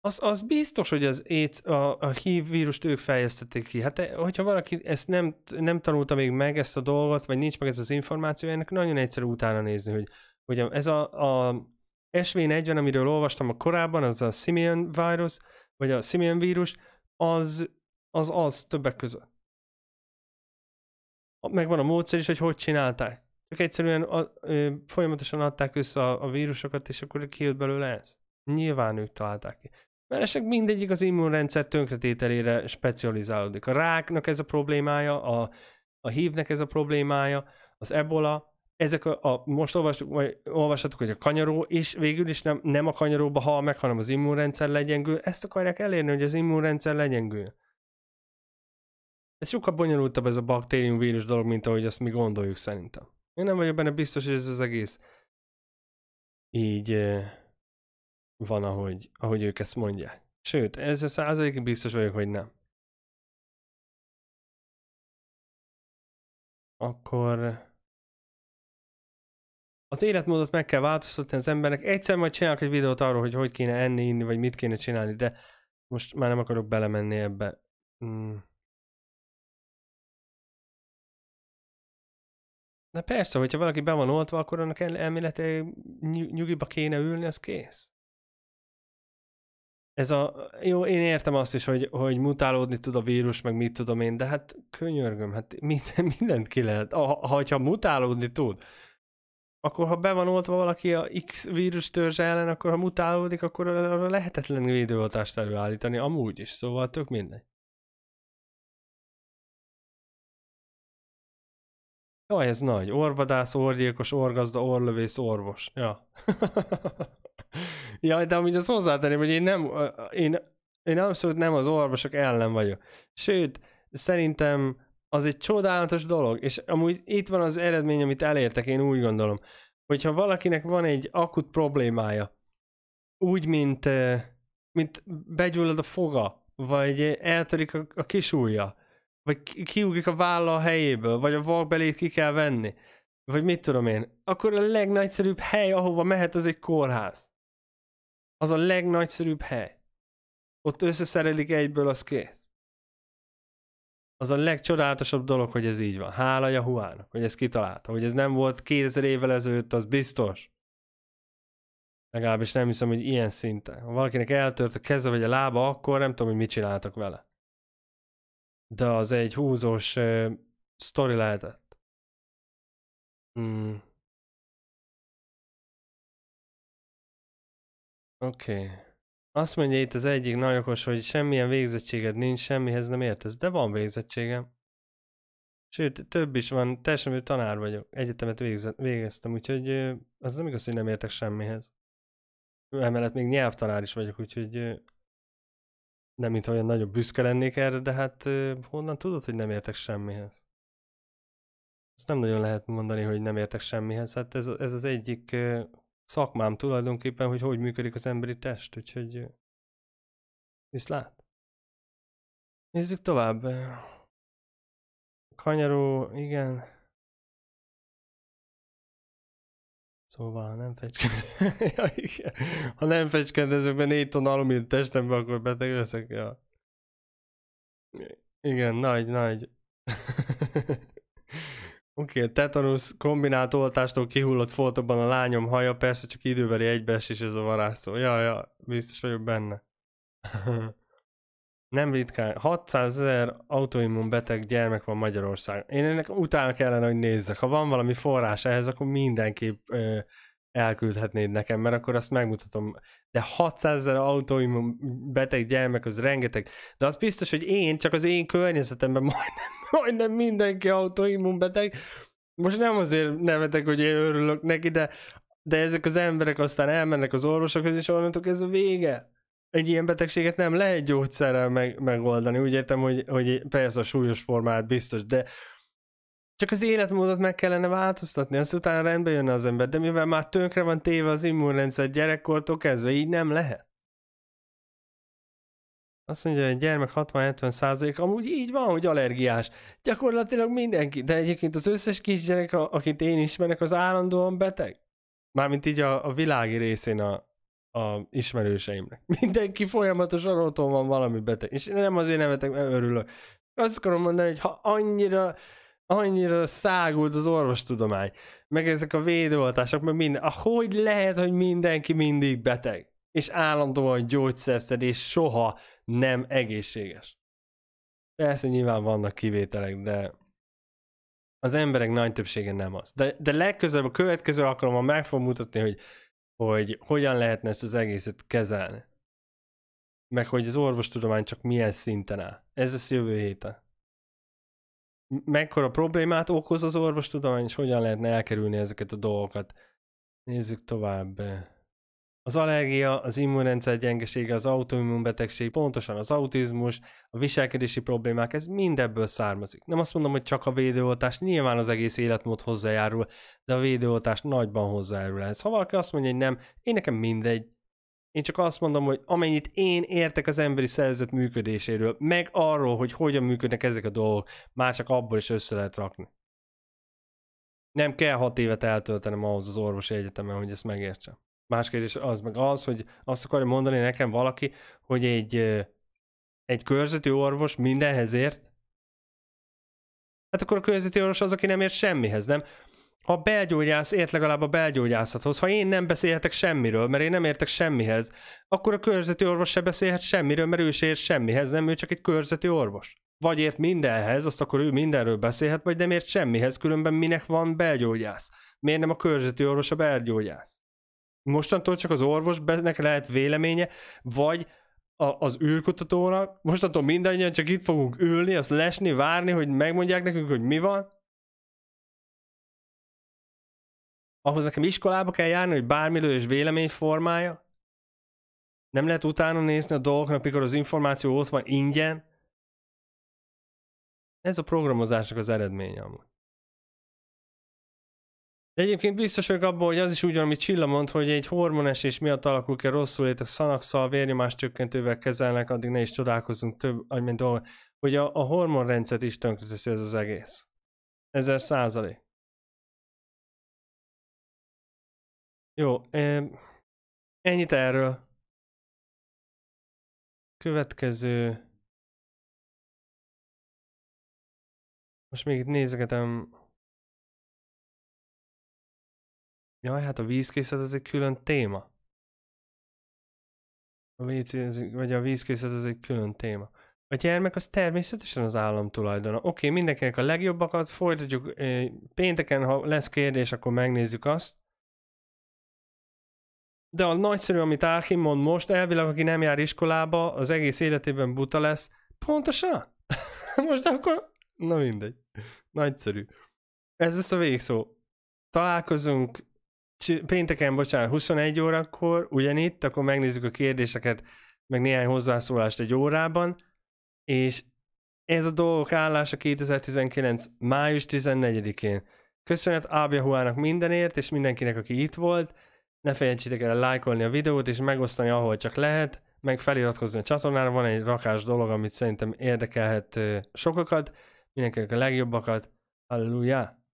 Az, az biztos, hogy az AIDS, a, a HIV vírust ők fejlesztették ki. Hát hogyha valaki ezt nem, nem tanulta még meg, ezt a dolgot, vagy nincs meg ez az információ, ennek nagyon egyszerű utána nézni, hogy, hogy ez a, a SV40, amiről olvastam a korábban, az a simian vírus, vagy a simian vírus, az az, az többek között. Megvan a módszer is, hogy hogy csinálták. Csak egyszerűen a, ö, folyamatosan adták össze a, a vírusokat, és akkor kijött belőle ez. Nyilván ők találták ki. Mert esetleg mindegyik az immunrendszer tönkretételére specializálódik. A ráknak ez a problémája, a, a hívnek ez a problémája, az ebola, ezek a, a most olvastuk, vagy olvashatok, hogy a kanyaró, és végül is nem, nem a kanyaróba hal meg, hanem az immunrendszer legyengül. Ezt akarják elérni, hogy az immunrendszer legyengül. Ez sokkal bonyolultabb ez a baktérium vírus dolog, mint ahogy azt mi gondoljuk szerintem. Én nem vagyok benne biztos, hogy ez az egész így van, ahogy, ahogy ők ezt mondják. Sőt, ez a százalék biztos vagyok, hogy nem. Akkor az életmódot meg kell változtatni az embernek. Egyszer majd csinálok egy videót arról, hogy hogy kéne enni, inni, vagy mit kéne csinálni, de most már nem akarok belemenni ebbe. Hmm. Na persze, hogyha valaki be van oltva, akkor annak elméletileg nyugiba kéne ülni, az kész. Ez a, jó, én értem azt is, hogy, hogy mutálódni tud a vírus, meg mit tudom én, de hát könyörgöm, hát minden, mindent ki lehet. Ha, ha mutálódni tud, akkor ha be van oltva valaki a X vírus törzse ellen, akkor ha mutálódik, akkor arra lehetetlen védőoltást előállítani, amúgy is, szóval tök mindegy. Jaj, ez nagy. Orvadász, orgyilkos, orgazda, orlövész, orvos. Ja. ja, de amúgy azt hozzátenném, hogy én nem, én, én abszolút nem az orvosok ellen vagyok. Sőt, szerintem az egy csodálatos dolog, és amúgy itt van az eredmény, amit elértek, én úgy gondolom, hogyha valakinek van egy akut problémája, úgy, mint, mint begyullad a foga, vagy eltörik a, a kisúlya, vagy kiugrik a válla a helyéből, vagy a vakbelét ki kell venni, vagy mit tudom én, akkor a legnagyszerűbb hely, ahova mehet, az egy kórház. Az a legnagyszerűbb hely. Ott összeszerelik egyből, az kész. Az a legcsodálatosabb dolog, hogy ez így van. Hála Jahuának, hogy ez kitalálta. Hogy ez nem volt 2000 évvel ezelőtt, az biztos. Legalábbis nem hiszem, hogy ilyen szinten. Ha valakinek eltört a keze vagy a lába, akkor nem tudom, hogy mit csináltak vele de az egy húzós uh, sztori lehetett. Mm. Oké. Okay. Azt mondja itt az egyik nagyokos, hogy semmilyen végzettséged nincs, semmihez nem értesz, de van végzettségem. Sőt, több is van, teljesen hogy tanár vagyok, egyetemet végzett, végeztem, úgyhogy az nem igaz, hogy nem értek semmihez. Emellett még nyelvtanár is vagyok, úgyhogy nem mint olyan nagyobb büszke lennék erre, de hát honnan tudod, hogy nem értek semmihez? Ezt nem nagyon lehet mondani, hogy nem értek semmihez. Hát ez, ez az egyik szakmám tulajdonképpen, hogy hogy működik az emberi test, úgyhogy viszlát. Nézzük tovább. Kanyaró, igen. Szóval, ha nem fecskendezek, ha nem fecskendezek be négy tonna alumín testembe, akkor beteg leszek, ja. Igen, nagy, nagy. Oké, okay, tetanus kombinált oltástól kihullott foltokban a lányom haja, persze csak időveli egybeesés ez a varázszó. Ja, ja, biztos vagyok benne. Nem ritkán. 600 ezer autoimmun beteg gyermek van Magyarországon. Én ennek utána kellene, hogy nézzek. Ha van valami forrás ehhez, akkor mindenképp ö, elküldhetnéd nekem, mert akkor azt megmutatom. De 600 ezer autoimmun beteg gyermek, az rengeteg. De az biztos, hogy én, csak az én környezetemben majdnem, majdnem mindenki autoimmun beteg. Most nem azért nevetek, hogy én örülök neki, de, de ezek az emberek aztán elmennek az orvosokhoz, és onnantól ez a vége egy ilyen betegséget nem lehet gyógyszerrel meg, megoldani. Úgy értem, hogy, hogy persze a súlyos formát biztos, de csak az életmódot meg kellene változtatni, azt utána rendbe jön az ember, de mivel már tönkre van téve az immunrendszer gyerekkortól kezdve, így nem lehet. Azt mondja, hogy a gyermek 60-70 százalék, amúgy így van, hogy allergiás. Gyakorlatilag mindenki, de egyébként az összes kisgyerek, akit én ismerek, az állandóan beteg. Mármint így a, a világi részén a, a ismerőseimnek. Mindenki folyamatosan otthon van valami beteg, és nem azért nevetek, mert örülök. Azt akarom mondani, hogy ha annyira, annyira szágult az orvostudomány, meg ezek a védőoltások, meg minden, ahogy lehet, hogy mindenki mindig beteg, és állandóan gyógyszerszedés soha nem egészséges. Persze nyilván vannak kivételek, de az emberek nagy többsége nem az. De, de legközelebb a következő alkalommal meg fog mutatni, hogy hogy hogyan lehetne ezt az egészet kezelni. Meg hogy az orvostudomány csak milyen szinten áll. Ez lesz jövő héten. Mekkora problémát okoz az orvostudomány, és hogyan lehetne elkerülni ezeket a dolgokat. Nézzük tovább. Eh. Az allergia, az immunrendszer gyengesége, az autoimmunbetegség, pontosan az autizmus, a viselkedési problémák, ez mindebből származik. Nem azt mondom, hogy csak a védőoltás, nyilván az egész életmód hozzájárul, de a védőoltás nagyban hozzájárul ehhez. Ha valaki azt mondja, hogy nem, én nekem mindegy, én csak azt mondom, hogy amennyit én értek az emberi szerzet működéséről, meg arról, hogy hogyan működnek ezek a dolgok, már csak abból is össze lehet rakni. Nem kell hat évet eltöltenem ahhoz az orvosi egyetemen, hogy ezt megértsem. Más kérdés az meg az, hogy azt akarja mondani nekem valaki, hogy egy, egy körzeti orvos mindenhez ért? Hát akkor a körzeti orvos az, aki nem ért semmihez, nem? Ha a belgyógyász ért legalább a belgyógyászathoz, ha én nem beszélhetek semmiről, mert én nem értek semmihez, akkor a körzeti orvos se beszélhet semmiről, mert ő se ért semmihez, nem? Ő csak egy körzeti orvos vagy ért mindenhez, azt akkor ő mindenről beszélhet, vagy nem ért semmihez, különben minek van belgyógyász? Miért nem a körzeti orvos a belgyógyász? mostantól csak az orvosnak lehet véleménye, vagy a, az űrkutatónak, mostantól mindannyian csak itt fogunk ülni, azt lesni, várni, hogy megmondják nekünk, hogy mi van. Ahhoz nekem iskolába kell járni, hogy bármilyen és vélemény formája. Nem lehet utána nézni a dolgoknak, mikor az információ ott van ingyen. Ez a programozásnak az eredménye amúgy. De egyébként biztos vagyok abban, hogy az is van, amit Csilla mond, hogy egy hormones és miatt alakul ki rosszul lét, a szanakszal, vérnyomás csökkentővel kezelnek, addig ne is csodálkozunk több, mint ahol, hogy a, a hormonrendszert is tönkreteszi ez az egész. Ezer százalék. Jó, ennyit erről. Következő... Most még itt nézegetem Jaj, hát a vízkészlet az egy külön téma. A WC, vagy a vízkészlet az egy külön téma. A gyermek az természetesen az állam tulajdona. Oké, okay, mindenkinek a legjobbakat, folytatjuk. Pénteken, ha lesz kérdés, akkor megnézzük azt. De a nagyszerű, amit Áhim mond most, elvileg aki nem jár iskolába, az egész életében buta lesz. Pontosan? most akkor... Na mindegy. Nagyszerű. Ez lesz a végszó. Találkozunk pénteken, bocsánat, 21 órakor, ugyanitt, akkor megnézzük a kérdéseket, meg néhány hozzászólást egy órában, és ez a dolgok állása 2019. május 14-én. Köszönet Ábjahuának mindenért, és mindenkinek, aki itt volt. Ne felejtsétek el lájkolni a videót, és megosztani, ahol csak lehet, meg feliratkozni a csatornára, van egy rakás dolog, amit szerintem érdekelhet sokakat, mindenkinek a legjobbakat. Halleluja!